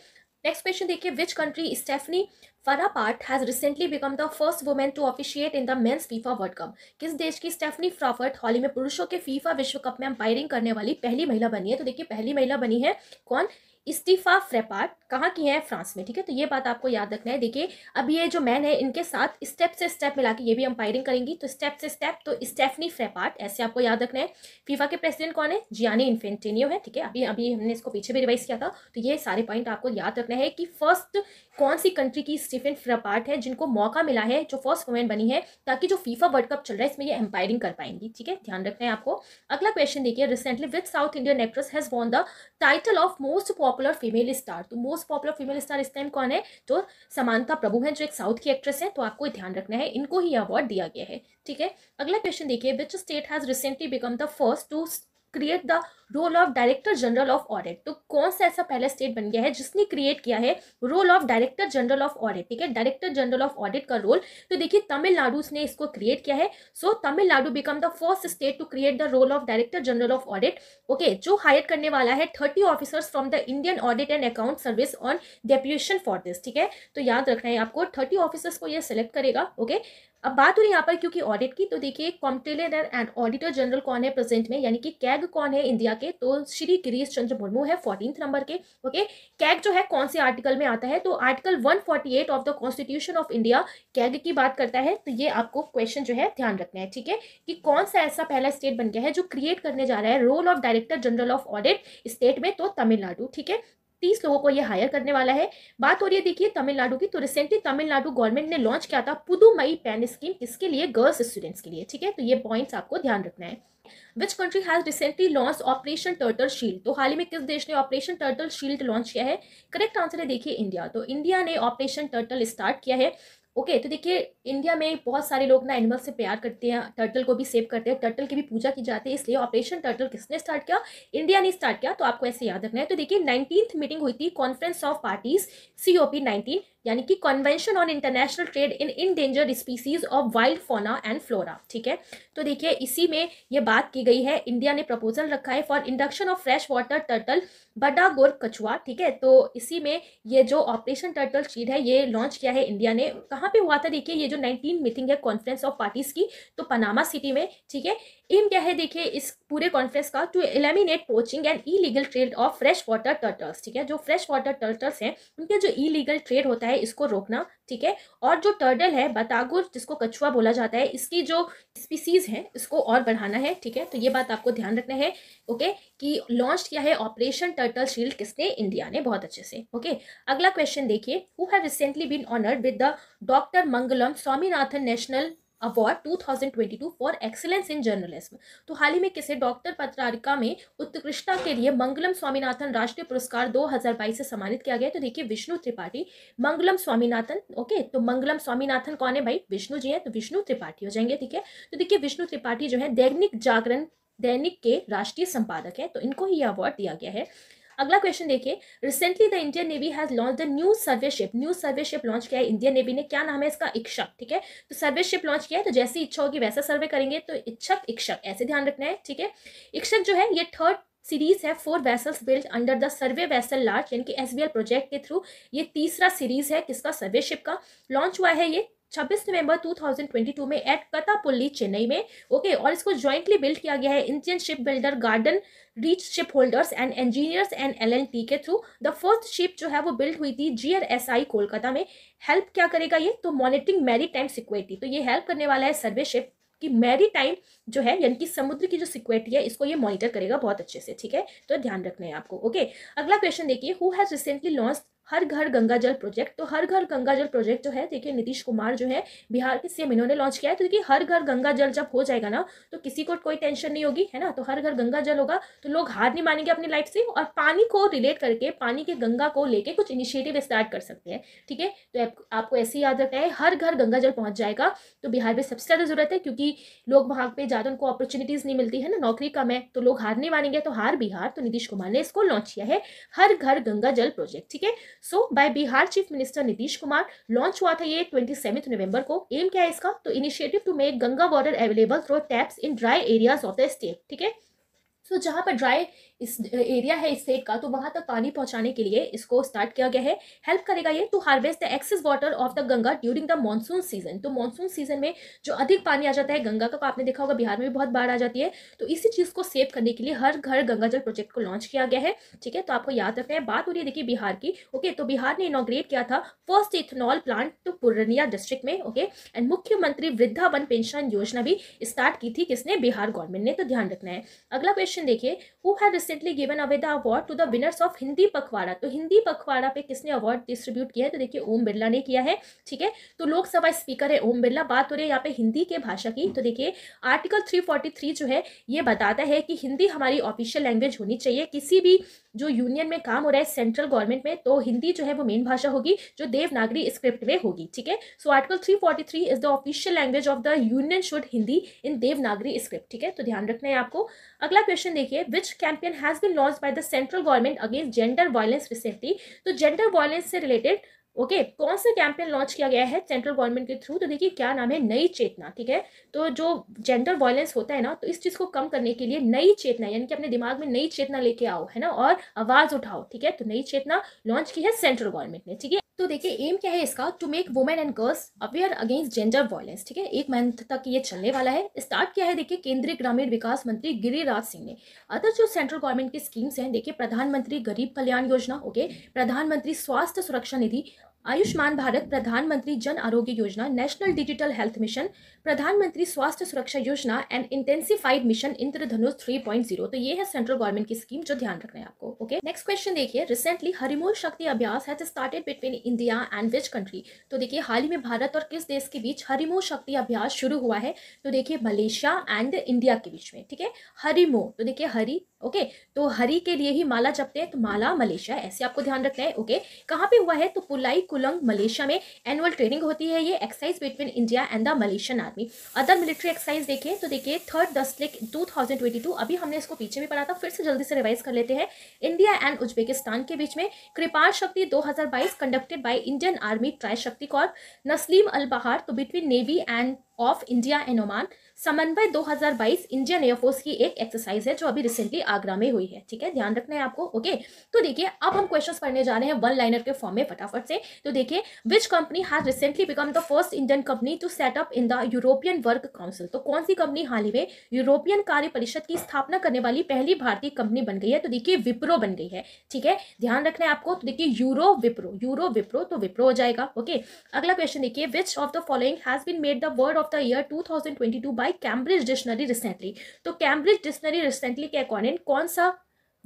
नेक्स्ट क्वेश्चन देखिए which country Stephanie Frappart has recently become the first women to officiate in the men's FIFA world cup किस देश की स्टेफनी फ्राफर्ट हॉल में पुरुषों के फीफा विश्व कप में अंपायरिंग करने वाली पहली महिला बनी है तो देखिए पहली महिला बनी है कौन इस्तीफा फ्रेपार्ट कहाँ की है फ्रांस में ठीक है तो ये बात आपको याद रखना है देखिए अब ये जो मैन है इनके साथ स्टेप से स्टेप मिला के ये भी अंपायरिंग करेंगी तो स्टेप से स्टेप तो स्टेफनी फ्रेपार्ट ऐसे आपको याद रखना है फीफा के प्रेसिडेंट कौन है जियानी इन्फेंटेनियो है ठीक है अभी अभी हमने इसको पीछे भी रिवाइज किया था तो ये सारे पॉइंट आपको याद रखना है कि फर्स्ट कौन सी कंट्री की स्टीफन फ्रपार्ट है जिनको मौका मिला है जो फर्स्ट वुमेन बनी है ताकि जो फीफा वर्ल्ड कप चल रहा है इसमें ये एम्पायरिंग कर पाएंगी ठीक है ध्यान रखना है आपको अगला क्वेश्चन देखिए recently with South Indian actress has won the title of most popular female star तो मोस्ट पॉपुलर फीमेल स्टार इस टाइम कौन है जो समानता प्रभु है जो एक साउथ की एक्ट्रेस है तो आपको ध्यान रखना है इनको ही अवार्ड दिया गया है ठीक है अगला क्वेश्चन देखिए which state has recently become the first to create the role of director general of audit तो कौन सा ऐसा पहला स्टेट बन गया है जिसने क्रिएट किया है role of director general of audit ठीक है डायरेक्टर जनरल ऑफ ऑडिट का रोल तो देखिए तमिलनाडु ने इसको क्रिएट किया है so Tamil Nadu become the first state to create the role of director general of audit okay जो हायर करने वाला है thirty officers from the Indian audit and account service on deputation for this ठीक है तो याद रखना है आपको थर्टी ऑफिसर्स को यह सेलेक्ट करेगा ओके okay? अब बात हो रही है यहाँ पर क्योंकि ऑडिट की तो देखिए कॉम्पटेलर एंड ऑडिटर जनरल कौन है प्रेजेंट में यानी कि कैग कौन है इंडिया के तो श्री गिरीश चंद्र मुर्मू है फोर्टीन नंबर के ओके कैग जो है कौन से आर्टिकल में आता है तो article 148 of the constitution of India CAG की बात करता है तो ये आपको क्वेश्चन जो है ध्यान रखना है ठीक है कि कौन सा ऐसा पहला स्टेट बन गया है जो क्रिएट करने जा रहा है role of director general of audit state में तो तमिलनाडु ठीक है तीस लोगों को ये हायर करने वाला है बात हो रही है देखिए तमिलनाडु की तो रिसेंटली तमिलनाडु गवर्नमेंट ने लॉन्च किया था पुदुमई पेन स्कीम किसके लिए गर्ल्स स्टूडेंट्स के लिए ठीक है तो ये पॉइंट्स आपको ध्यान रखना है which country has recently launch operation turtle shield तो हाल ही में किस देश ने ऑपरेशन टर्टल शील्ड लॉन्च किया है करेक्ट आंसर है देखिए इंडिया तो इंडिया ने ऑपरेशन टर्टल स्टार्ट किया है ओके okay, तो देखिए इंडिया में बहुत सारे लोग ना एनिमल से प्यार करते हैं टर्टल को भी सेव करते हैं टर्टल की भी पूजा की जाती है इसलिए ऑपरेशन टर्टल किसने स्टार्ट किया इंडिया ने स्टार्ट किया तो आपको ऐसे याद रखना है तो देखिए नाइनटीन मीटिंग हुई थी conference of parties COP nineteen यानी कि convention on international trade in in danger species of wild फोना एंड फ्लोरा ठीक है तो देखिए इसी में ये बात की गई है इंडिया ने प्रपोजल रखा है for induction of fresh water turtle बड़ा गोर कछुआ ठीक है तो इसी में ये जो ऑपरेशन टर्टल चीड है ये लॉन्च किया है इंडिया ने कहाँ पे हुआ था देखिए ये जो नाइनटीन मीटिंग है कॉन्फ्रेंस ऑफ पार्टीज की तो पनामा सिटी में ठीक है एम क्या है देखिए इस पूरे कॉन्फ्रेंस का to eliminate poaching and illegal trade of fresh water turtles ठीक है जो फ्रेश वाटर टर्टल्स हैं उनके जो इलीगल ट्रेड होता है इसको रोकना ठीक है और जो टर्टल है बतागुर जिसको कछुआ बोला जाता है इसकी जो स्पीसीज है इसको और बढ़ाना है ठीक है तो ये बात आपको ध्यान रखना है ओके कि लॉन्च किया है ऑपरेशन टर्टल शील्ड किसने इंडिया ने बहुत अच्छे से ओके अगला क्वेश्चन देखिए who have recently been honoured with the doctor Mangalam Swaminathan national award 2022 for excellence in journalism तो हाल ही में किसे डॉक्टर पत्रारिका में उत्कृष्टता के लिए मंगलम स्वामीनाथन राष्ट्रीय पुरस्कार 2022 से सम्मानित किया गया तो देखिए विष्णु त्रिपाठी मंगलम स्वामीनाथन ओके तो मंगलम स्वामीनाथन कौन है भाई विष्णु जी हैं तो विष्णु त्रिपाठी हो जाएंगे ठीक है तो देखिए विष्णु त्रिपाठी जो है दैनिक जागरण दैनिक के राष्ट्रीय संपादक हैं तो इनको ही अवार्ड दिया गया है अगला क्वेश्चन देखिए recently the Indian navy has launch the new survey ship new survey ship launch किया है इंडियन नेवी ने क्या नाम है इसका इक्षक ठीक है तो सर्वे शिप लॉन्च किया है तो जैसी इच्छा होगी वैसा सर्वे करेंगे तो इच्छक इक्षक ऐसे ध्यान रखना है ठीक है इक्षक जो है ये थर्ड सीरीज है four vessels build under the survey vessel large यानी कि एसबीएल प्रोजेक्ट के थ्रू ये तीसरा सीरीज है किसका सर्वे शिप का लॉन्च हुआ है ये 26 नवंबर 2022 में एट कतापुल्ली चेन्नई में ओके और इसको ज्वाइंटली बिल्ड किया गया है Indian ship builder Garden Reach ship holders and engineers and L के थ्रू द फर्स्ट शिप जो है वो बिल्ड हुई थी जी एस आई कोलकाता में हेल्प क्या करेगा ये तो मॉनिटरिंग मैरी टाइम सिक्योरिटी तो ये हेल्प करने वाला है सर्वे शिप कि मैरी टाइम जो है यानी कि समुद्र की जो सिक्योरिटी है इसको ये मॉनिटर करेगा बहुत अच्छे से ठीक है तो ध्यान रखना है आपको ओके अगला क्वेश्चन देखिए हु हैज़ रिसेंटली लॉन्च हर घर गंगा जल प्रोजेक्ट तो हर घर गंगा जल प्रोजेक्ट जो है देखिए नीतीश कुमार जो है बिहार के सीएम इन्होंने लॉन्च किया है तो देखिए हर घर गंगा जल जब हो जाएगा ना तो किसी को कोई टेंशन नहीं होगी है ना तो हर घर गंगा जल होगा तो लोग हार नहीं मानेंगे अपनी लाइफ से और पानी को रिलेट करके पानी के गंगा को लेकर कुछ इनिशिएटिव स्टार्ट कर सकते हैं ठीक है तो आपको ऐसे याद रखना है हर घर गंगा जल पहुँच जाएगा तो बिहार में सबसे ज़्यादा ज़रूरत है क्योंकि लोग वहाँ पर ज़्यादा उनको अपॉर्चुनिटीज़ नहीं मिलती है ना नौकरी कम है तो लोग हार नहीं मानेंगे तो हार बिहार तो नीतीश कुमार ने इसको लॉन्च किया है हर घर गंगा जल प्रोजेक्ट ठीक है so by Bihar chief minister Nitish Kumar launch हुआ था ये ट्वेंटी नवंबर को एम क्या है इसका तो initiative to make Ganga water available through taps in dry areas of the state ठीक है सो जहाँ पर ड्राई इस एरिया है स्टेट का तो वहाँ तक पानी पहुँचाने के लिए इसको स्टार्ट किया गया है हेल्प करेगा ये to harvest the excess water of the Ganga during the monsoon season तो मानसून सीजन तो में जो अधिक पानी आ जाता है गंगा का तो आपने देखा होगा बिहार में भी बहुत बाढ़ आ जाती है तो इसी चीज़ को सेव करने के लिए हर घर गंगा जल प्रोजेक्ट को लॉन्च किया गया है ठीक है तो आपको याद रखना है बात हो रही है देखिए बिहार की ओके तो बिहार ने इनोग्रेट किया था first ethanol plant to Purnia district में ओके एंड मुख्यमंत्री वृद्धावन पेंशन योजना भी स्टार्ट की थी किसने बिहार गवर्नमेंट ने तो ध्यान रखना है अगला क्वेश्चन देखिए हु है recently given away the award to the winners of Hindi Pakhwada तो हिंदी पखवाड़ा पे किसने अवार्ड डिस्ट्रीब्यूट किया है तो देखिए ओम बिरला ने किया है ठीक है तो लोकसभा स्पीकर है ओम बिरला बात हो रही है यहाँ पे हिंदी के भाषा की तो देखिए आर्टिकल 343 जो है ये बताता है कि हिंदी हमारी ऑफिशियल लैंग्वेज होनी चाहिए किसी भी जो यूनियन में काम हो रहा है सेंट्रल गवर्नमेंट में तो हिंदी जो है वो मेन भाषा होगी जो देवनागरी स्क्रिप्ट में होगी ठीक है so article 343 is the official language of the union should Hindi in Devanagari script ठीक है तो ध्यान रखना है आपको अगला क्वेश्चन देखिए which campaign has been launched by the central government against gender violence recently So, gender violence related. Okay okay, कौन सा कैंपेन लॉन्च किया गया है सेंट्रल गवर्नमेंट के थ्रू तो देखिए क्या नाम है नई चेतना ठीक है तो जो जेंडर वायलेंस होता है ना तो इस चीज़ को कम करने के लिए नई चेतना यानी कि अपने दिमाग में नई चेतना लेके आओ है ना और आवाज़ उठाओ ठीक है तो नई चेतना लॉन्च की है सेंट्रल गवर्नमेंट ने ठीक है तो देखिए एम क्या है इसका to make women and girls aware against gender violence ठीक है एक मंथ तक ये चलने वाला है स्टार्ट किया है देखिए केंद्रीय ग्रामीण विकास मंत्री गिरिराज सिंह ने अदर जो सेंट्रल गवर्नमेंट की स्कीम्स हैं देखिए प्रधानमंत्री गरीब कल्याण योजना ओके प्रधानमंत्री स्वास्थ्य सुरक्षा निधि आयुष्मान भारत प्रधानमंत्री जन आरोग्य योजना नेशनल डिजिटल हेल्थ मिशन प्रधानमंत्री स्वास्थ्य सुरक्षा योजना एंड इंटेंसिफाइड मिशन इंद्रधनुष 3.0 तो ये है सेंट्रल गवर्नमेंट की स्कीम जो ध्यान रखना है आपको ओके नेक्स्ट क्वेश्चन देखिए रिसेंटली हरिमोल शक्ति अभ्यास has started between India and which country तो देखिए हाल ही में भारत और किस देश के बीच हरिमो शक्ति अभ्यास शुरू हुआ है तो देखिए मलेशिया एंड इंडिया के बीच में ठीक है हरिमो तो देखिए हरी ओके तो हरी के लिए ही माला जपते हैं तो माला मलेशिया ऐसे आपको ध्यान रखना है ओके कहाँ पे हुआ है तो पुलाई कुलंग मलेशिया में एनुअल ट्रेनिंग होती है ये exercise between India and the Malaysian army other military exercise देखें तो देखिए थर्ड दस लिक टू अभी हमने इसको पीछे भी पढ़ा था फिर से जल्दी से रिवाइज कर लेते हैं इंडिया एंड उज्बेकिस्तान के बीच में कृपार शक्ति दो conducted by Indian army Trishakti corps Naseem al Bahr तो between navy and of India and Oman Samanvay 2022 Indian air force की एक एक्सरसाइज है जो अभी रिसेंटली आगरा में हुई है ठीक है ध्यान रखना है आपको ओके तो देखिए अब हम क्वेश्चंस पढ़ने जा रहे हैं वन लाइनर के फॉर्म में फटाफट से तो देखिए which company has recently become the first Indian company to set up in the European work council तो कौन सी कंपनी हाल ही में यूरोपियन कार्य परिषद की स्थापना करने वाली पहली भारतीय कंपनी बन गई है तो देखिए विप्रो बन गई है ठीक है ध्यान रखना है आपको तो देखिए यूरो विप्रो यूरो विप्रो तो विप्रो हो जाएगा ओके अगला क्वेश्चन देखिए which of the following has been made the word of the year two thousand twenty two by by Cambridge dictionary recently तो कैम्ब्रिज डिक्शनरी रिसेंटली के अकॉर्डिंग कौन सा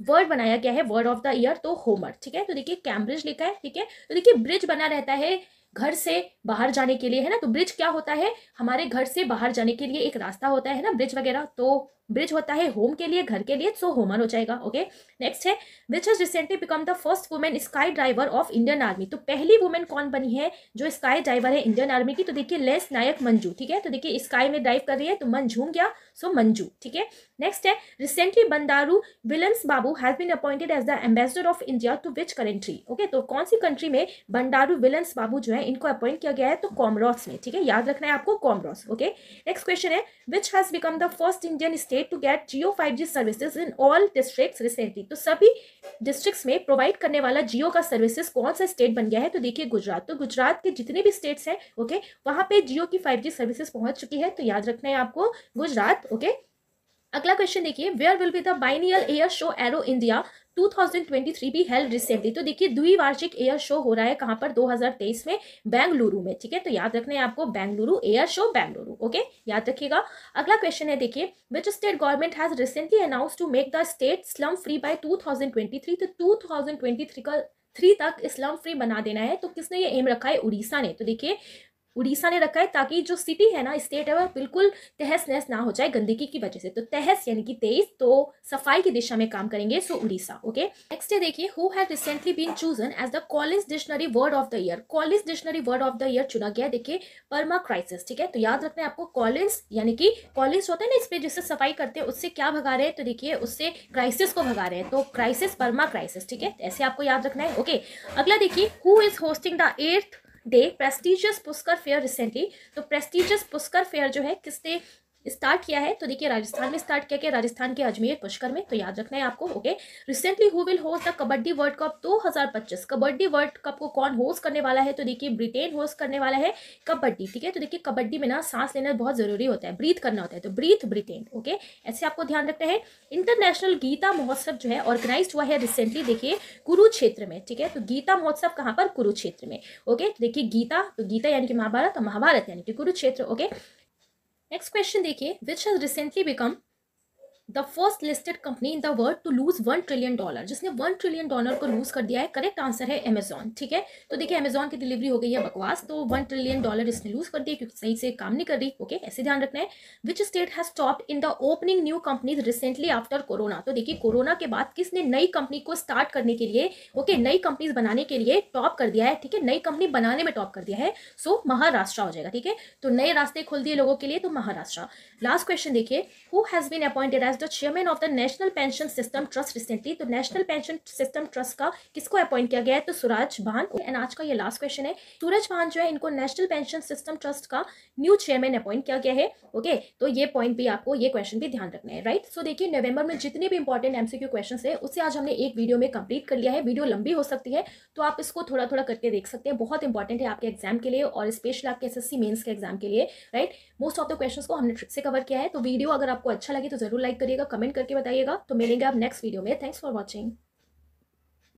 वर्ड बनाया गया है वर्ड ऑफ द ईयर तो homer ठीक है तो देखिए कैम्ब्रिज लिखा है ठीक है तो देखिए ब्रिज बना रहता है घर से बाहर जाने के लिए है ना तो ब्रिज क्या होता है हमारे घर से बाहर जाने के लिए एक रास्ता होता है ना ब्रिज वगैरह तो ब्रिज होता है होम के लिए घर के लिए सो होमर हो जाएगा ओके नेक्स्ट है which has recently become the first women sky driver of Indian army तो पहली वुमेन कौन बनी है जो स्काई ड्राइवर है इंडियन आर्मी की तो देखिए लेस नायक मंजू ठीक है तो देखिए स्काई में ड्राइव कर रही है तो मन झूम गया सो मंजू ठीक है नेक्स्ट है recently Bandaru Wilsons Babu has been appointed as the ambassador of India to which country okay तो कौन सी कंट्री में बंडारू विलम्स बाबू जो है इनको अपॉइंट किया गया है तो कॉमरॉस में ठीक है याद रखना है आपको कॉमरॉस ओके नेक्स्ट क्वेश्चन है which has become the first Indian state to get Jio five G services in all district recently तो सभी डिस्ट्रिक्ट में प्रोवाइड करने वाला जियो का सर्विसेज कौन सा स्टेट बन गया है तो देखिए गुजरात तो गुजरात के जितने भी स्टेट्स हैं ओके वहां पे जियो की फाइव जी सर्विसेज पहुंच चुकी है तो याद रखना है आपको गुजरात ओके अगला क्वेश्चन देखिए where will be the biennial air show Aero India 2023 be held recently तो देखिए द्विवार्षिक एयर शो हो रहा है कहां पर 2023 में बेंगलुरु में ठीक है तो याद रखना है आपको Bengaluru air show Bengaluru okay याद रखिएगा अगला क्वेश्चन है देखिए which state government has recently announce to make the state slum free by 2023 तो 2023 का थ्री तक स्लम फ्री बना देना है तो किसने ये एम रखा है उड़ीसा ने तो देखिए उड़ीसा ने रखा है ताकि जो सिटी है ना स्टेट है वह बिल्कुल तहस नहस ना हो जाए गंदगी की वजह से तो तहस यानी कि तेईस तो सफाई की दिशा में काम करेंगे सो उड़ीसा ओके नेक्स्ट है देखिए who have recently been chosen as the college dictionary word of the year college dictionary word of the year चुना गया देखिए परमा क्राइसिस ठीक है तो याद रखना है आपको कॉलेज यानी कि कॉलेज होता है ना इस पर जिससे सफाई करते हैं उससे क्या भगा रहे हैं तो देखिए उससे क्राइसिस को भगा रहे हैं तो क्राइसिस परमा क्राइसिस ठीक है ऐसे आपको याद रखना है ओके अगला देखिए who is hosting the earth day prestigious Pushkar fair recently तो प्रेस्टिजियस पुस्कर फेयर जो है किसने स्टार्ट किया है तो देखिए राजस्थान में स्टार्ट किया गया राजस्थान के अजमेर पुष्कर में तो याद रखना है आपको okay recently who will host the kabaddi world cup 2025 kabaddi world cup को कौन होस्ट करने वाला है तो देखिए ब्रिटेन होस्ट करने वाला है कबड्डी ठीक है तो देखिए कबड्डी में ना सांस लेना बहुत जरूरी होता है ब्रीथ करना होता है तो ब्रीथ ब्रिटेन ओके ऐसे आपको ध्यान रखना है इंटरनेशनल गीता महोत्सव जो है ऑर्गेनाइज हुआ है रिसेंटली देखिए कुरुक्षेत्र में ठीक है तो गीता महोत्सव कहाँ पर कुरुक्षेत्र में ओके तो देखिए गीता तो गीता यानी कि महाभारत महाभारत यानी कि कुरुक्षेत्र ओके नेक्स्ट क्वेश्चन देखिए which has recently become the first listed company in the world to lose one trillion dollar जिसने वन ट्रिलियन डॉलर को लूज कर दिया है करेक्ट आंसर है अमेजॉन ठीक है तो देखिए अमेजॉन की डिलीवरी हो गई है बकवास तो वन ट्रिलियन डॉलर इसने लूज कर दिया क्योंकि सही से काम नहीं कर रही ओके ऐसे ध्यान रखना है which state has stopping the opening new companies recently after corona तो देखिए कोरोना के बाद किसने नई कंपनी को स्टार्ट करने के लिए ओके okay, नई कंपनीज बनाने के लिए टॉप कर दिया है ठीक है नई कंपनी बनाने में टॉप कर दिया है सो so, महाराष्ट्र हो जाएगा ठीक है तो नए रास्ते खोल दिए लोगों के लिए तो महाराष्ट्र लास्ट क्वेश्चन देखिए who has been appointed as as the chairman of the national pension system trust recently तो नेशनल पेंशन सिस्टम ट्रस्ट का किसको अपॉइंट किया गया है तो सूरज भान एंड आज का ये लास्ट क्वेश्चन है सूरज भान जो है इनको नेशनल पेंशन सिस्टम ट्रस्ट का न्यू चेयरमैन अपॉइंट किया गया है ओके okay, तो ये पॉइंट भी आपको ये क्वेश्चन भी ध्यान रखना है राइट सो देखिए नवंबर में जितने भी इंपॉर्टेंट एमसीक्यू क्वेश्चन है उसे आज हमने एक वीडियो में कंप्लीट कर लिया है वीडियो लंबी हो सकती है तो आप इसको थोड़ा थोड़ा करके देख सकते हैं बहुत इंपॉर्टेंट है आपके एग्जाम के लिए और स्पेशल आपके एस एस के एग्जाम के लिए right most of the question को हमने ट्रिक से कवर किया है तो वीडियो अगर आपको अच्छा लगे तो जरूर लाइक करिएगा कमेंट करके बताइएगा तो मिलेंगे आप नेक्स्ट वीडियो में थैंक्स फॉर वॉचिंग